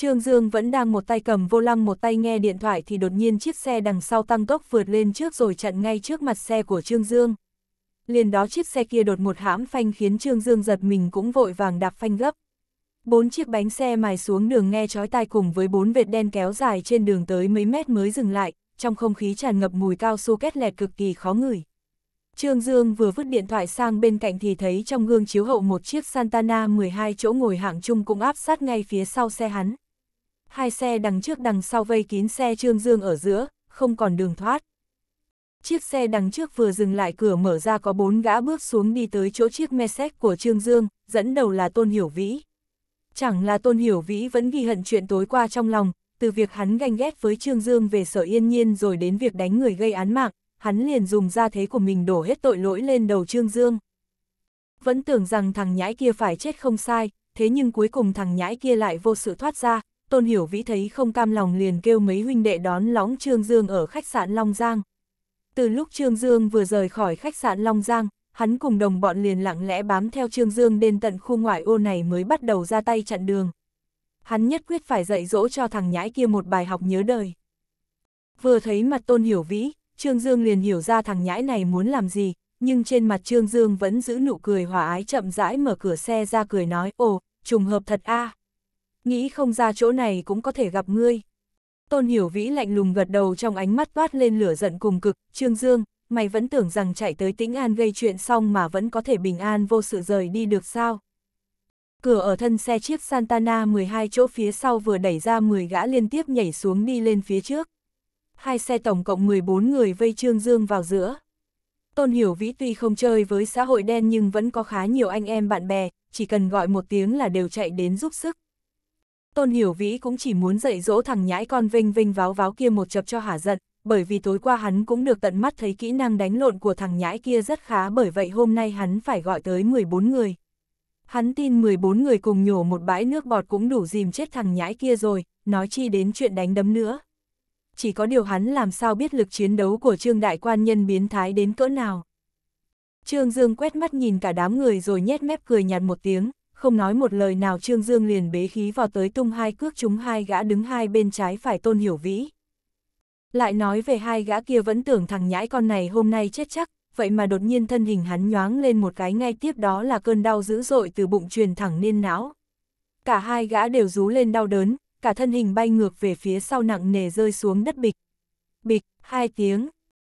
Trương Dương vẫn đang một tay cầm vô lăng một tay nghe điện thoại thì đột nhiên chiếc xe đằng sau tăng tốc vượt lên trước rồi chặn ngay trước mặt xe của Trương Dương. Liền đó chiếc xe kia đột một hãm phanh khiến Trương Dương giật mình cũng vội vàng đạp phanh gấp. Bốn chiếc bánh xe mài xuống đường nghe chói tai cùng với bốn vệt đen kéo dài trên đường tới mấy mét mới dừng lại, trong không khí tràn ngập mùi cao su két lẹt cực kỳ khó ngửi. Trương Dương vừa vứt điện thoại sang bên cạnh thì thấy trong gương chiếu hậu một chiếc Santana 12 chỗ ngồi hạng chung cũng áp sát ngay phía sau xe hắn hai xe đằng trước đằng sau vây kín xe Trương Dương ở giữa, không còn đường thoát. Chiếc xe đằng trước vừa dừng lại cửa mở ra có bốn gã bước xuống đi tới chỗ chiếc Mercedes của Trương Dương, dẫn đầu là Tôn Hiểu Vĩ. Chẳng là Tôn Hiểu Vĩ vẫn ghi hận chuyện tối qua trong lòng, từ việc hắn ganh ghét với Trương Dương về sở yên nhiên rồi đến việc đánh người gây án mạng, hắn liền dùng ra thế của mình đổ hết tội lỗi lên đầu Trương Dương. Vẫn tưởng rằng thằng nhãi kia phải chết không sai, thế nhưng cuối cùng thằng nhãi kia lại vô sự thoát ra, Tôn Hiểu Vĩ thấy không cam lòng liền kêu mấy huynh đệ đón lóng Trương Dương ở khách sạn Long Giang. Từ lúc Trương Dương vừa rời khỏi khách sạn Long Giang, hắn cùng đồng bọn liền lặng lẽ bám theo Trương Dương đến tận khu ngoại ô này mới bắt đầu ra tay chặn đường. Hắn nhất quyết phải dạy dỗ cho thằng nhãi kia một bài học nhớ đời. Vừa thấy mặt Tôn Hiểu Vĩ, Trương Dương liền hiểu ra thằng nhãi này muốn làm gì, nhưng trên mặt Trương Dương vẫn giữ nụ cười hòa ái chậm rãi mở cửa xe ra cười nói, ồ, trùng hợp thật a à nghĩ không ra chỗ này cũng có thể gặp ngươi. Tôn Hiểu Vĩ lạnh lùng gật đầu trong ánh mắt toát lên lửa giận cùng cực, Trương Dương, mày vẫn tưởng rằng chạy tới tĩnh an gây chuyện xong mà vẫn có thể bình an vô sự rời đi được sao. Cửa ở thân xe chiếc Santana 12 chỗ phía sau vừa đẩy ra 10 gã liên tiếp nhảy xuống đi lên phía trước. Hai xe tổng cộng 14 người vây Trương Dương vào giữa. Tôn Hiểu Vĩ tuy không chơi với xã hội đen nhưng vẫn có khá nhiều anh em bạn bè, chỉ cần gọi một tiếng là đều chạy đến giúp sức. Tôn Hiểu Vĩ cũng chỉ muốn dạy dỗ thằng nhãi con vinh vinh váo váo kia một chập cho hả giận, bởi vì tối qua hắn cũng được tận mắt thấy kỹ năng đánh lộn của thằng nhãi kia rất khá bởi vậy hôm nay hắn phải gọi tới 14 người. Hắn tin 14 người cùng nhổ một bãi nước bọt cũng đủ dìm chết thằng nhãi kia rồi, nói chi đến chuyện đánh đấm nữa. Chỉ có điều hắn làm sao biết lực chiến đấu của Trương Đại Quan Nhân biến thái đến cỡ nào. Trương Dương quét mắt nhìn cả đám người rồi nhét mép cười nhạt một tiếng, không nói một lời nào Trương Dương liền bế khí vào tới tung hai cước chúng hai gã đứng hai bên trái phải tôn hiểu vĩ. Lại nói về hai gã kia vẫn tưởng thằng nhãi con này hôm nay chết chắc, vậy mà đột nhiên thân hình hắn nhoáng lên một cái ngay tiếp đó là cơn đau dữ dội từ bụng truyền thẳng nên não. Cả hai gã đều rú lên đau đớn, cả thân hình bay ngược về phía sau nặng nề rơi xuống đất bịch. Bịch, hai tiếng.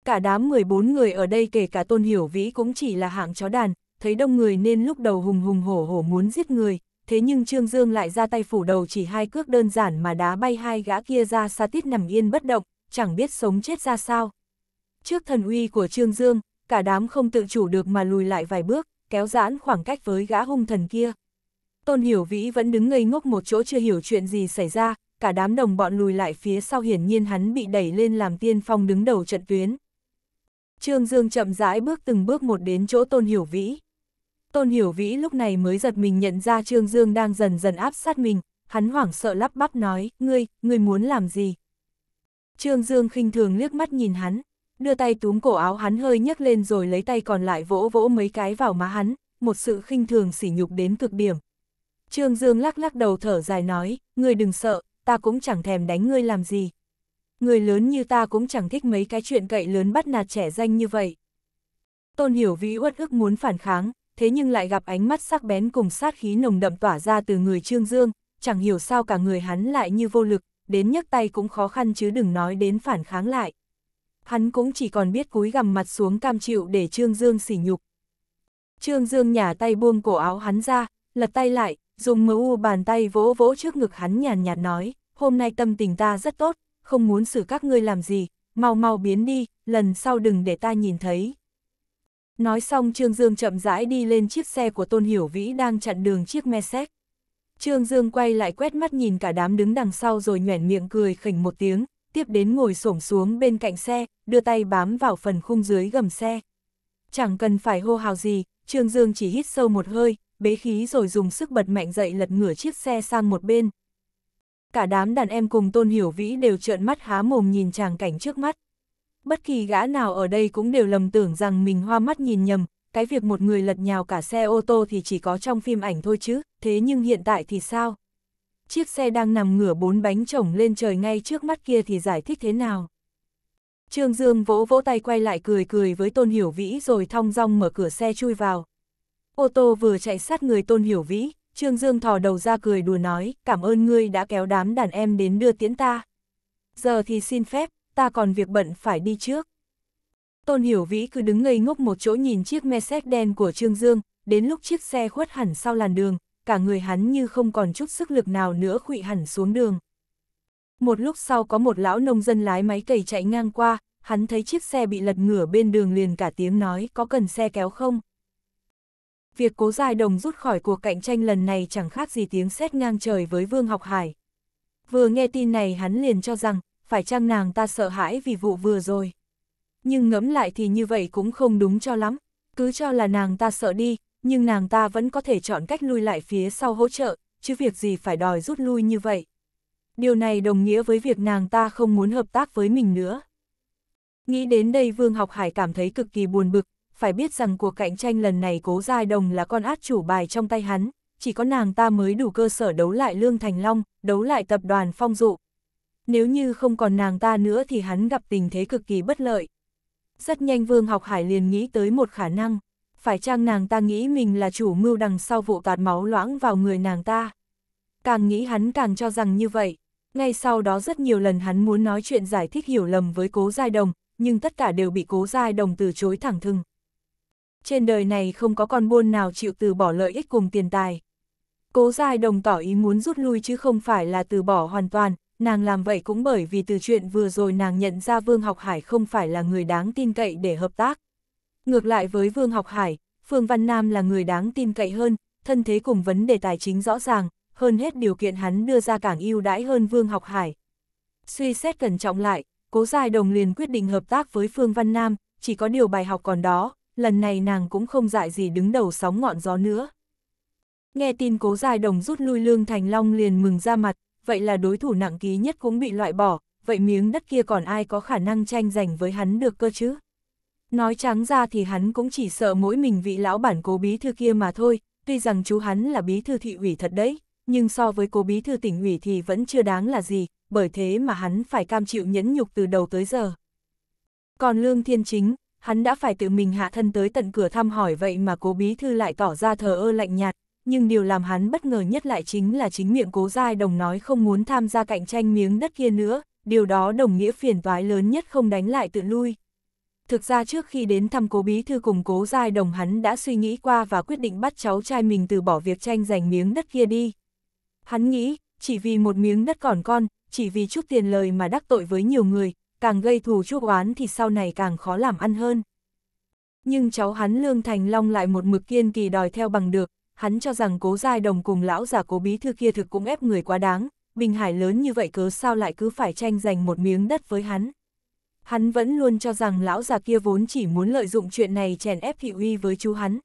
Cả đám 14 người ở đây kể cả tôn hiểu vĩ cũng chỉ là hạng chó đàn, thấy đông người nên lúc đầu hùng hùng hổ hổ muốn giết người, thế nhưng Trương Dương lại ra tay phủ đầu chỉ hai cước đơn giản mà đá bay hai gã kia ra xa tít nằm yên bất động, chẳng biết sống chết ra sao. Trước thần uy của Trương Dương, cả đám không tự chủ được mà lùi lại vài bước, kéo giãn khoảng cách với gã hung thần kia. Tôn Hiểu Vĩ vẫn đứng ngây ngốc một chỗ chưa hiểu chuyện gì xảy ra, cả đám đồng bọn lùi lại phía sau hiển nhiên hắn bị đẩy lên làm tiên phong đứng đầu trận tuyến. Trương Dương chậm rãi bước từng bước một đến chỗ Tôn Hiểu Vĩ. Tôn Hiểu Vĩ lúc này mới giật mình nhận ra Trương Dương đang dần dần áp sát mình, hắn hoảng sợ lắp bắp nói, ngươi, ngươi muốn làm gì? Trương Dương khinh thường liếc mắt nhìn hắn, đưa tay túm cổ áo hắn hơi nhấc lên rồi lấy tay còn lại vỗ vỗ mấy cái vào má hắn, một sự khinh thường sỉ nhục đến cực điểm. Trương Dương lắc lắc đầu thở dài nói, ngươi đừng sợ, ta cũng chẳng thèm đánh ngươi làm gì. Người lớn như ta cũng chẳng thích mấy cái chuyện cậy lớn bắt nạt trẻ danh như vậy. Tôn Hiểu Vĩ uất ức muốn phản kháng, thế nhưng lại gặp ánh mắt sắc bén cùng sát khí nồng đậm tỏa ra từ người Trương Dương, chẳng hiểu sao cả người hắn lại như vô lực, đến nhấc tay cũng khó khăn chứ đừng nói đến phản kháng lại. Hắn cũng chỉ còn biết cúi gằm mặt xuống cam chịu để Trương Dương sỉ nhục. Trương Dương nhả tay buông cổ áo hắn ra, lật tay lại, dùng mu bàn tay vỗ vỗ trước ngực hắn nhàn nhạt nói, hôm nay tâm tình ta rất tốt, không muốn xử các ngươi làm gì, mau mau biến đi, lần sau đừng để ta nhìn thấy. Nói xong Trương Dương chậm rãi đi lên chiếc xe của Tôn Hiểu Vĩ đang chặn đường chiếc Mercedes. Trương Dương quay lại quét mắt nhìn cả đám đứng đằng sau rồi nhoẻn miệng cười khỉnh một tiếng, tiếp đến ngồi xổm xuống bên cạnh xe, đưa tay bám vào phần khung dưới gầm xe. Chẳng cần phải hô hào gì, Trương Dương chỉ hít sâu một hơi, bế khí rồi dùng sức bật mạnh dậy lật ngửa chiếc xe sang một bên. Cả đám đàn em cùng Tôn Hiểu Vĩ đều trợn mắt há mồm nhìn chàng cảnh trước mắt bất kỳ gã nào ở đây cũng đều lầm tưởng rằng mình hoa mắt nhìn nhầm, cái việc một người lật nhào cả xe ô tô thì chỉ có trong phim ảnh thôi chứ, thế nhưng hiện tại thì sao? Chiếc xe đang nằm ngửa bốn bánh chồng lên trời ngay trước mắt kia thì giải thích thế nào? Trương Dương vỗ vỗ tay quay lại cười cười với Tôn Hiểu Vĩ rồi thong dong mở cửa xe chui vào. Ô tô vừa chạy sát người Tôn Hiểu Vĩ, Trương Dương thò đầu ra cười đùa nói, cảm ơn ngươi đã kéo đám đàn em đến đưa tiễn ta. Giờ thì xin phép, ta còn việc bận phải đi trước. Tôn Hiểu Vĩ cứ đứng ngây ngốc một chỗ nhìn chiếc Mercedes đen của Trương Dương, đến lúc chiếc xe khuất hẳn sau làn đường, cả người hắn như không còn chút sức lực nào nữa khụy hẳn xuống đường. Một lúc sau có một lão nông dân lái máy cày chạy ngang qua, hắn thấy chiếc xe bị lật ngửa bên đường liền cả tiếng nói có cần xe kéo không. Việc cố dài đồng rút khỏi cuộc cạnh tranh lần này chẳng khác gì tiếng sét ngang trời với Vương Học Hải. Vừa nghe tin này hắn liền cho rằng phải chăng nàng ta sợ hãi vì vụ vừa rồi. Nhưng ngẫm lại thì như vậy cũng không đúng cho lắm, cứ cho là nàng ta sợ đi, nhưng nàng ta vẫn có thể chọn cách lui lại phía sau hỗ trợ, chứ việc gì phải đòi rút lui như vậy. Điều này đồng nghĩa với việc nàng ta không muốn hợp tác với mình nữa. Nghĩ đến đây Vương Học Hải cảm thấy cực kỳ buồn bực, phải biết rằng cuộc cạnh tranh lần này cố giai đồng là con át chủ bài trong tay hắn, chỉ có nàng ta mới đủ cơ sở đấu lại Lương Thành Long, đấu lại tập đoàn Phong Dụ, nếu như không còn nàng ta nữa thì hắn gặp tình thế cực kỳ bất lợi. Rất nhanh Vương Học Hải liền nghĩ tới một khả năng, phải chăng nàng ta nghĩ mình là chủ mưu đằng sau vụ tạt máu loãng vào người nàng ta. Càng nghĩ hắn càng cho rằng như vậy, ngay sau đó rất nhiều lần hắn muốn nói chuyện giải thích hiểu lầm với cố giai đồng, nhưng tất cả đều bị cố giai đồng từ chối thẳng thừng. Trên đời này không có con buôn nào chịu từ bỏ lợi ích cùng tiền tài. Cố giai đồng tỏ ý muốn rút lui chứ không phải là từ bỏ hoàn toàn, nàng làm vậy cũng bởi vì từ chuyện vừa rồi nàng nhận ra Vương Học Hải không phải là người đáng tin cậy để hợp tác. Ngược lại với Vương Học Hải, Phương Văn Nam là người đáng tin cậy hơn, thân thế cùng vấn đề tài chính rõ ràng, hơn hết điều kiện hắn đưa ra càng ưu đãi hơn Vương Học Hải. Suy xét cẩn trọng lại, Cố Giai Đồng liền quyết định hợp tác với Phương Văn Nam, chỉ có điều bài học còn đó, lần này nàng cũng không dại gì đứng đầu sóng ngọn gió nữa. Nghe tin Cố Giai Đồng rút lui Lương Thành Long liền mừng ra mặt, vậy là đối thủ nặng ký nhất cũng bị loại bỏ, vậy miếng đất kia còn ai có khả năng tranh giành với hắn được cơ chứ? Nói trắng ra thì hắn cũng chỉ sợ mỗi mình vị lão bản cố bí thư kia mà thôi, tuy rằng chú hắn là bí thư thị ủy thật đấy, nhưng so với cố bí thư tỉnh ủy thì vẫn chưa đáng là gì, bởi thế mà hắn phải cam chịu nhẫn nhục từ đầu tới giờ. Còn Lương Thiên Chính, hắn đã phải tự mình hạ thân tới tận cửa thăm hỏi vậy mà cố bí thư lại tỏ ra thờ ơ lạnh nhạt, nhưng điều làm hắn bất ngờ nhất lại chính là chính miệng cố giai đồng nói không muốn tham gia cạnh tranh miếng đất kia nữa, điều đó đồng nghĩa phiền toái lớn nhất không đánh lại tự lui. Thực ra trước khi đến thăm cố bí thư cùng cố giai đồng hắn đã suy nghĩ qua và quyết định bắt cháu trai mình từ bỏ việc tranh giành miếng đất kia đi. Hắn nghĩ, chỉ vì một miếng đất còn con, chỉ vì chút tiền lời mà đắc tội với nhiều người, càng gây thù chuốc oán thì sau này càng khó làm ăn hơn. Nhưng cháu hắn Lương Thành Long lại một mực kiên kỳ đòi theo bằng được, hắn cho rằng cố giai đồng cùng lão già cố bí thư kia thực cũng ép người quá đáng, Bình Hải lớn như vậy cớ sao lại cứ phải tranh giành một miếng đất với hắn. Hắn vẫn luôn cho rằng lão già kia vốn chỉ muốn lợi dụng chuyện này chèn ép thị uy với chú hắn.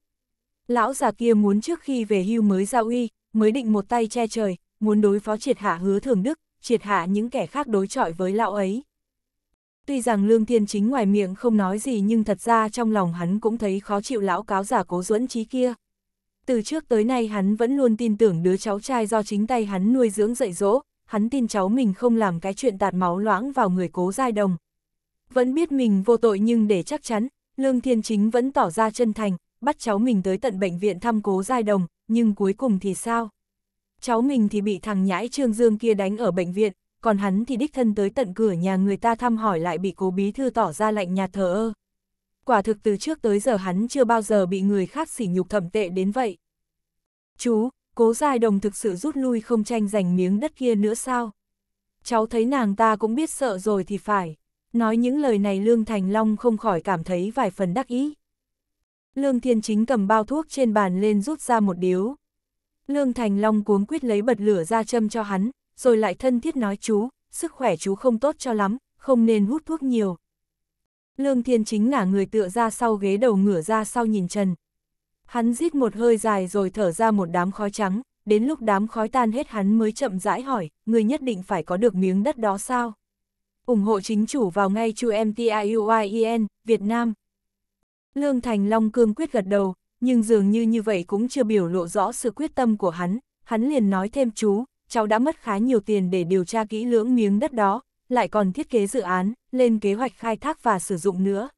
Lão già kia muốn trước khi về hưu mới giao uy, mới định một tay che trời, muốn đối phó triệt hạ hứa thường đức, triệt hạ những kẻ khác đối chọi với lão ấy. Tuy rằng Lương Thiên Chính ngoài miệng không nói gì nhưng thật ra trong lòng hắn cũng thấy khó chịu lão cáo giả cố duẫn trí kia. Từ trước tới nay hắn vẫn luôn tin tưởng đứa cháu trai do chính tay hắn nuôi dưỡng dạy dỗ, hắn tin cháu mình không làm cái chuyện tạt máu loãng vào người cố giai đồng. Vẫn biết mình vô tội nhưng để chắc chắn, Lương Thiên Chính vẫn tỏ ra chân thành, bắt cháu mình tới tận bệnh viện thăm cố giai đồng, nhưng cuối cùng thì sao? Cháu mình thì bị thằng nhãi Trương Dương kia đánh ở bệnh viện, còn hắn thì đích thân tới tận cửa nhà người ta thăm hỏi lại bị cố bí thư tỏ ra lạnh nhạt thờ ơ quả thực từ trước tới giờ hắn chưa bao giờ bị người khác sỉ nhục thẩm tệ đến vậy. Chú, cố dài đồng thực sự rút lui không tranh giành miếng đất kia nữa sao? Cháu thấy nàng ta cũng biết sợ rồi thì phải. Nói những lời này Lương Thành Long không khỏi cảm thấy vài phần đắc ý. Lương Thiên Chính cầm bao thuốc trên bàn lên rút ra một điếu. Lương Thành Long cuống quyết lấy bật lửa ra châm cho hắn, rồi lại thân thiết nói chú, sức khỏe chú không tốt cho lắm, không nên hút thuốc nhiều, Lương Thiên Chính ngả người tựa ra sau ghế đầu ngửa ra sau nhìn Trần. Hắn rít một hơi dài rồi thở ra một đám khói trắng, đến lúc đám khói tan hết hắn mới chậm rãi hỏi, người nhất định phải có được miếng đất đó sao? ủng hộ chính chủ vào ngay chu MTIUIEN, Việt Nam. Lương Thành Long cương quyết gật đầu, nhưng dường như như vậy cũng chưa biểu lộ rõ sự quyết tâm của hắn, hắn liền nói thêm chú, cháu đã mất khá nhiều tiền để điều tra kỹ lưỡng miếng đất đó, lại còn thiết kế dự án, lên kế hoạch khai thác và sử dụng nữa.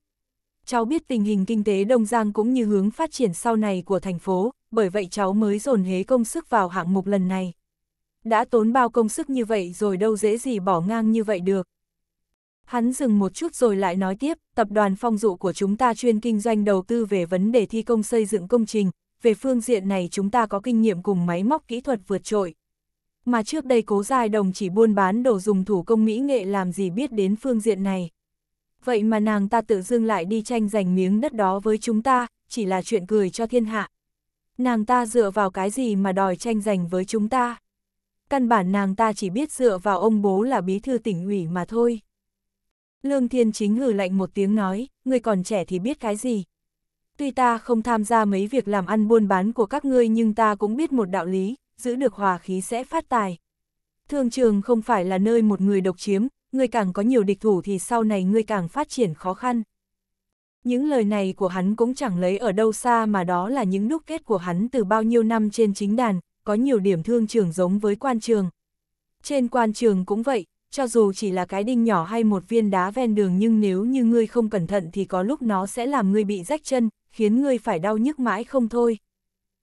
Cháu biết tình hình kinh tế Đông Giang cũng như hướng phát triển sau này của thành phố, bởi vậy cháu mới dồn hế công sức vào hạng mục lần này. Đã tốn bao công sức như vậy rồi đâu dễ gì bỏ ngang như vậy được. Hắn dừng một chút rồi lại nói tiếp, tập đoàn phong dụ của chúng ta chuyên kinh doanh đầu tư về vấn đề thi công xây dựng công trình, về phương diện này chúng ta có kinh nghiệm cùng máy móc kỹ thuật vượt trội, mà trước đây cố dài đồng chỉ buôn bán đồ dùng thủ công mỹ nghệ làm gì biết đến phương diện này. Vậy mà nàng ta tự dưng lại đi tranh giành miếng đất đó với chúng ta, chỉ là chuyện cười cho thiên hạ. Nàng ta dựa vào cái gì mà đòi tranh giành với chúng ta? Căn bản nàng ta chỉ biết dựa vào ông bố là bí thư tỉnh ủy mà thôi. Lương Thiên Chính hử lạnh một tiếng nói, người còn trẻ thì biết cái gì. Tuy ta không tham gia mấy việc làm ăn buôn bán của các ngươi nhưng ta cũng biết một đạo lý, giữ được hòa khí sẽ phát tài. Thương trường không phải là nơi một người độc chiếm, người càng có nhiều địch thủ thì sau này người càng phát triển khó khăn. Những lời này của hắn cũng chẳng lấy ở đâu xa mà đó là những đúc kết của hắn từ bao nhiêu năm trên chính đàn, có nhiều điểm thương trường giống với quan trường. Trên quan trường cũng vậy, cho dù chỉ là cái đinh nhỏ hay một viên đá ven đường nhưng nếu như ngươi không cẩn thận thì có lúc nó sẽ làm ngươi bị rách chân, khiến ngươi phải đau nhức mãi không thôi.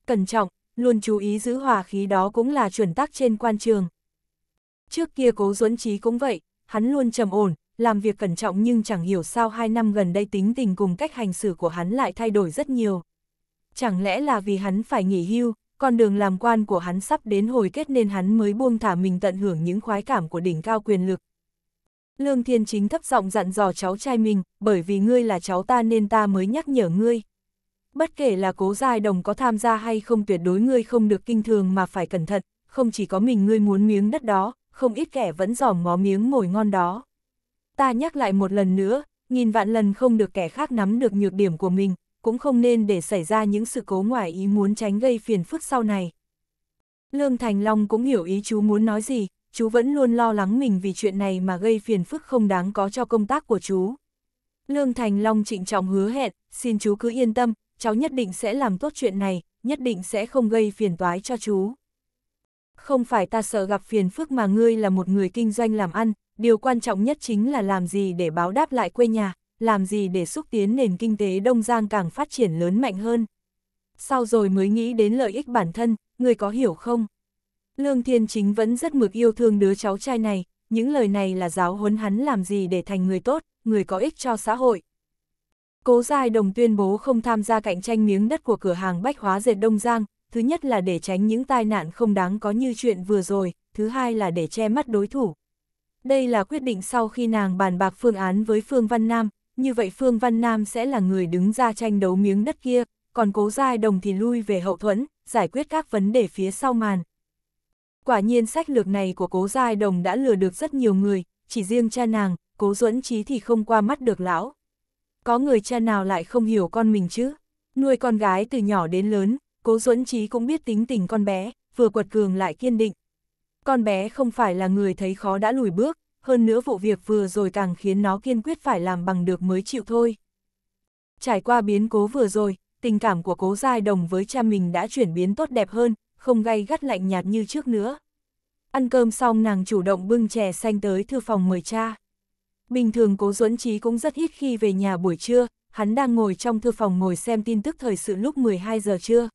Cẩn trọng, luôn chú ý giữ hòa khí đó cũng là chuẩn tắc trên quan trường. Trước kia cố duẫn trí cũng vậy, hắn luôn trầm ổn, làm việc cẩn trọng nhưng chẳng hiểu sao hai năm gần đây tính tình cùng cách hành xử của hắn lại thay đổi rất nhiều. Chẳng lẽ là vì hắn phải nghỉ hưu, con đường làm quan của hắn sắp đến hồi kết nên hắn mới buông thả mình tận hưởng những khoái cảm của đỉnh cao quyền lực. Lương Thiên Chính thấp giọng dặn dò cháu trai mình, bởi vì ngươi là cháu ta nên ta mới nhắc nhở ngươi bất kể là cố dài đồng có tham gia hay không tuyệt đối ngươi không được kinh thường mà phải cẩn thận, không chỉ có mình ngươi muốn miếng đất đó, không ít kẻ vẫn giỏm ngó miếng mồi ngon đó. Ta nhắc lại một lần nữa, nghìn vạn lần không được kẻ khác nắm được nhược điểm của mình, cũng không nên để xảy ra những sự cố ngoài ý muốn tránh gây phiền phức sau này. Lương Thành Long cũng hiểu ý chú muốn nói gì, chú vẫn luôn lo lắng mình vì chuyện này mà gây phiền phức không đáng có cho công tác của chú. Lương Thành Long trịnh trọng hứa hẹn, xin chú cứ yên tâm, cháu nhất định sẽ làm tốt chuyện này, nhất định sẽ không gây phiền toái cho chú. Không phải ta sợ gặp phiền phức mà ngươi là một người kinh doanh làm ăn, điều quan trọng nhất chính là làm gì để báo đáp lại quê nhà, làm gì để xúc tiến nền kinh tế Đông Giang càng phát triển lớn mạnh hơn. Sau rồi mới nghĩ đến lợi ích bản thân, người có hiểu không? Lương Thiên Chính vẫn rất mực yêu thương đứa cháu trai này, những lời này là giáo huấn hắn làm gì để thành người tốt, người có ích cho xã hội. Cố Giai Đồng tuyên bố không tham gia cạnh tranh miếng đất của cửa hàng bách hóa dệt Đông Giang, thứ nhất là để tránh những tai nạn không đáng có như chuyện vừa rồi, thứ hai là để che mắt đối thủ. Đây là quyết định sau khi nàng bàn bạc phương án với Phương Văn Nam, như vậy Phương Văn Nam sẽ là người đứng ra tranh đấu miếng đất kia, còn Cố Giai Đồng thì lui về hậu thuẫn, giải quyết các vấn đề phía sau màn. Quả nhiên sách lược này của Cố Giai Đồng đã lừa được rất nhiều người, chỉ riêng cha nàng, Cố Duẫn Trí thì không qua mắt được lão có người cha nào lại không hiểu con mình chứ? Nuôi con gái từ nhỏ đến lớn, cố duẫn trí cũng biết tính tình con bé, vừa quật cường lại kiên định. Con bé không phải là người thấy khó đã lùi bước, hơn nữa vụ việc vừa rồi càng khiến nó kiên quyết phải làm bằng được mới chịu thôi. Trải qua biến cố vừa rồi, tình cảm của cố giai đồng với cha mình đã chuyển biến tốt đẹp hơn, không gay gắt lạnh nhạt như trước nữa. Ăn cơm xong nàng chủ động bưng chè xanh tới thư phòng mời cha. Bình thường Cố Duẫn Trí cũng rất ít khi về nhà buổi trưa, hắn đang ngồi trong thư phòng ngồi xem tin tức thời sự lúc 12 giờ trưa.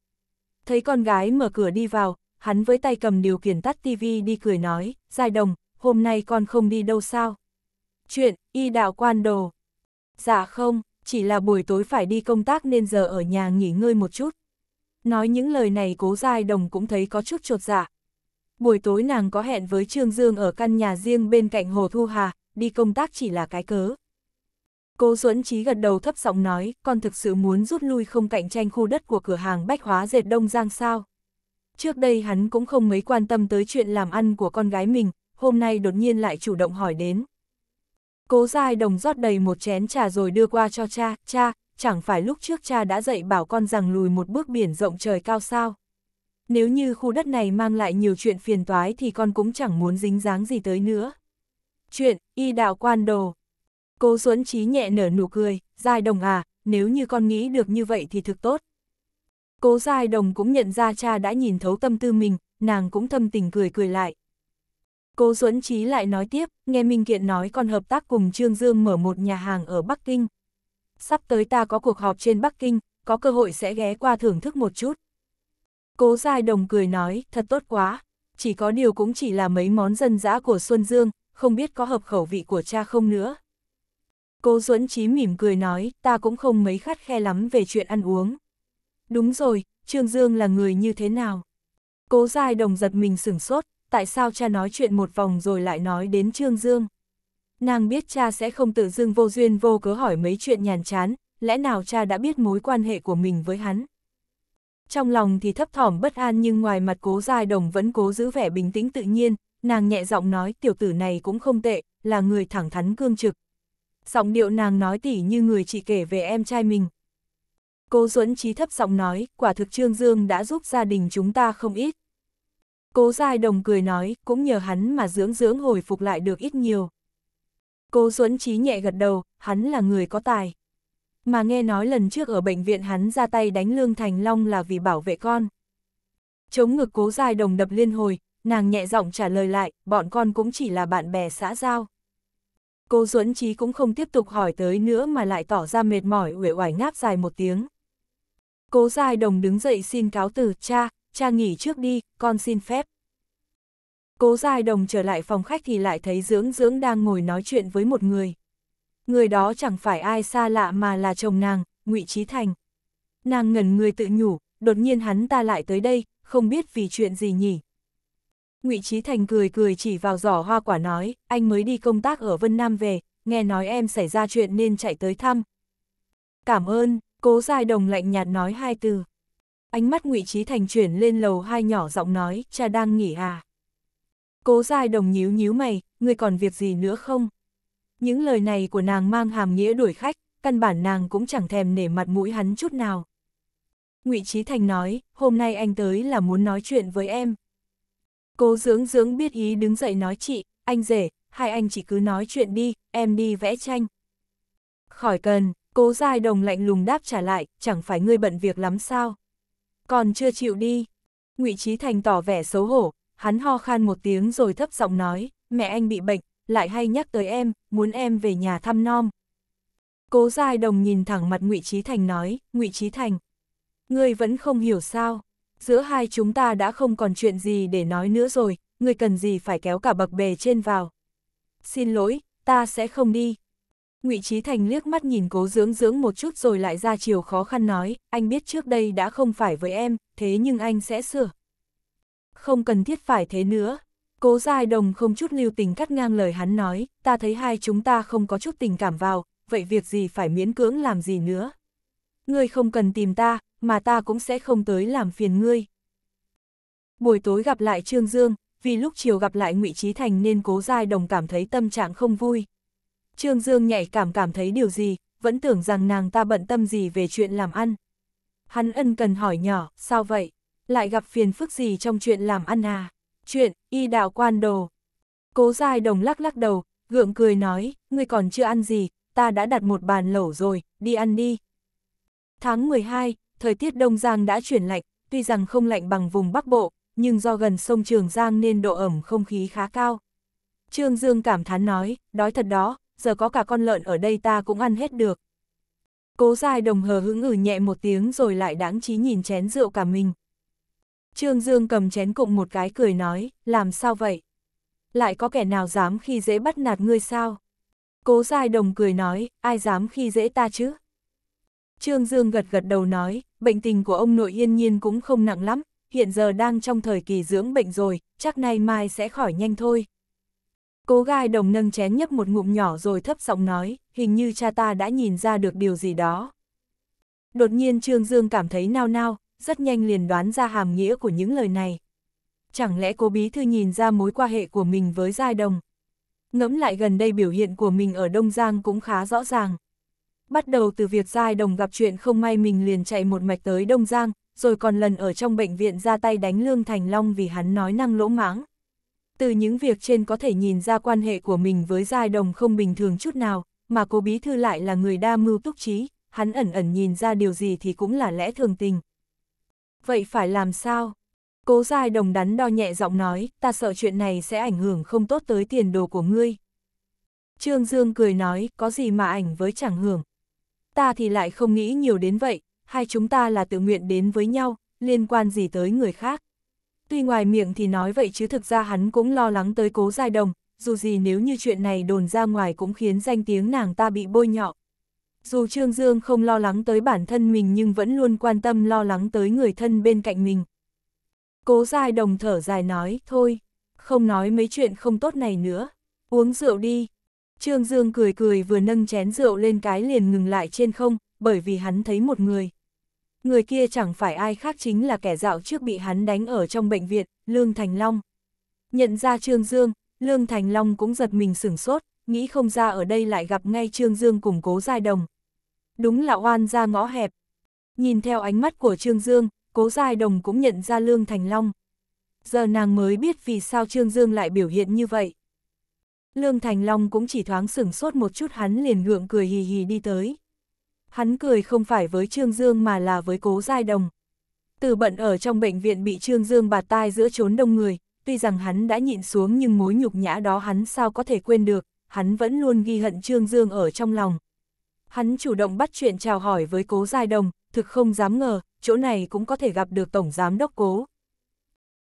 Thấy con gái mở cửa đi vào, hắn với tay cầm điều khiển tắt tivi đi cười nói, Giai Đồng, hôm nay con không đi đâu sao? Chuyện, y đạo quan đồ. Dạ không, chỉ là buổi tối phải đi công tác nên giờ ở nhà nghỉ ngơi một chút. Nói những lời này cố Giai Đồng cũng thấy có chút trột dạ. Buổi tối nàng có hẹn với Trương Dương ở căn nhà riêng bên cạnh Hồ Thu Hà, đi công tác chỉ là cái cớ. Cố Duẫn Trí gật đầu thấp giọng nói, con thực sự muốn rút lui không cạnh tranh khu đất của cửa hàng bách hóa dệt Đông Giang sao? Trước đây hắn cũng không mấy quan tâm tới chuyện làm ăn của con gái mình, hôm nay đột nhiên lại chủ động hỏi đến. Cố Giai Đồng rót đầy một chén trà rồi đưa qua cho cha, cha, chẳng phải lúc trước cha đã dạy bảo con rằng lùi một bước biển rộng trời cao sao? Nếu như khu đất này mang lại nhiều chuyện phiền toái thì con cũng chẳng muốn dính dáng gì tới nữa. Chuyện, y đạo quan đồ. Cố xuân Trí nhẹ nở nụ cười, Giai Đồng à, nếu như con nghĩ được như vậy thì thực tốt. Cố Giai Đồng cũng nhận ra cha đã nhìn thấu tâm tư mình, nàng cũng thâm tình cười cười lại. Cố xuân Trí lại nói tiếp, nghe Minh Kiện nói con hợp tác cùng Trương Dương mở một nhà hàng ở Bắc Kinh. Sắp tới ta có cuộc họp trên Bắc Kinh, có cơ hội sẽ ghé qua thưởng thức một chút. Cố Giai Đồng cười nói, thật tốt quá, chỉ có điều cũng chỉ là mấy món dân dã của Xuân Dương, không biết có hợp khẩu vị của cha không nữa. Cố Duẫn Chí mỉm cười nói, ta cũng không mấy khát khe lắm về chuyện ăn uống. Đúng rồi, Trương Dương là người như thế nào? Cố Giai Đồng giật mình sửng sốt, tại sao cha nói chuyện một vòng rồi lại nói đến Trương Dương? Nàng biết cha sẽ không tự dưng vô duyên vô cớ hỏi mấy chuyện nhàn chán, lẽ nào cha đã biết mối quan hệ của mình với hắn? Trong lòng thì thấp thỏm bất an nhưng ngoài mặt cố Giai Đồng vẫn cố giữ vẻ bình tĩnh tự nhiên, nàng nhẹ giọng nói tiểu tử này cũng không tệ, là người thẳng thắn cương trực. Giọng điệu nàng nói tỉ như người chị kể về em trai mình. Cô Duẫn Trí thấp giọng nói, quả thực Trương Dương đã giúp gia đình chúng ta không ít. Cố Giai Đồng cười nói, cũng nhờ hắn mà dưỡng dưỡng hồi phục lại được ít nhiều. Cố Duẫn Trí nhẹ gật đầu, hắn là người có tài. Mà nghe nói lần trước ở bệnh viện hắn ra tay đánh Lương Thành Long là vì bảo vệ con. Chống ngực Cố Giai Đồng đập liên hồi, nàng nhẹ giọng trả lời lại, bọn con cũng chỉ là bạn bè xã giao. Cô Duẫn Trí cũng không tiếp tục hỏi tới nữa mà lại tỏ ra mệt mỏi uể oải ngáp dài một tiếng. Cố Giai Đồng đứng dậy xin cáo từ, cha, cha nghỉ trước đi, con xin phép. Cố Giai Đồng trở lại phòng khách thì lại thấy Dưỡng Dưỡng đang ngồi nói chuyện với một người. Người đó chẳng phải ai xa lạ mà là chồng nàng, ngụy Trí Thành. Nàng ngẩn người tự nhủ, đột nhiên hắn ta lại tới đây, không biết vì chuyện gì nhỉ. Ngụy Trí Thành cười cười chỉ vào giỏ hoa quả nói, anh mới đi công tác ở Vân Nam về, nghe nói em xảy ra chuyện nên chạy tới thăm. Cảm ơn, cố dài đồng lạnh nhạt nói hai từ. Ánh mắt Ngụy Trí Thành chuyển lên lầu hai nhỏ giọng nói, cha đang nghỉ à. Cố dài đồng nhíu nhíu mày, ngươi còn việc gì nữa không? Những lời này của nàng mang hàm nghĩa đuổi khách, căn bản nàng cũng chẳng thèm nể mặt mũi hắn chút nào. Ngụy Trí Thành nói, hôm nay anh tới là muốn nói chuyện với em, Cố dưỡng dưỡng biết ý đứng dậy nói chị, anh rể, hai anh chỉ cứ nói chuyện đi, em đi vẽ tranh. Khỏi cần, cố dài đồng lạnh lùng đáp trả lại, chẳng phải ngươi bận việc lắm sao. Còn chưa chịu đi. ngụy Trí Thành tỏ vẻ xấu hổ, hắn ho khan một tiếng rồi thấp giọng nói, mẹ anh bị bệnh, lại hay nhắc tới em, muốn em về nhà thăm nom. Cố dài đồng nhìn thẳng mặt ngụy Trí Thành nói, ngụy Trí Thành, ngươi vẫn không hiểu sao giữa hai chúng ta đã không còn chuyện gì để nói nữa rồi, người cần gì phải kéo cả bậc bề trên vào. Xin lỗi, ta sẽ không đi. ngụy Trí Thành liếc mắt nhìn cố dưỡng dưỡng một chút rồi lại ra chiều khó khăn nói, anh biết trước đây đã không phải với em, thế nhưng anh sẽ sửa. Không cần thiết phải thế nữa. Cố Giai Đồng không chút lưu tình cắt ngang lời hắn nói, ta thấy hai chúng ta không có chút tình cảm vào, vậy việc gì phải miễn cưỡng làm gì nữa. Ngươi không cần tìm ta, mà ta cũng sẽ không tới làm phiền ngươi. Buổi tối gặp lại Trương Dương, vì lúc chiều gặp lại ngụy Trí Thành nên cố giai đồng cảm thấy tâm trạng không vui. Trương Dương nhạy cảm cảm thấy điều gì, vẫn tưởng rằng nàng ta bận tâm gì về chuyện làm ăn. Hắn ân cần hỏi nhỏ, sao vậy? Lại gặp phiền phức gì trong chuyện làm ăn à? Chuyện, y đạo quan đồ. Cố giai đồng lắc lắc đầu, gượng cười nói, ngươi còn chưa ăn gì, ta đã đặt một bàn lẩu rồi, đi ăn đi. Tháng 12, thời tiết Đông Giang đã chuyển lạnh, tuy rằng không lạnh bằng vùng Bắc Bộ, nhưng do gần sông Trường Giang nên độ ẩm không khí khá cao. Trương Dương cảm thán nói, đói thật đó, giờ có cả con lợn ở đây ta cũng ăn hết được. Cố dài đồng hờ hững ử ừ nhẹ một tiếng rồi lại đáng trí nhìn chén rượu cả mình. Trương Dương cầm chén cụng một cái cười nói, làm sao vậy? Lại có kẻ nào dám khi dễ bắt nạt ngươi sao? Cố dài đồng cười nói, ai dám khi dễ ta chứ? Trương Dương gật gật đầu nói, bệnh tình của ông nội yên nhiên cũng không nặng lắm, hiện giờ đang trong thời kỳ dưỡng bệnh rồi, chắc nay mai sẽ khỏi nhanh thôi. Cố gai đồng nâng chén nhấp một ngụm nhỏ rồi thấp giọng nói, hình như cha ta đã nhìn ra được điều gì đó. Đột nhiên Trương Dương cảm thấy nao nao, rất nhanh liền đoán ra hàm nghĩa của những lời này. Chẳng lẽ cô bí thư nhìn ra mối quan hệ của mình với giai đồng? Ngẫm lại gần đây biểu hiện của mình ở Đông Giang cũng khá rõ ràng bắt đầu từ việc Giai Đồng gặp chuyện không may mình liền chạy một mạch tới Đông Giang, rồi còn lần ở trong bệnh viện ra tay đánh Lương Thành Long vì hắn nói năng lỗ mãng. Từ những việc trên có thể nhìn ra quan hệ của mình với Giai Đồng không bình thường chút nào, mà cô Bí Thư lại là người đa mưu túc trí, hắn ẩn ẩn nhìn ra điều gì thì cũng là lẽ thường tình. Vậy phải làm sao? Cố Giai Đồng đắn đo nhẹ giọng nói, ta sợ chuyện này sẽ ảnh hưởng không tốt tới tiền đồ của ngươi. Trương Dương cười nói, có gì mà ảnh với chẳng hưởng, ta thì lại không nghĩ nhiều đến vậy, hai chúng ta là tự nguyện đến với nhau, liên quan gì tới người khác. Tuy ngoài miệng thì nói vậy chứ thực ra hắn cũng lo lắng tới cố giai đồng, dù gì nếu như chuyện này đồn ra ngoài cũng khiến danh tiếng nàng ta bị bôi nhọ. Dù Trương Dương không lo lắng tới bản thân mình nhưng vẫn luôn quan tâm lo lắng tới người thân bên cạnh mình. Cố giai đồng thở dài nói, thôi, không nói mấy chuyện không tốt này nữa, uống rượu đi, Trương Dương cười cười vừa nâng chén rượu lên cái liền ngừng lại trên không, bởi vì hắn thấy một người. Người kia chẳng phải ai khác chính là kẻ dạo trước bị hắn đánh ở trong bệnh viện, Lương Thành Long. Nhận ra Trương Dương, Lương Thành Long cũng giật mình sửng sốt, nghĩ không ra ở đây lại gặp ngay Trương Dương cùng cố giai đồng. Đúng là oan ra ngõ hẹp. Nhìn theo ánh mắt của Trương Dương, cố giai đồng cũng nhận ra Lương Thành Long. Giờ nàng mới biết vì sao Trương Dương lại biểu hiện như vậy. Lương Thành Long cũng chỉ thoáng sửng sốt một chút hắn liền ngượng cười hì hì đi tới. Hắn cười không phải với Trương Dương mà là với Cố Giai Đồng. Từ bận ở trong bệnh viện bị Trương Dương bạt tai giữa chốn đông người, tuy rằng hắn đã nhịn xuống nhưng mối nhục nhã đó hắn sao có thể quên được, hắn vẫn luôn ghi hận Trương Dương ở trong lòng. Hắn chủ động bắt chuyện chào hỏi với Cố Giai Đồng, thực không dám ngờ, chỗ này cũng có thể gặp được Tổng Giám Đốc Cố.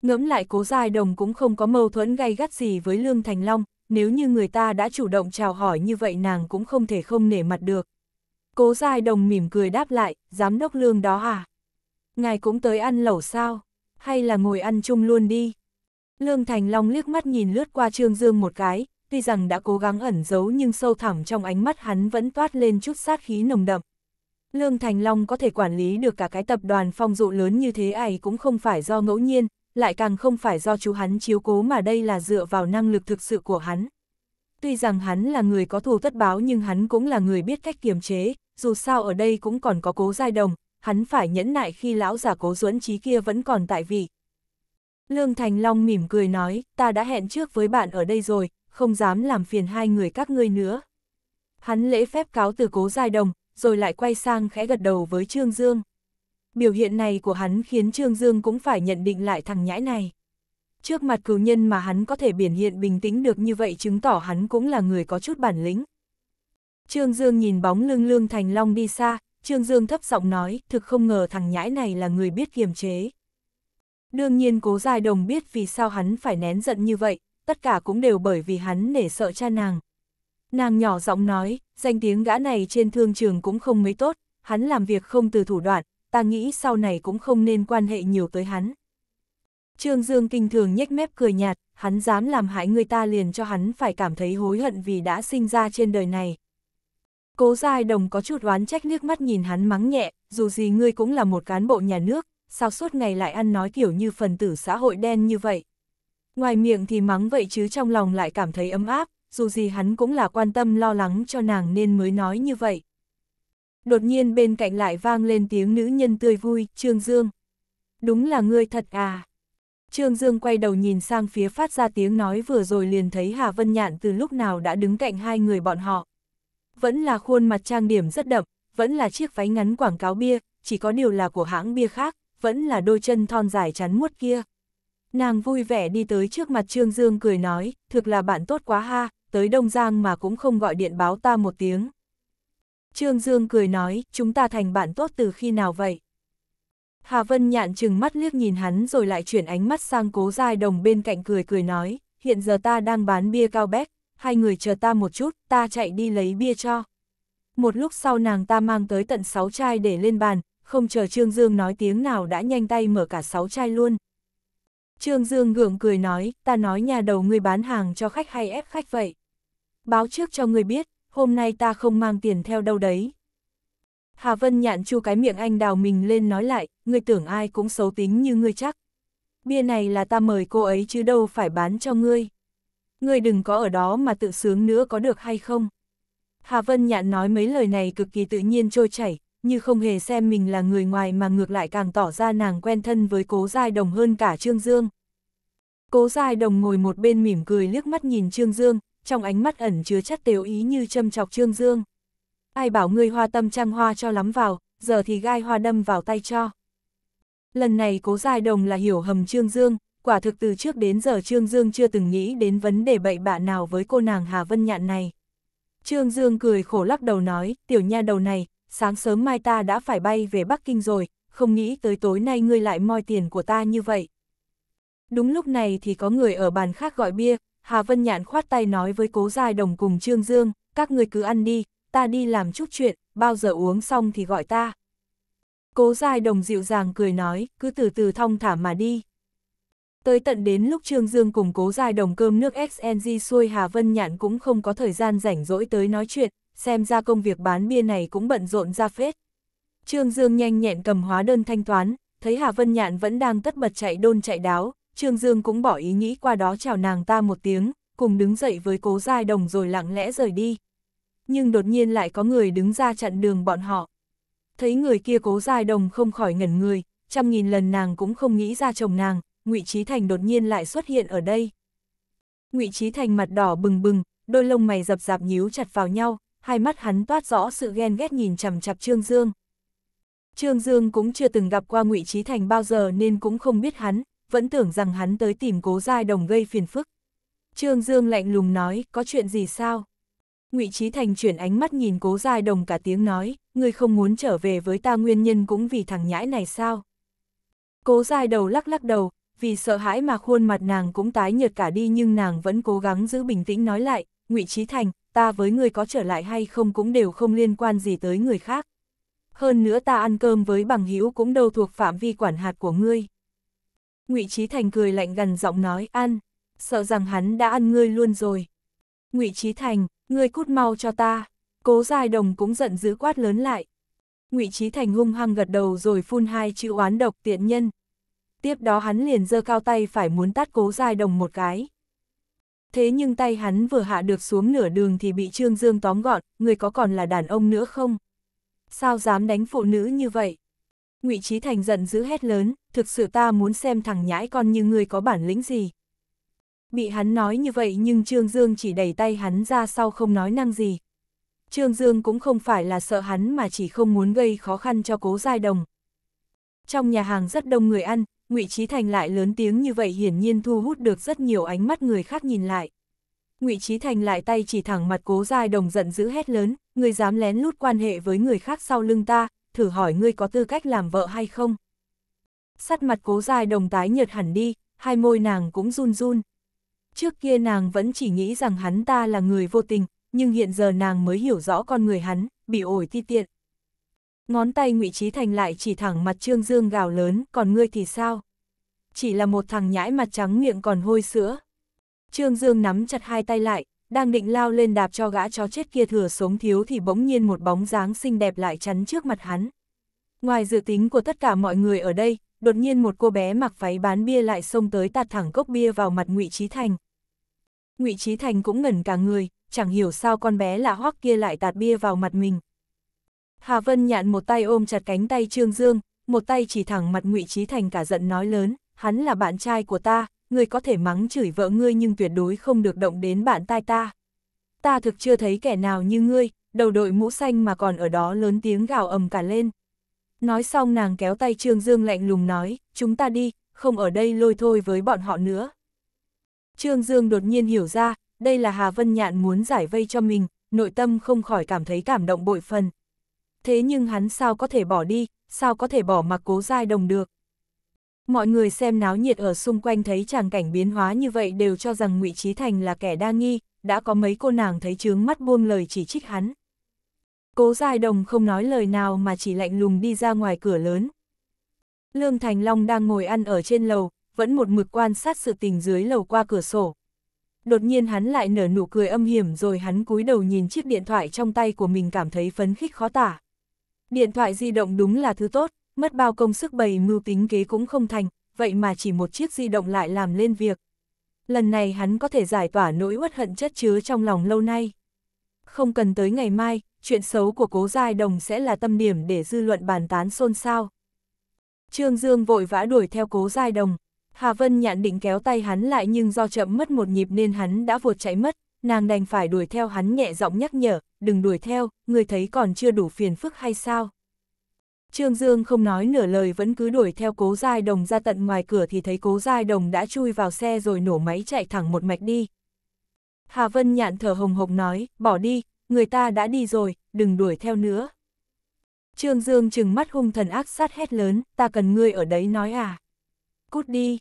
Ngẫm lại Cố Giai Đồng cũng không có mâu thuẫn gay gắt gì với Lương Thành Long, nếu như người ta đã chủ động chào hỏi như vậy nàng cũng không thể không nể mặt được. Cố Giai Đồng mỉm cười đáp lại, giám đốc lương đó à? Ngài cũng tới ăn lẩu sao? Hay là ngồi ăn chung luôn đi? Lương Thành Long liếc mắt nhìn lướt qua Trương Dương một cái, tuy rằng đã cố gắng ẩn giấu nhưng sâu thẳm trong ánh mắt hắn vẫn toát lên chút sát khí nồng đậm. Lương Thành Long có thể quản lý được cả cái tập đoàn phong dụ lớn như thế này cũng không phải do ngẫu nhiên, lại càng không phải do chú hắn chiếu cố mà đây là dựa vào năng lực thực sự của hắn. Tuy rằng hắn là người có thù tất báo nhưng hắn cũng là người biết cách kiềm chế, dù sao ở đây cũng còn có cố giai đồng, hắn phải nhẫn nại khi lão giả cố duẫn trí kia vẫn còn tại vị. Lương Thành Long mỉm cười nói, ta đã hẹn trước với bạn ở đây rồi, không dám làm phiền hai người các ngươi nữa. Hắn lễ phép cáo từ cố giai đồng, rồi lại quay sang khẽ gật đầu với Trương Dương biểu hiện này của hắn khiến Trương Dương cũng phải nhận định lại thằng nhãi này. Trước mặt cử nhân mà hắn có thể biển hiện bình tĩnh được như vậy chứng tỏ hắn cũng là người có chút bản lĩnh. Trương Dương nhìn bóng lưng Lương Thành Long đi xa, Trương Dương thấp giọng nói, thực không ngờ thằng nhãi này là người biết kiềm chế. Đương nhiên cố dài đồng biết vì sao hắn phải nén giận như vậy, tất cả cũng đều bởi vì hắn nể sợ cha nàng. Nàng nhỏ giọng nói, danh tiếng gã này trên thương trường cũng không mấy tốt, hắn làm việc không từ thủ đoạn, ta nghĩ sau này cũng không nên quan hệ nhiều tới hắn. Trương Dương kinh thường nhếch mép cười nhạt, hắn dám làm hại người ta liền cho hắn phải cảm thấy hối hận vì đã sinh ra trên đời này. Cố Giai Đồng có chút oán trách nước mắt nhìn hắn mắng nhẹ, dù gì ngươi cũng là một cán bộ nhà nước, sao suốt ngày lại ăn nói kiểu như phần tử xã hội đen như vậy. Ngoài miệng thì mắng vậy chứ trong lòng lại cảm thấy ấm áp, dù gì hắn cũng là quan tâm lo lắng cho nàng nên mới nói như vậy đột nhiên bên cạnh lại vang lên tiếng nữ nhân tươi vui, Trương Dương. Đúng là ngươi thật à. Trương Dương quay đầu nhìn sang phía phát ra tiếng nói vừa rồi liền thấy Hà Vân Nhạn từ lúc nào đã đứng cạnh hai người bọn họ. Vẫn là khuôn mặt trang điểm rất đậm, vẫn là chiếc váy ngắn quảng cáo bia, chỉ có điều là của hãng bia khác, vẫn là đôi chân thon dài chắn muốt kia. Nàng vui vẻ đi tới trước mặt Trương Dương cười nói, thực là bạn tốt quá ha, tới Đông Giang mà cũng không gọi điện báo ta một tiếng. Trương Dương cười nói, chúng ta thành bạn tốt từ khi nào vậy? Hà Vân nhạn chừng mắt liếc nhìn hắn rồi lại chuyển ánh mắt sang cố giai đồng bên cạnh cười cười nói, hiện giờ ta đang bán bia cao bét, hai người chờ ta một chút, ta chạy đi lấy bia cho. Một lúc sau nàng ta mang tới tận 6 chai để lên bàn, không chờ Trương Dương nói tiếng nào đã nhanh tay mở cả 6 chai luôn. Trương Dương gượng cười nói, ta nói nhà đầu ngươi bán hàng cho khách hay ép khách vậy. Báo trước cho ngươi biết, hôm nay ta không mang tiền theo đâu đấy. Hà Vân nhạn chu cái miệng anh đào mình lên nói lại, ngươi tưởng ai cũng xấu tính như ngươi chắc. Bia này là ta mời cô ấy chứ đâu phải bán cho ngươi. Ngươi đừng có ở đó mà tự sướng nữa có được hay không? Hà Vân nhạn nói mấy lời này cực kỳ tự nhiên trôi chảy, như không hề xem mình là người ngoài mà ngược lại càng tỏ ra nàng quen thân với cố giai đồng hơn cả Trương Dương. Cố giai đồng ngồi một bên mỉm cười liếc mắt nhìn Trương Dương, trong ánh mắt ẩn chứa chất tiểu ý như châm chọc Trương Dương. Ai bảo ngươi hoa tâm trăng hoa cho lắm vào, giờ thì gai hoa đâm vào tay cho. Lần này cố giai đồng là hiểu hầm Trương Dương, quả thực từ trước đến giờ Trương Dương chưa từng nghĩ đến vấn đề bậy bạ nào với cô nàng Hà Vân Nhạn này. Trương Dương cười khổ lắc đầu nói, tiểu nha đầu này, sáng sớm mai ta đã phải bay về Bắc Kinh rồi, không nghĩ tới tối nay ngươi lại moi tiền của ta như vậy. Đúng lúc này thì có người ở bàn khác gọi bia, Hà Vân Nhạn khoát tay nói với cố giai đồng cùng Trương Dương, các người cứ ăn đi, ta đi làm chút chuyện, bao giờ uống xong thì gọi ta. Cố giai đồng dịu dàng cười nói, cứ từ từ thong thả mà đi. Tới tận đến lúc Trương Dương cùng cố giai đồng cơm nước XNG xuôi Hà Vân Nhạn cũng không có thời gian rảnh rỗi tới nói chuyện, xem ra công việc bán bia này cũng bận rộn ra phết. Trương Dương nhanh nhẹn cầm hóa đơn thanh toán, thấy Hà Vân Nhạn vẫn đang tất bật chạy đôn chạy đáo, Trương Dương cũng bỏ ý nghĩ qua đó chào nàng ta một tiếng, cùng đứng dậy với cố giai đồng rồi lặng lẽ rời đi. Nhưng đột nhiên lại có người đứng ra chặn đường bọn họ. Thấy người kia cố giai đồng không khỏi ngẩn người, trăm nghìn lần nàng cũng không nghĩ ra chồng nàng, ngụy Trí Thành đột nhiên lại xuất hiện ở đây. ngụy Trí Thành mặt đỏ bừng bừng, đôi lông mày dập dạp nhíu chặt vào nhau, hai mắt hắn toát rõ sự ghen ghét nhìn chằm chặp Trương Dương. Trương Dương cũng chưa từng gặp qua ngụy Trí Thành bao giờ nên cũng không biết hắn, vẫn tưởng rằng hắn tới tìm cố giai đồng gây phiền phức. Trương Dương lạnh lùng nói, có chuyện gì sao? Ngụy Trí Thành chuyển ánh mắt nhìn cố giai đồng cả tiếng nói, người không muốn trở về với ta nguyên nhân cũng vì thằng nhãi này sao? Cố giai đầu lắc lắc đầu, vì sợ hãi mà khuôn mặt nàng cũng tái nhợt cả đi nhưng nàng vẫn cố gắng giữ bình tĩnh nói lại, Ngụy Trí Thành, ta với người có trở lại hay không cũng đều không liên quan gì tới người khác. Hơn nữa ta ăn cơm với bằng hữu cũng đâu thuộc phạm vi quản hạt của ngươi. Ngụy Trí Thành cười lạnh gần giọng nói, ăn, sợ rằng hắn đã ăn ngươi luôn rồi. Ngụy Trí Thành, ngươi cút mau cho ta. Cố Giai Đồng cũng giận dữ quát lớn lại. Ngụy Trí Thành hung hăng gật đầu rồi phun hai chữ oán độc tiện nhân. Tiếp đó hắn liền giơ cao tay phải muốn tát Cố Giai Đồng một cái. Thế nhưng tay hắn vừa hạ được xuống nửa đường thì bị Trương Dương tóm gọn, người có còn là đàn ông nữa không? Sao dám đánh phụ nữ như vậy? Ngụy Trí Thành giận dữ hét lớn, thực sự ta muốn xem thằng nhãi con như ngươi có bản lĩnh gì. Bị hắn nói như vậy nhưng Trương Dương chỉ đẩy tay hắn ra sau không nói năng gì. Trương Dương cũng không phải là sợ hắn mà chỉ không muốn gây khó khăn cho cố giai đồng. Trong nhà hàng rất đông người ăn, Ngụy Trí Thành lại lớn tiếng như vậy hiển nhiên thu hút được rất nhiều ánh mắt người khác nhìn lại. Ngụy Trí Thành lại tay chỉ thẳng mặt Cố Giai Đồng giận dữ hét lớn, người dám lén lút quan hệ với người khác sau lưng ta, thử hỏi ngươi có tư cách làm vợ hay không? Sắt mặt cố dài đồng tái nhợt hẳn đi, hai môi nàng cũng run run. Trước kia nàng vẫn chỉ nghĩ rằng hắn ta là người vô tình, nhưng hiện giờ nàng mới hiểu rõ con người hắn, bị ổi ti tiện. Ngón tay ngụy Trí Thành lại chỉ thẳng mặt Trương Dương gào lớn, còn ngươi thì sao? Chỉ là một thằng nhãi mặt trắng miệng còn hôi sữa. Trương Dương nắm chặt hai tay lại, đang định lao lên đạp cho gã chó chết kia thừa sống thiếu thì bỗng nhiên một bóng dáng xinh đẹp lại chắn trước mặt hắn. Ngoài dự tính của tất cả mọi người ở đây, đột nhiên một cô bé mặc váy bán bia lại xông tới tạt thẳng cốc bia vào mặt Ngụy Chí Thành. Ngụy Chí Thành cũng ngẩn cả người, chẳng hiểu sao con bé lạ hoắc kia lại tạt bia vào mặt mình. Hà Vân nhạn một tay ôm chặt cánh tay Trương Dương, một tay chỉ thẳng mặt Ngụy Chí Thành cả giận nói lớn, hắn là bạn trai của ta, ngươi có thể mắng chửi vợ ngươi nhưng tuyệt đối không được động đến bạn tai ta. Ta thực chưa thấy kẻ nào như ngươi, đầu đội mũ xanh mà còn ở đó lớn tiếng gào ầm cả lên. Nói xong nàng kéo tay Trương Dương lạnh lùng nói, chúng ta đi, không ở đây lôi thôi với bọn họ nữa. Trương Dương đột nhiên hiểu ra, đây là Hà Vân Nhạn muốn giải vây cho mình, nội tâm không khỏi cảm thấy cảm động bội phần. Thế nhưng hắn sao có thể bỏ đi, sao có thể bỏ mặc cố giai đồng được. Mọi người xem náo nhiệt ở xung quanh thấy chàng cảnh biến hóa như vậy đều cho rằng ngụy Trí Thành là kẻ đa nghi, đã có mấy cô nàng thấy chướng mắt buông lời chỉ trích hắn. Cố Giai Đồng không nói lời nào mà chỉ lạnh lùng đi ra ngoài cửa lớn. Lương Thành Long đang ngồi ăn ở trên lầu, vẫn một mực quan sát sự tình dưới lầu qua cửa sổ. Đột nhiên hắn lại nở nụ cười âm hiểm rồi hắn cúi đầu nhìn chiếc điện thoại trong tay của mình cảm thấy phấn khích khó tả. Điện thoại di động đúng là thứ tốt, mất bao công sức bày mưu tính kế cũng không thành, vậy mà chỉ một chiếc di động lại làm lên việc. Lần này hắn có thể giải tỏa nỗi uất hận chất chứa trong lòng lâu nay. Không cần tới ngày mai, chuyện xấu của cố giai đồng sẽ là tâm điểm để dư luận bàn tán xôn xao. Trương Dương vội vã đuổi theo cố giai đồng. Hà Vân nhạn định kéo tay hắn lại nhưng do chậm mất một nhịp nên hắn đã vụt chạy mất, nàng đành phải đuổi theo hắn nhẹ giọng nhắc nhở, đừng đuổi theo, người thấy còn chưa đủ phiền phức hay sao. Trương Dương không nói nửa lời vẫn cứ đuổi theo cố giai đồng ra tận ngoài cửa thì thấy cố giai đồng đã chui vào xe rồi nổ máy chạy thẳng một mạch đi. Hà Vân nhạn thở hồng hộc nói, bỏ đi, người ta đã đi rồi, đừng đuổi theo nữa. Trương Dương trừng mắt hung thần ác sát hét lớn, ta cần ngươi ở đấy nói à. Cút đi.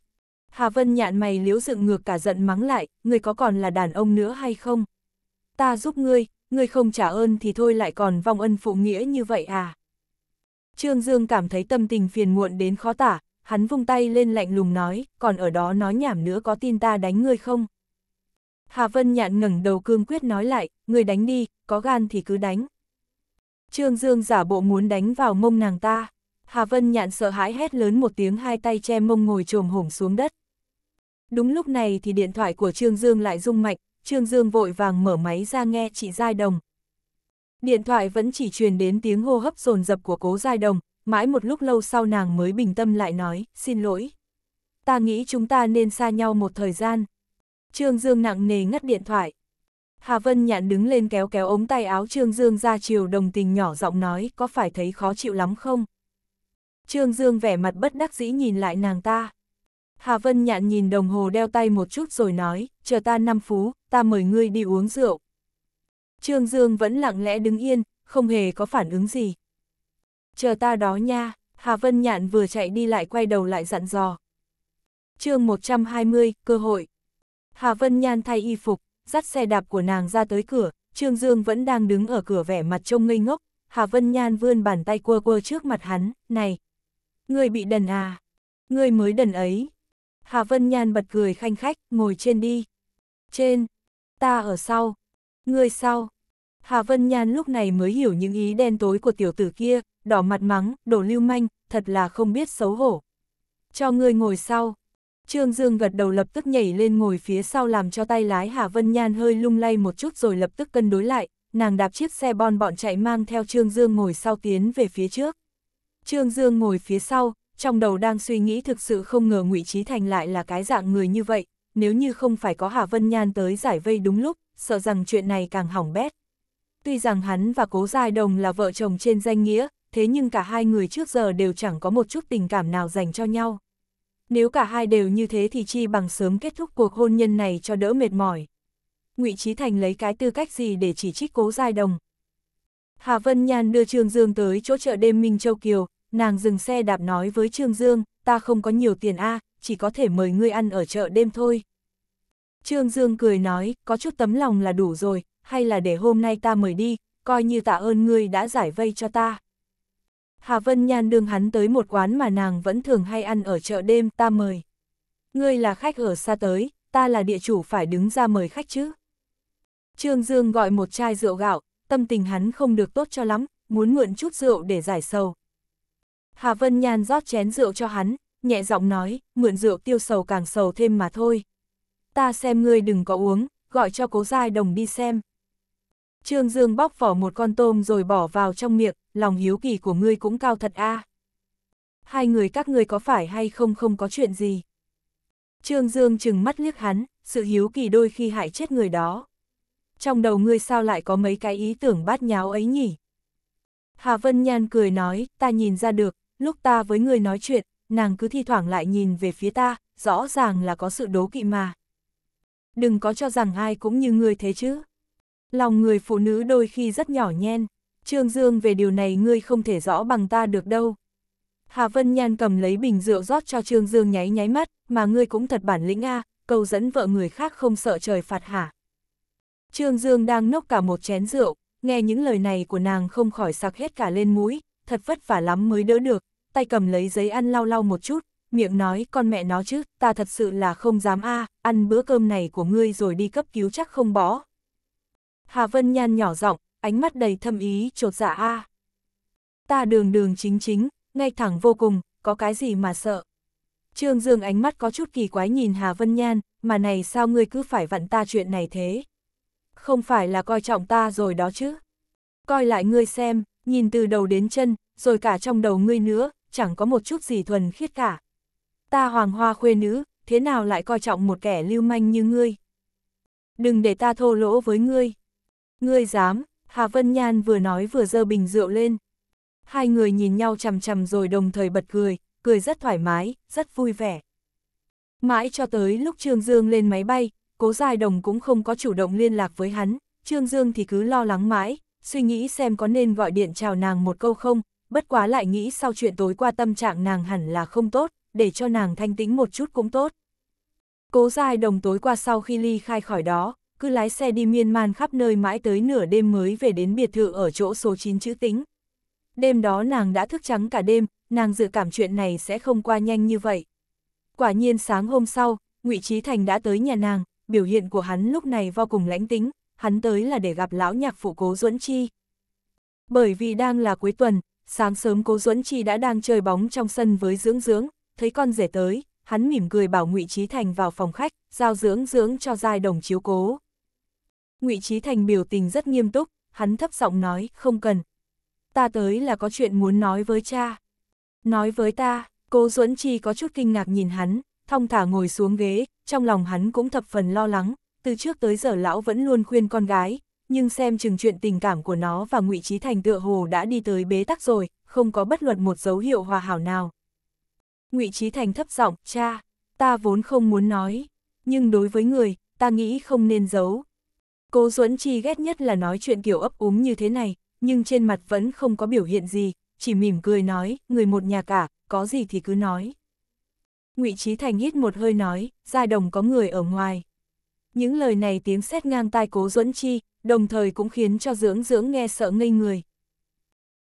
Hà Vân nhạn mày liếu dựng ngược cả giận mắng lại, ngươi có còn là đàn ông nữa hay không? Ta giúp ngươi, ngươi không trả ơn thì thôi lại còn vong ân phụ nghĩa như vậy à? Trương Dương cảm thấy tâm tình phiền muộn đến khó tả, hắn vung tay lên lạnh lùng nói, còn ở đó nói nhảm nữa có tin ta đánh ngươi không? Hà Vân Nhạn ngẩng đầu cương quyết nói lại, ngươi đánh đi, có gan thì cứ đánh. Trương Dương giả bộ muốn đánh vào mông nàng ta. Hà Vân Nhạn sợ hãi hét lớn một tiếng hai tay che mông ngồi trồm hổm xuống đất. Đúng lúc này thì điện thoại của Trương Dương lại rung mạnh, Trương Dương vội vàng mở máy ra nghe chị Giai Đồng, Điện thoại vẫn chỉ truyền đến tiếng hô hấp dồn dập của cố giai đồng, mãi một lúc lâu sau nàng mới bình tâm lại nói, xin lỗi. Ta nghĩ chúng ta nên xa nhau một thời gian. Trương Dương nặng nề ngắt điện thoại. Hà Vân Nhạn đứng lên kéo kéo ống tay áo Trương Dương ra chiều đồng tình nhỏ giọng nói có phải thấy khó chịu lắm không? Trương Dương vẻ mặt bất đắc dĩ nhìn lại nàng ta. Hà Vân Nhạn nhìn đồng hồ đeo tay một chút rồi nói, chờ ta năm phú, ta mời ngươi đi uống rượu. Trương Dương vẫn lặng lẽ đứng yên, không hề có phản ứng gì. Chờ ta đó nha, Hà Vân Nhạn vừa chạy đi lại quay đầu lại dặn dò. chương 120, cơ hội. Hà Vân Nhan thay y phục, dắt xe đạp của nàng ra tới cửa, Trương Dương vẫn đang đứng ở cửa vẻ mặt trông ngây ngốc, Hà Vân Nhan vươn bàn tay quơ quơ trước mặt hắn, này. Người bị đần à? Người mới đần ấy. Hà Vân Nhan bật cười khanh khách, ngồi trên đi. Trên. Ta ở sau, Người sau. Hà Vân Nhan lúc này mới hiểu những ý đen tối của tiểu tử kia, đỏ mặt mắng, đổ lưu manh, thật là không biết xấu hổ. Cho người ngồi sau. Trương Dương gật đầu lập tức nhảy lên ngồi phía sau làm cho tay lái Hà Vân Nhan hơi lung lay một chút rồi lập tức cân đối lại, nàng đạp chiếc xe bon bọn chạy mang theo Trương Dương ngồi sau tiến về phía trước. Trương Dương ngồi phía sau, trong đầu đang suy nghĩ thực sự không ngờ ngụy Trí Thành lại là cái dạng người như vậy, nếu như không phải có Hà Vân Nhan tới giải vây đúng lúc, sợ rằng chuyện này càng hỏng bét. Tuy rằng hắn và Cố Giai Đồng là vợ chồng trên danh nghĩa, thế nhưng cả hai người trước giờ đều chẳng có một chút tình cảm nào dành cho nhau. Nếu cả hai đều như thế thì chi bằng sớm kết thúc cuộc hôn nhân này cho đỡ mệt mỏi. Ngụy Trí Thành lấy cái tư cách gì để chỉ trích Cố Giai Đồng? Hà Vân Nhan đưa Trương Dương tới chỗ chợ đêm Minh Châu Kiều, nàng dừng xe đạp nói với Trương Dương, ta không có nhiều tiền a chỉ có thể mời ngươi ăn ở chợ đêm thôi. Trương Dương cười nói, có chút tấm lòng là đủ rồi, hay là để hôm nay ta mời đi, coi như tạ ơn ngươi đã giải vây cho ta. Hà Vân Nhan đương hắn tới một quán mà nàng vẫn thường hay ăn ở chợ đêm ta mời. Ngươi là khách ở xa tới, ta là địa chủ phải đứng ra mời khách chứ. Trương Dương gọi một chai rượu gạo, tâm tình hắn không được tốt cho lắm, muốn mượn chút rượu để giải sầu. Hà Vân Nhan rót chén rượu cho hắn, nhẹ giọng nói, mượn rượu tiêu sầu càng sầu thêm mà thôi ta xem ngươi đừng có uống, gọi cho cố giai đồng đi xem. Trương Dương bóc vỏ một con tôm rồi bỏ vào trong miệng, lòng hiếu kỳ của ngươi cũng cao thật a. À. Hai người các ngươi có phải hay không không có chuyện gì? Trương Dương chừng mắt liếc hắn, sự hiếu kỳ đôi khi hại chết người đó. Trong đầu ngươi sao lại có mấy cái ý tưởng bát nháo ấy nhỉ? Hà Vân Nhan cười nói, ta nhìn ra được, lúc ta với ngươi nói chuyện, nàng cứ thi thoảng lại nhìn về phía ta, rõ ràng là có sự đố kỵ mà đừng có cho rằng ai cũng như ngươi thế chứ. Lòng người phụ nữ đôi khi rất nhỏ nhen, Trương Dương về điều này ngươi không thể rõ bằng ta được đâu. Hà Vân Nhan cầm lấy bình rượu rót cho Trương Dương nháy nháy mắt, mà ngươi cũng thật bản lĩnh a, à, câu dẫn vợ người khác không sợ trời phạt hả. Trương Dương đang nốc cả một chén rượu, nghe những lời này của nàng không khỏi sặc hết cả lên mũi, thật vất vả lắm mới đỡ được, tay cầm lấy giấy ăn lau lau một chút, miệng nói con mẹ nó chứ, ta thật sự là không dám a à, ăn bữa cơm này của ngươi rồi đi cấp cứu chắc không bỏ. Hà Vân Nhan nhỏ giọng ánh mắt đầy thâm ý, trột dạ a à. Ta đường đường chính chính, ngay thẳng vô cùng, có cái gì mà sợ. Trương Dương ánh mắt có chút kỳ quái nhìn Hà Vân Nhan, mà này sao ngươi cứ phải vặn ta chuyện này thế? Không phải là coi trọng ta rồi đó chứ? Coi lại ngươi xem, nhìn từ đầu đến chân, rồi cả trong đầu ngươi nữa, chẳng có một chút gì thuần khiết cả ta hoàng hoa khuê nữ, thế nào lại coi trọng một kẻ lưu manh như ngươi? Đừng để ta thô lỗ với ngươi. Ngươi dám, Hà Vân Nhan vừa nói vừa dơ bình rượu lên. Hai người nhìn nhau chằm chằm rồi đồng thời bật cười, cười rất thoải mái, rất vui vẻ. Mãi cho tới lúc Trương Dương lên máy bay, Cố Giai Đồng cũng không có chủ động liên lạc với hắn, Trương Dương thì cứ lo lắng mãi, suy nghĩ xem có nên gọi điện chào nàng một câu không, bất quá lại nghĩ sau chuyện tối qua tâm trạng nàng hẳn là không tốt, để cho nàng thanh tĩnh một chút cũng tốt. Cố dài đồng tối qua sau khi ly khai khỏi đó, cứ lái xe đi miên man khắp nơi mãi tới nửa đêm mới về đến biệt thự ở chỗ số 9 chữ tính. Đêm đó nàng đã thức trắng cả đêm, nàng dự cảm chuyện này sẽ không qua nhanh như vậy. Quả nhiên sáng hôm sau, ngụy Trí Thành đã tới nhà nàng, biểu hiện của hắn lúc này vô cùng lãnh tính, hắn tới là để gặp lão nhạc phụ cố Duẫn Chi. Bởi vì đang là cuối tuần, sáng sớm cố Duẫn Chi đã đang chơi bóng trong sân với dưỡng dưỡng, thấy con rể tới, hắn mỉm cười bảo Ngụy Chí Thành vào phòng khách, giao dưỡng dưỡng cho giai đồng chiếu cố. Ngụy Chí Thành biểu tình rất nghiêm túc, hắn thấp giọng nói, không cần. Ta tới là có chuyện muốn nói với cha. Nói với ta, cô Duẫn Chi có chút kinh ngạc nhìn hắn, thong thả ngồi xuống ghế, trong lòng hắn cũng thập phần lo lắng, từ trước tới giờ lão vẫn luôn khuyên con gái, nhưng xem chừng chuyện tình cảm của nó và Ngụy Chí Thành tựa hồ đã đi tới bế tắc rồi, không có bất luận một dấu hiệu hòa hảo nào. Ngụy Trí Thành thấp giọng, cha, ta vốn không muốn nói, nhưng đối với người, ta nghĩ không nên giấu. Cố Duẫn Chi ghét nhất là nói chuyện kiểu ấp úng như thế này, nhưng trên mặt vẫn không có biểu hiện gì, chỉ mỉm cười nói, người một nhà cả, có gì thì cứ nói. Ngụy Trí Thành hít một hơi nói, gia đồng có người ở ngoài. Những lời này tiếng sét ngang tai Cố Duẫn Chi, đồng thời cũng khiến cho dưỡng dưỡng nghe sợ ngây người.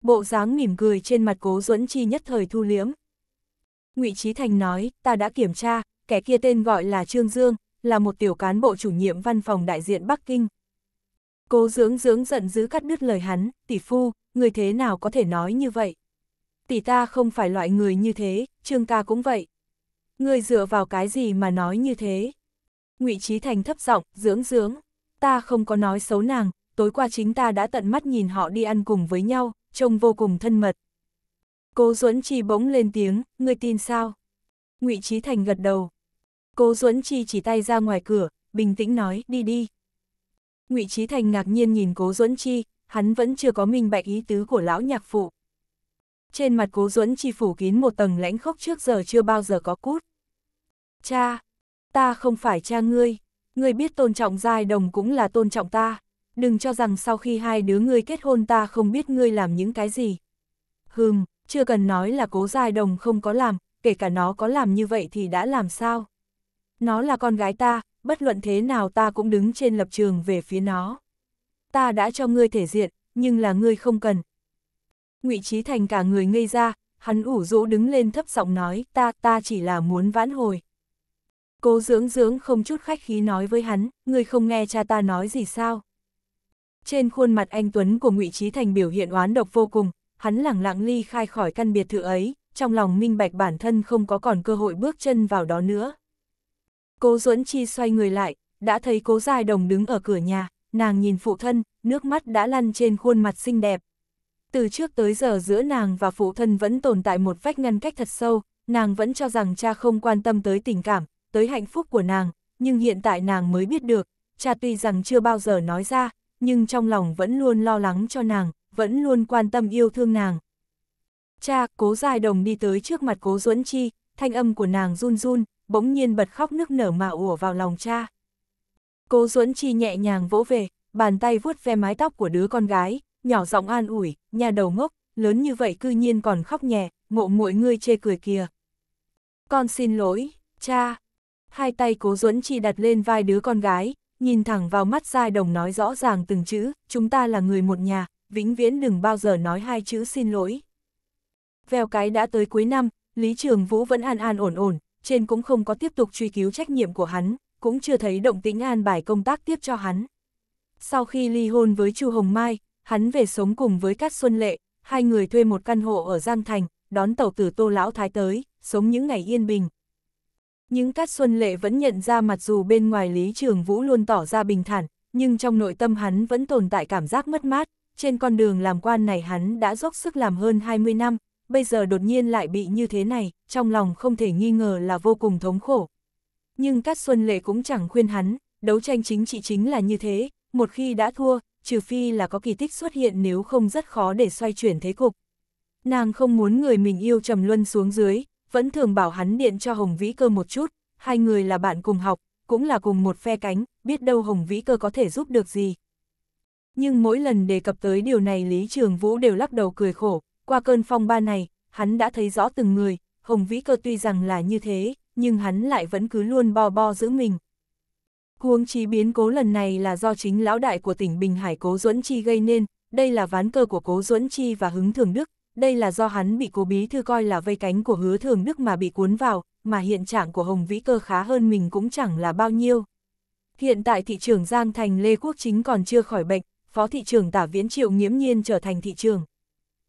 Bộ dáng mỉm cười trên mặt Cố Duẫn Chi nhất thời thu liếm, Ngụy Trí Thành nói, ta đã kiểm tra, kẻ kia tên gọi là Trương Dương, là một tiểu cán bộ chủ nhiệm văn phòng đại diện Bắc Kinh. Cố dưỡng dưỡng giận dữ cắt đứt lời hắn, tỷ phu, người thế nào có thể nói như vậy? Tỷ ta không phải loại người như thế, trương ta cũng vậy. Người dựa vào cái gì mà nói như thế? Ngụy Trí Thành thấp giọng, dưỡng dưỡng, ta không có nói xấu nàng, tối qua chính ta đã tận mắt nhìn họ đi ăn cùng với nhau, trông vô cùng thân mật. Cố Duẫn Chi bỗng lên tiếng, người tin sao? Ngụy Chí Thành gật đầu. Cố Duẫn Chi chỉ tay ra ngoài cửa, bình tĩnh nói, đi đi. Ngụy Chí Thành ngạc nhiên nhìn Cố Duẫn Chi, hắn vẫn chưa có minh bạch ý tứ của lão nhạc phụ. Trên mặt Cố Duẫn Chi phủ kín một tầng lãnh khốc trước giờ chưa bao giờ có cút. Cha, ta không phải cha ngươi, ngươi biết tôn trọng giai đồng cũng là tôn trọng ta, đừng cho rằng sau khi hai đứa ngươi kết hôn ta không biết ngươi làm những cái gì. Hừm, chưa cần nói là cố giai đồng không có làm, kể cả nó có làm như vậy thì đã làm sao. Nó là con gái ta, bất luận thế nào ta cũng đứng trên lập trường về phía nó. Ta đã cho ngươi thể diện, nhưng là ngươi không cần. ngụy Trí Thành cả người ngây ra, hắn ủ rũ đứng lên thấp giọng nói, ta, ta chỉ là muốn vãn hồi. Cố dưỡng dưỡng không chút khách khí nói với hắn, ngươi không nghe cha ta nói gì sao. Trên khuôn mặt anh Tuấn của ngụy Trí Thành biểu hiện oán độc vô cùng, hắn lẳng lặng ly khai khỏi căn biệt thự ấy, trong lòng minh bạch bản thân không có còn cơ hội bước chân vào đó nữa. Cố Duẫn Chi xoay người lại, đã thấy cố dài đồng đứng ở cửa nhà, nàng nhìn phụ thân, nước mắt đã lăn trên khuôn mặt xinh đẹp. Từ trước tới giờ giữa nàng và phụ thân vẫn tồn tại một vách ngăn cách thật sâu, nàng vẫn cho rằng cha không quan tâm tới tình cảm, tới hạnh phúc của nàng, nhưng hiện tại nàng mới biết được, cha tuy rằng chưa bao giờ nói ra, nhưng trong lòng vẫn luôn lo lắng cho nàng, vẫn luôn quan tâm yêu thương nàng. Cha, cố dài đồng đi tới trước mặt cố duẫn chi, thanh âm của nàng run run, bỗng nhiên bật khóc nước nở mà ùa vào lòng cha. Cố duẫn chi nhẹ nhàng vỗ về, bàn tay vuốt ve mái tóc của đứa con gái, nhỏ giọng an ủi, nhà đầu ngốc, lớn như vậy cư nhiên còn khóc nhẹ, ngộ muội ngươi chê cười kìa. Con xin lỗi, cha. Hai tay cố duẫn chi đặt lên vai đứa con gái, nhìn thẳng vào mắt giai đồng nói rõ ràng từng chữ, chúng ta là người một nhà, vĩnh viễn đừng bao giờ nói hai chữ xin lỗi. Vèo cái đã tới cuối năm, Lý Trường Vũ vẫn an an ổn ổn, trên cũng không có tiếp tục truy cứu trách nhiệm của hắn, cũng chưa thấy động tĩnh an bài công tác tiếp cho hắn. Sau khi ly hôn với Chu Hồng Mai, hắn về sống cùng với Cát Xuân Lệ, hai người thuê một căn hộ ở Giang Thành, đón tàu tử Tô Lão Thái tới, sống những ngày yên bình. những Cát Xuân Lệ vẫn nhận ra mặc dù bên ngoài Lý Trường Vũ luôn tỏ ra bình thản, nhưng trong nội tâm hắn vẫn tồn tại cảm giác mất mát, trên con đường làm quan này hắn đã dốc sức làm hơn 20 năm, bây giờ đột nhiên lại bị như thế này, trong lòng không thể nghi ngờ là vô cùng thống khổ. Nhưng cát Xuân Lệ cũng chẳng khuyên hắn, đấu tranh chính trị chính là như thế, một khi đã thua, trừ phi là có kỳ tích xuất hiện nếu không rất khó để xoay chuyển thế cục. Nàng không muốn người mình yêu trầm luân xuống dưới, vẫn thường bảo hắn điện cho Hồng Vĩ Cơ một chút, hai người là bạn cùng học, cũng là cùng một phe cánh, biết đâu Hồng Vĩ Cơ có thể giúp được gì. Nhưng mỗi lần đề cập tới điều này Lý Trường Vũ đều lắc đầu cười khổ, qua cơn phong ba này, hắn đã thấy rõ từng người, Hồng Vĩ Cơ tuy rằng là như thế, nhưng hắn lại vẫn cứ luôn bo bo giữ mình. Huống chi biến cố lần này là do chính lão đại của tỉnh Bình Hải Cố Duẫn Chi gây nên, đây là ván cơ của Cố Duẫn Chi và Hứng Thường Đức, đây là do hắn bị cố bí thư coi là vây cánh của Hứa Thường Đức mà bị cuốn vào, mà hiện trạng của Hồng Vĩ Cơ khá hơn mình cũng chẳng là bao nhiêu. Hiện tại thị trưởng Giang Thành Lê Quốc Chính còn chưa khỏi bệnh, phó thị trưởng tả viễn triệu nghiễm nhiên trở thành thị trường.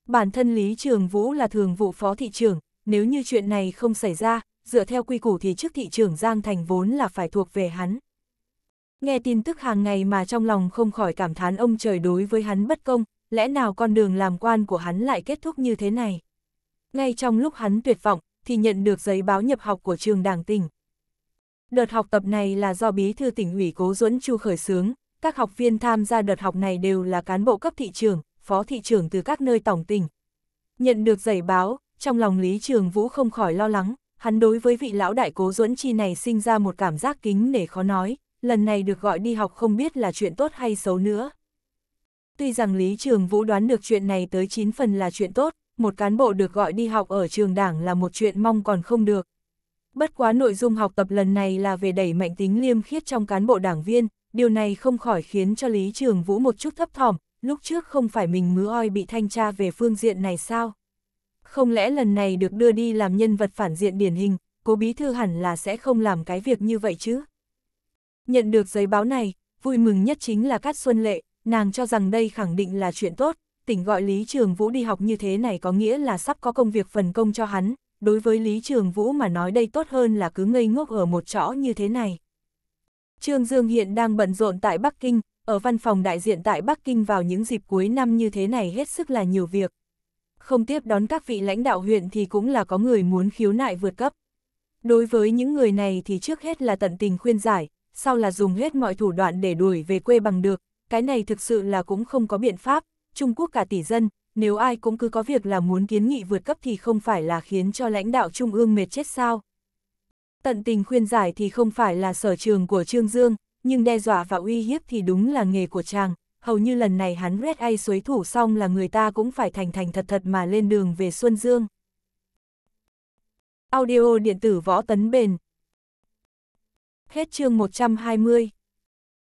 Bản thân Lý Trường Vũ là thường vụ phó thị trưởng, nếu như chuyện này không xảy ra, dựa theo quy củ thì chức thị trưởng Giang Thành vốn là phải thuộc về hắn. Nghe tin tức hàng ngày mà trong lòng không khỏi cảm thán ông trời đối với hắn bất công, lẽ nào con đường làm quan của hắn lại kết thúc như thế này. Ngay trong lúc hắn tuyệt vọng, thì nhận được giấy báo nhập học của trường đảng tỉnh. Đợt học tập này là do bí thư tỉnh ủy Cố Duẫn Chu khởi xướng, các học viên tham gia đợt học này đều là cán bộ cấp thị trường, phó thị trường từ các nơi tổng tỉnh. Nhận được giấy báo, trong lòng Lý Trường Vũ không khỏi lo lắng, hắn đối với vị lão đại cố duẫn chi này sinh ra một cảm giác kính nể khó nói, lần này được gọi đi học không biết là chuyện tốt hay xấu nữa. Tuy rằng Lý Trường Vũ đoán được chuyện này tới 9 phần là chuyện tốt, một cán bộ được gọi đi học ở trường đảng là một chuyện mong còn không được. Bất quá nội dung học tập lần này là về đẩy mạnh tính liêm khiết trong cán bộ đảng viên, điều này không khỏi khiến cho Lý Trường Vũ một chút thấp thỏm, lúc trước không phải mình mứa oi bị thanh tra về phương diện này sao? Không lẽ lần này được đưa đi làm nhân vật phản diện điển hình, cố bí thư hẳn là sẽ không làm cái việc như vậy chứ? Nhận được giấy báo này, vui mừng nhất chính là Cát Xuân Lệ, nàng cho rằng đây khẳng định là chuyện tốt, tỉnh gọi Lý Trường Vũ đi học như thế này có nghĩa là sắp có công việc phần công cho hắn, đối với Lý Trường Vũ mà nói đây tốt hơn là cứ ngây ngốc ở một chỗ như thế này. Trương Dương hiện đang bận rộn tại Bắc Kinh, ở văn phòng đại diện tại Bắc Kinh vào những dịp cuối năm như thế này hết sức là nhiều việc. Không tiếp đón các vị lãnh đạo huyện thì cũng là có người muốn khiếu nại vượt cấp. Đối với những người này thì trước hết là tận tình khuyên giải, sau là dùng hết mọi thủ đoạn để đuổi về quê bằng được, cái này thực sự là cũng không có biện pháp, Trung Quốc cả tỷ dân, nếu ai cũng cứ có việc là muốn kiến nghị vượt cấp thì không phải là khiến cho lãnh đạo Trung ương mệt chết sao. Tận tình khuyên giải thì không phải là sở trường của Trương Dương, nhưng đe dọa và uy hiếp thì đúng là nghề của chàng. Hầu như lần này hắn Red Eye suối thủ xong là người ta cũng phải thành thành thật thật mà lên đường về Xuân Dương. Audio điện tử võ tấn bền Hết chương 120